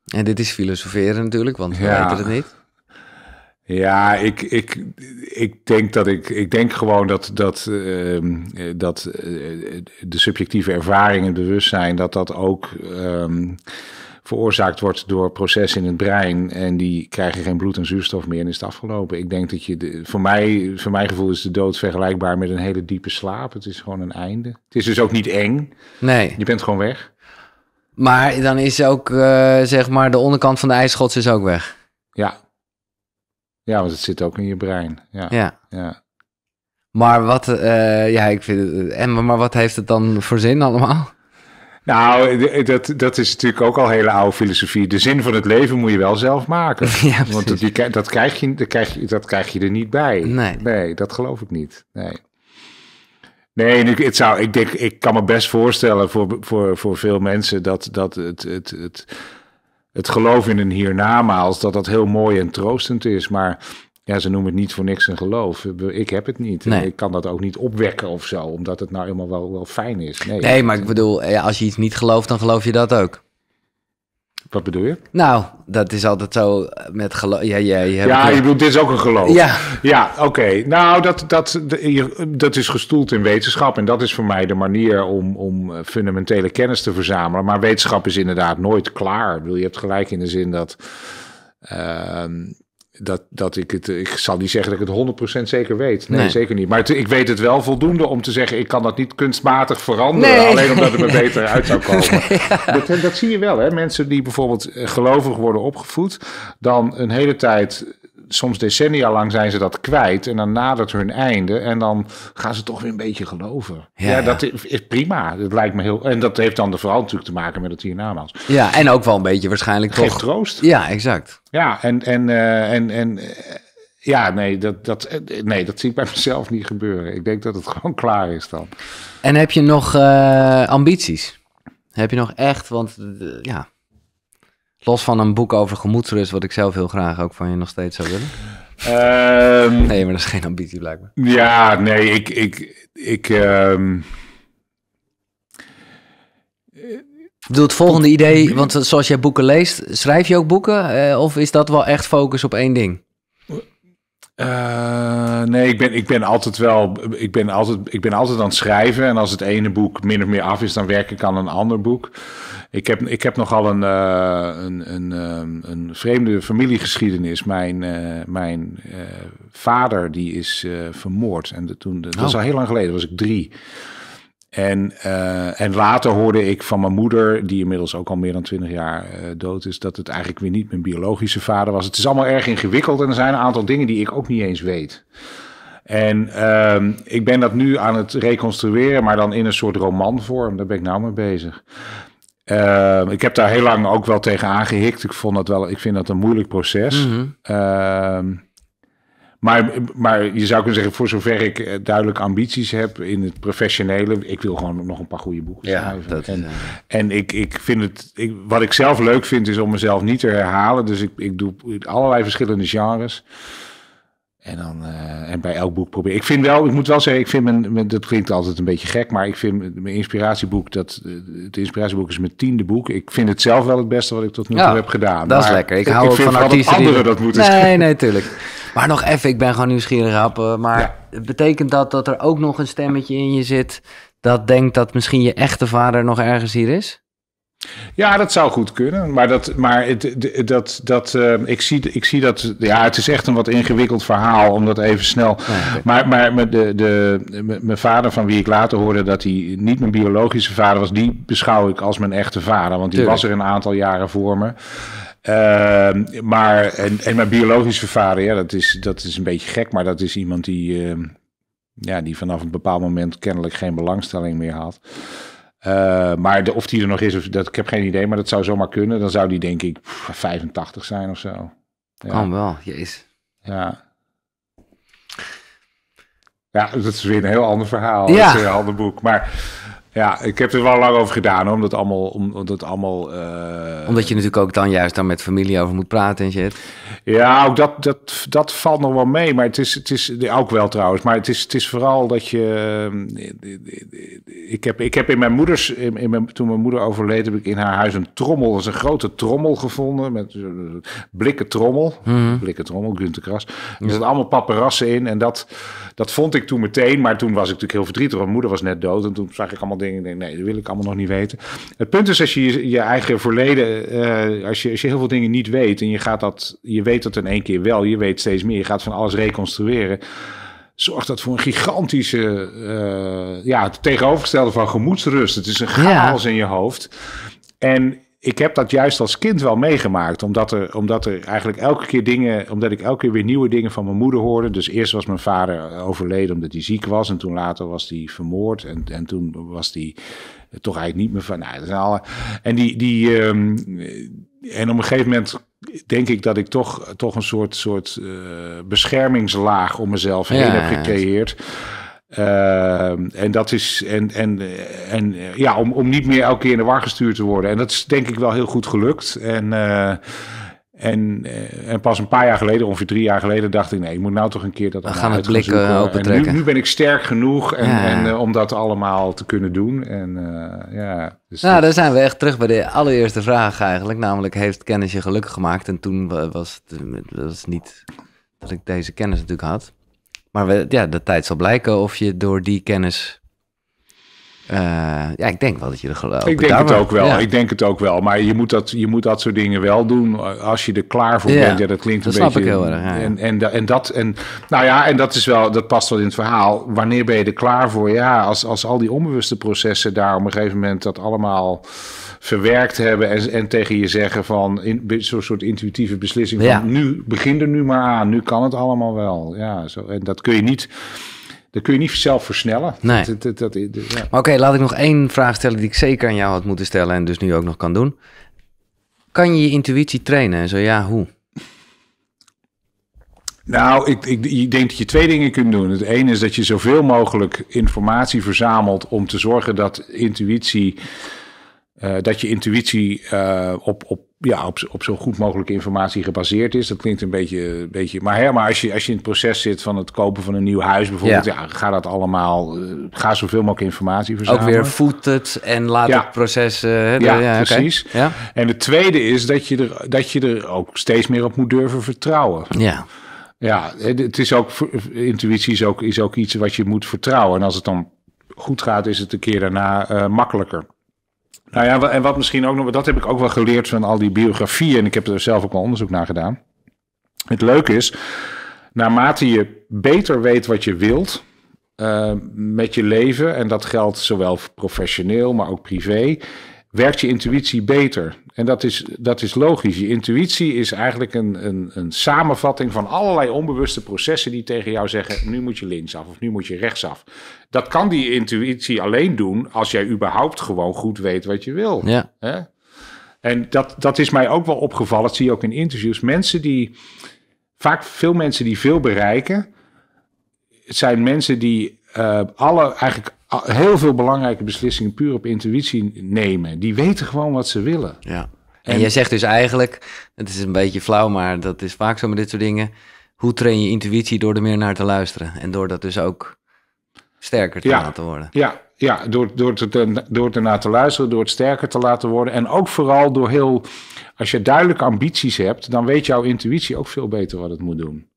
En dit is filosoferen natuurlijk, want we weten het niet. Ja, ik, ik, ik denk dat ik, ik denk gewoon dat, dat, ehm, eh, dat eh, de subjectieve ervaringen, en bewustzijn, dat dat ook ehm, veroorzaakt wordt door processen in het brein. En die krijgen geen bloed en zuurstof meer en is het afgelopen. Ik denk dat je, de, voor, mij, voor mijn gevoel is de dood vergelijkbaar met een hele diepe slaap. Het is gewoon een einde. Het is dus ook niet eng. Nee. Je bent gewoon weg. Maar dan is ook, eh, zeg maar, de onderkant van de ijsschots is ook weg. Ja. Ja, want het zit ook in je brein. Ja. ja. Maar wat, eh, ja, ik vind en, maar wat heeft het dan voor zin allemaal? Nou, dat, dat is natuurlijk ook al hele oude filosofie. De zin van het leven moet je wel zelf maken. Want dat, dat, krijg je, dat, krijg je, dat krijg je er niet bij. Nee, nee dat geloof ik niet. Nee. Nee, ik, het zou, ik, denk, ik kan me best voorstellen voor, voor, voor veel mensen dat, dat het, het, het, het geloof in een hiernamaals, dat dat heel mooi en troostend is. Maar ja, ze noemen het niet voor niks een geloof. Ik heb het niet. Ik kan dat ook niet opwekken of zo, omdat het nou helemaal wel, wel fijn is. Nee, nee maar ik bedoel, als je iets niet gelooft, dan geloof je dat ook. Wat bedoel je? Nou, dat is altijd zo met geloof. Ja, ja, je, hebt ja, je bedoelt, dit is ook een geloof. Ja, ja oké. Nou, dat, dat, dat is gestoeld in wetenschap. En dat is voor mij de manier om, om eh, fundamentele kennis te verzamelen. Maar wetenschap is inderdaad nooit klaar. wil je hebt gelijk in de zin dat. Ehm, dat, dat ik het, ik zal niet zeggen dat ik het 100% zeker weet. Nee, zeker niet. Maar ik weet het wel voldoende om te zeggen, ik kan dat niet kunstmatig veranderen. Alleen omdat het er beter uit zou komen. Dat, dat, zie je wel, hè? Mensen die bijvoorbeeld eh, gelovig worden opgevoed, dan een hele tijd soms decennia lang zijn ze dat kwijt en dan nadert hun einde en dan gaan ze toch weer een beetje geloven. Ja, dat is, prima. Dat lijkt me heel. En dat heeft dan de vooral natuurlijk te maken met het hiernamaals. Ja, en ook wel een beetje waarschijnlijk Geef toch. troost. Ja, exact. Ja, en, en, eh, en, en eh, ja, nee dat, dat, eh, nee, dat zie ik bij mezelf niet gebeuren. Ik denk dat het gewoon klaar is dan. En heb je nog ambities? Heb je nog echt, want ja, Los van een boek over gemoedsrust, wat ik zelf heel graag ook van je nog steeds zou willen. Ehm, nee, maar dat is geen ambitie blijkbaar. Ja, nee, ik. ik, ik um... het volgende idee, want zoals jij boeken leest, schrijf je ook boeken? Eh, of is dat wel echt focus op één ding? Eh, nee, ik ben, ik ben altijd wel. Ik ben altijd, ik ben altijd aan het schrijven. En als het ene boek min of meer af is, dan werk ik aan een ander boek. Ik heb, ik heb nogal een, eh, een, een, ehm, een vreemde familiegeschiedenis. Mijn, eh, mijn eh, vader die is vermoord. En toen, dat was oh. al heel lang geleden, was ik drie. En, en later hoorde ik van mijn moeder, die inmiddels ook al meer dan twintig jaar dood is, dat het eigenlijk weer niet mijn biologische vader was. Het is allemaal erg ingewikkeld en er zijn een aantal dingen die ik ook niet eens weet. En ehm, ik ben dat nu aan het reconstrueren, maar dan in een soort romanvorm. Daar ben ik nou mee bezig. Ehm, ik heb daar heel lang ook wel tegen aangehikt. Ik, vond dat wel, ik vind dat een moeilijk proces. Mhm. Ehm, maar, maar je zou kunnen zeggen, voor zover ik eh, duidelijk ambities heb in het professionele, ik wil gewoon nog een paar goede boeken ja, schrijven. Dat, en, eh, en ik, ik vind het, ik, wat ik zelf leuk vind, is om mezelf niet te herhalen. Dus ik, ik doe allerlei verschillende genres. En, dan, eh, en bij elk boek probeer ik. vind wel, ik moet wel zeggen, ik vind mijn, dat klinkt altijd een beetje gek, maar ik vind mijn inspiratieboek, dat, het inspiratieboek is mijn tiende boek. Ik vind het zelf wel het beste wat ik tot nu toe heb gedaan. Dat is lekker. Ik, hou van artiesten. anderen die... dat moeten Nee, schrijven. nee, tuurlijk. Maar nog even, ik ben gewoon nieuwsgierig, Rappen. Maar betekent dat dat er ook nog een stemmetje in je zit dat denkt dat misschien je echte vader nog ergens hier is? Ja, dat zou goed kunnen. Maar, dat, maar het, dat, dat, eh, ik, zie, ik zie dat. Ja, het is echt een wat ingewikkeld verhaal om dat even snel. Maar, maar met de, de, mijn vader, van wie ik later hoorde dat hij niet mijn biologische vader was, die beschouw ik als mijn echte vader. Want die was er een aantal jaren voor me. Ehm, maar, en, en, mijn biologische vader, ja, dat is, dat is een beetje gek, maar dat is iemand die, ehm, ja, die vanaf een bepaald moment kennelijk geen belangstelling meer had. Eh, maar of die er nog is, of, dat, ik heb geen idee, maar dat zou zomaar kunnen. Dan zou die denk ik 85 zijn of zo. Kan wel, jezus. Ja. Ja, dat is weer een heel ander verhaal. Ja. Dat is een ander boek. Maar ja, ik heb er wel lang over gedaan, omdat allemaal, omdat allemaal. Eh, omdat je natuurlijk ook dan juist dan met familie over moet praten en shit. Ja, ook dat, dat, dat valt nog wel mee, maar het is, het is ook wel trouwens. Maar het is, het is vooral dat je. Ehm, ik heb, ik heb in mijn moeders, in, mijn, toen mijn moeder overleed, heb ik in haar huis een trommel, een grote trommel gevonden met blikken trommel, mhm. blikken trommel, Gunther Kras. Er zitten allemaal paperassen in en dat. Dat vond ik toen meteen, maar toen was ik natuurlijk heel verdrietig. Mijn moeder was net dood en toen zag ik allemaal dingen. nee, dat wil ik allemaal nog niet weten. Het punt is, als je je eigen verleden, eh, als, je, als je heel veel dingen niet weet en je gaat dat, je weet dat in één keer wel, je weet steeds meer, je gaat van alles reconstrueren zorgt dat voor een gigantische, eh, ja, het tegenovergestelde van gemoedsrust. Het is een chaos in je hoofd. En ik heb dat juist als kind wel meegemaakt. Omdat er, omdat er eigenlijk elke keer dingen. Omdat ik elke keer weer nieuwe dingen van mijn moeder hoorde. Dus eerst was mijn vader overleden omdat hij ziek was. En toen later was hij vermoord. En, en toen was hij toch eigenlijk niet meer van. Nou, dat zijn alle, en die. die ehm, en op een gegeven moment denk ik dat ik toch, toch een soort, soort eh, beschermingslaag om mezelf heen heb gecreëerd. Ehm, en dat is, en, en, en ja, om, om niet meer elke keer in de war gestuurd te worden. En dat is denk ik wel heel goed gelukt. En, eh, en, eh, en pas een paar jaar geleden, ongeveer drie jaar geleden, dacht ik: nee, ik moet nou toch een keer dat. gaan het blik open eh, nu, nu, ben ik sterk genoeg en, en om dat allemaal te kunnen doen. En, ja, dus nou, dan zijn we echt terug bij de allereerste vraag eigenlijk. Namelijk: heeft kennis je gelukkig gemaakt? En toen was het, was het niet dat ik deze kennis natuurlijk had. Maar ja, de tijd zal blijken of je door die kennis eh, ja, ik denk wel dat je er gelooft. Ik denk het ook wel. Ik denk het ook wel. Maar je moet, dat, je moet dat soort dingen wel doen als je er klaar voor bent. Ja, dat klinkt dat een snap beetje. Ik heel erg, en, en, en, dat, en, nou ja, en dat is wel, dat past wel in het verhaal. Wanneer ben je er klaar voor? Ja, als, als al die onbewuste processen daar op een gegeven moment dat allemaal verwerkt hebben en, en tegen je zeggen van in, zo'n soort intuïtieve beslissing van ja. nu begin er nu maar aan, nu kan het allemaal wel. Ja, zo, en dat kun je niet. Dat kun je niet zelf versnellen. Nee. Dat, dat, dat, ja. Maar oké, laat ik nog één vraag stellen die ik zeker aan jou had moeten stellen en dus nu ook nog kan doen. Kan je je intuïtie trainen? En zo ja, hoe? Nou, ik, ik, ik, denk dat je twee dingen kunt doen. Het ene is dat je zoveel mogelijk informatie verzamelt om te zorgen dat intuïtie eh, dat je intuïtie eh, op, op, ja, op, op zo goed mogelijke informatie gebaseerd is. Dat klinkt een beetje. beetje maar hè, maar als, je, als je in het proces zit van het kopen van een nieuw huis bijvoorbeeld, ja. ga dat allemaal. Eh, ga zoveel mogelijk informatie verzamelen. Ook weer voedt het en laat het proces. ja, ja, precies. En het tweede is dat je, er, dat je er ook steeds meer op moet durven vertrouwen. Ja. Ja, het is ook, intuïtie is ook, is ook iets wat je moet vertrouwen. En als het dan goed gaat, is het een keer daarna makkelijker. Nou ja, en wat misschien ook nog, dat heb ik ook wel geleerd van al die biografieën. En ik heb er zelf ook wel onderzoek naar gedaan. Het leuke is, naarmate je beter weet wat je wilt eh, met je leven, en dat geldt zowel professioneel, maar ook privé, werkt je intuïtie beter. En dat is, dat is logisch. Je intuïtie is eigenlijk een, een, een samenvatting van allerlei onbewuste processen die tegen jou zeggen: nu moet je linksaf of nu moet je rechtsaf. Dat kan die intuïtie alleen doen als jij überhaupt gewoon goed weet wat je wil. Ja. Hè? En dat, dat is mij ook wel opgevallen. Dat zie je ook in interviews. Mensen die, vaak veel mensen die veel bereiken, het zijn mensen die eh, alle, eigenlijk Ah, heel veel belangrijke beslissingen puur op intuïtie nemen. Die weten gewoon wat ze willen. Ja. En, jij zegt dus eigenlijk, het is een beetje flauw, maar dat is vaak zo met dit soort dingen. Hoe train je intuïtie door er meer naar te luisteren en door dat dus ook sterker te laten worden? Ja, ja door, door, door ernaar te luisteren, door het sterker te laten worden. En ook vooral door heel, als je duidelijke ambities hebt, dan weet jouw intuïtie ook veel beter wat het moet doen.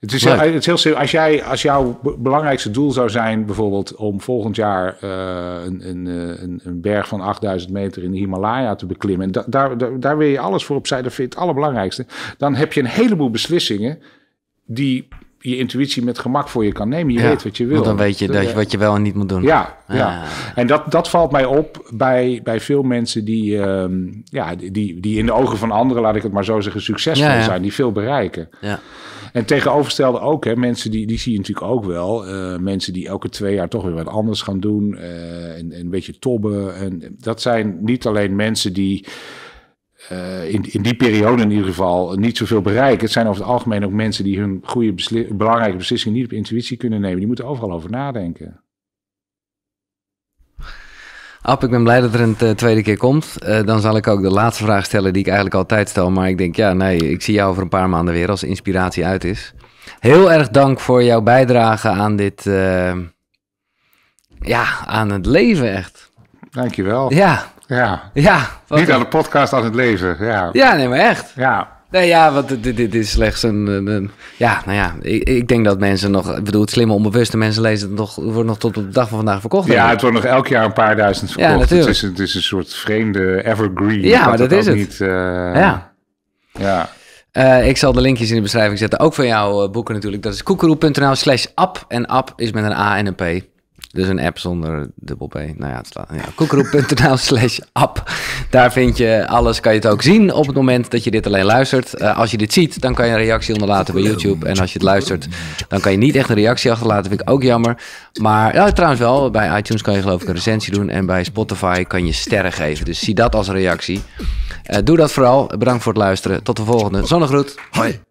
Het is, heel, het heel simpel. Als, jij, als jouw belangrijkste doel zou zijn, bijvoorbeeld om volgend jaar eh, een, eh, een, een, berg van 8000 meter in de Himalaya te beklimmen, en daar, daar, daar wil je alles voor opzij, dat vind je het allerbelangrijkste, dan heb je een heleboel beslissingen die je intuïtie met gemak voor je kan nemen. Je weet wat je wil. dan weet je dat, je wat je wel en niet moet doen. Ja, ah. ja. en dat, dat valt mij op bij, bij veel mensen die, ehm, ja, die, die in de ogen van anderen, laat ik het maar zo zeggen, succesvol zijn, die veel bereiken. Ja. En tegenovergestelde ook, hè, mensen die, die zie je natuurlijk ook wel. Uh, mensen die elke twee jaar toch weer wat anders gaan doen. Eh, en, en, een beetje tobben. En dat zijn niet alleen mensen die eh, in, in die periode in ieder geval niet zoveel bereiken. Het zijn over het algemeen ook mensen die hun goede belangrijke beslissingen niet op intuïtie kunnen nemen. Die moeten overal over nadenken. App, ik ben blij dat er een eh, tweede keer komt. Eh, dan zal ik ook de laatste vraag stellen die ik eigenlijk altijd stel. Maar ik denk, ja, nee, ik zie jou over een paar maanden weer als inspiratie uit is. Heel erg dank voor jouw bijdrage aan dit. ja, aan het leven echt. Dankjewel. Ja. Ja. ja Niet aan de podcast, aan het lezen. Ja, ja nee, maar echt. Ja. Nee, ja, want dit, dit is slechts een, een, Ja, nou ja, ik, ik, denk dat mensen nog... Ik bedoel, het slimme, onbewuste mensen lezen het nog... wordt nog tot op de dag van vandaag verkocht. Ja, het wordt nog elk jaar een paar duizend verkocht. Ja, natuurlijk. Het is, het is een soort vreemde evergreen. Ja, maar dat is het. Eh, ja. Ja. Eh, ik zal de linkjes in de beschrijving zetten. Ook van jouw eh, boeken natuurlijk. Dat is koekeroe.nl slash app. En app is met een A en een P. Dus een app zonder dubbel B. Nou ja, het slaat. Ja, koekeroep.nl slash app. Daar vind je alles. Kan je het ook zien op het moment dat je dit alleen luistert. Eh, als je dit ziet, dan kan je een reactie onderlaten bij YouTube. En als je het luistert, dan kan je niet echt een reactie achterlaten. Vind ik ook jammer. Maar trouwens wel, bij iTunes kan je geloof ik een recensie doen. En bij Spotify kan je sterren geven. Dus zie dat als reactie. Eh, doe dat vooral. Bedankt voor het luisteren. Tot de volgende. Zonnegroet. Hoi.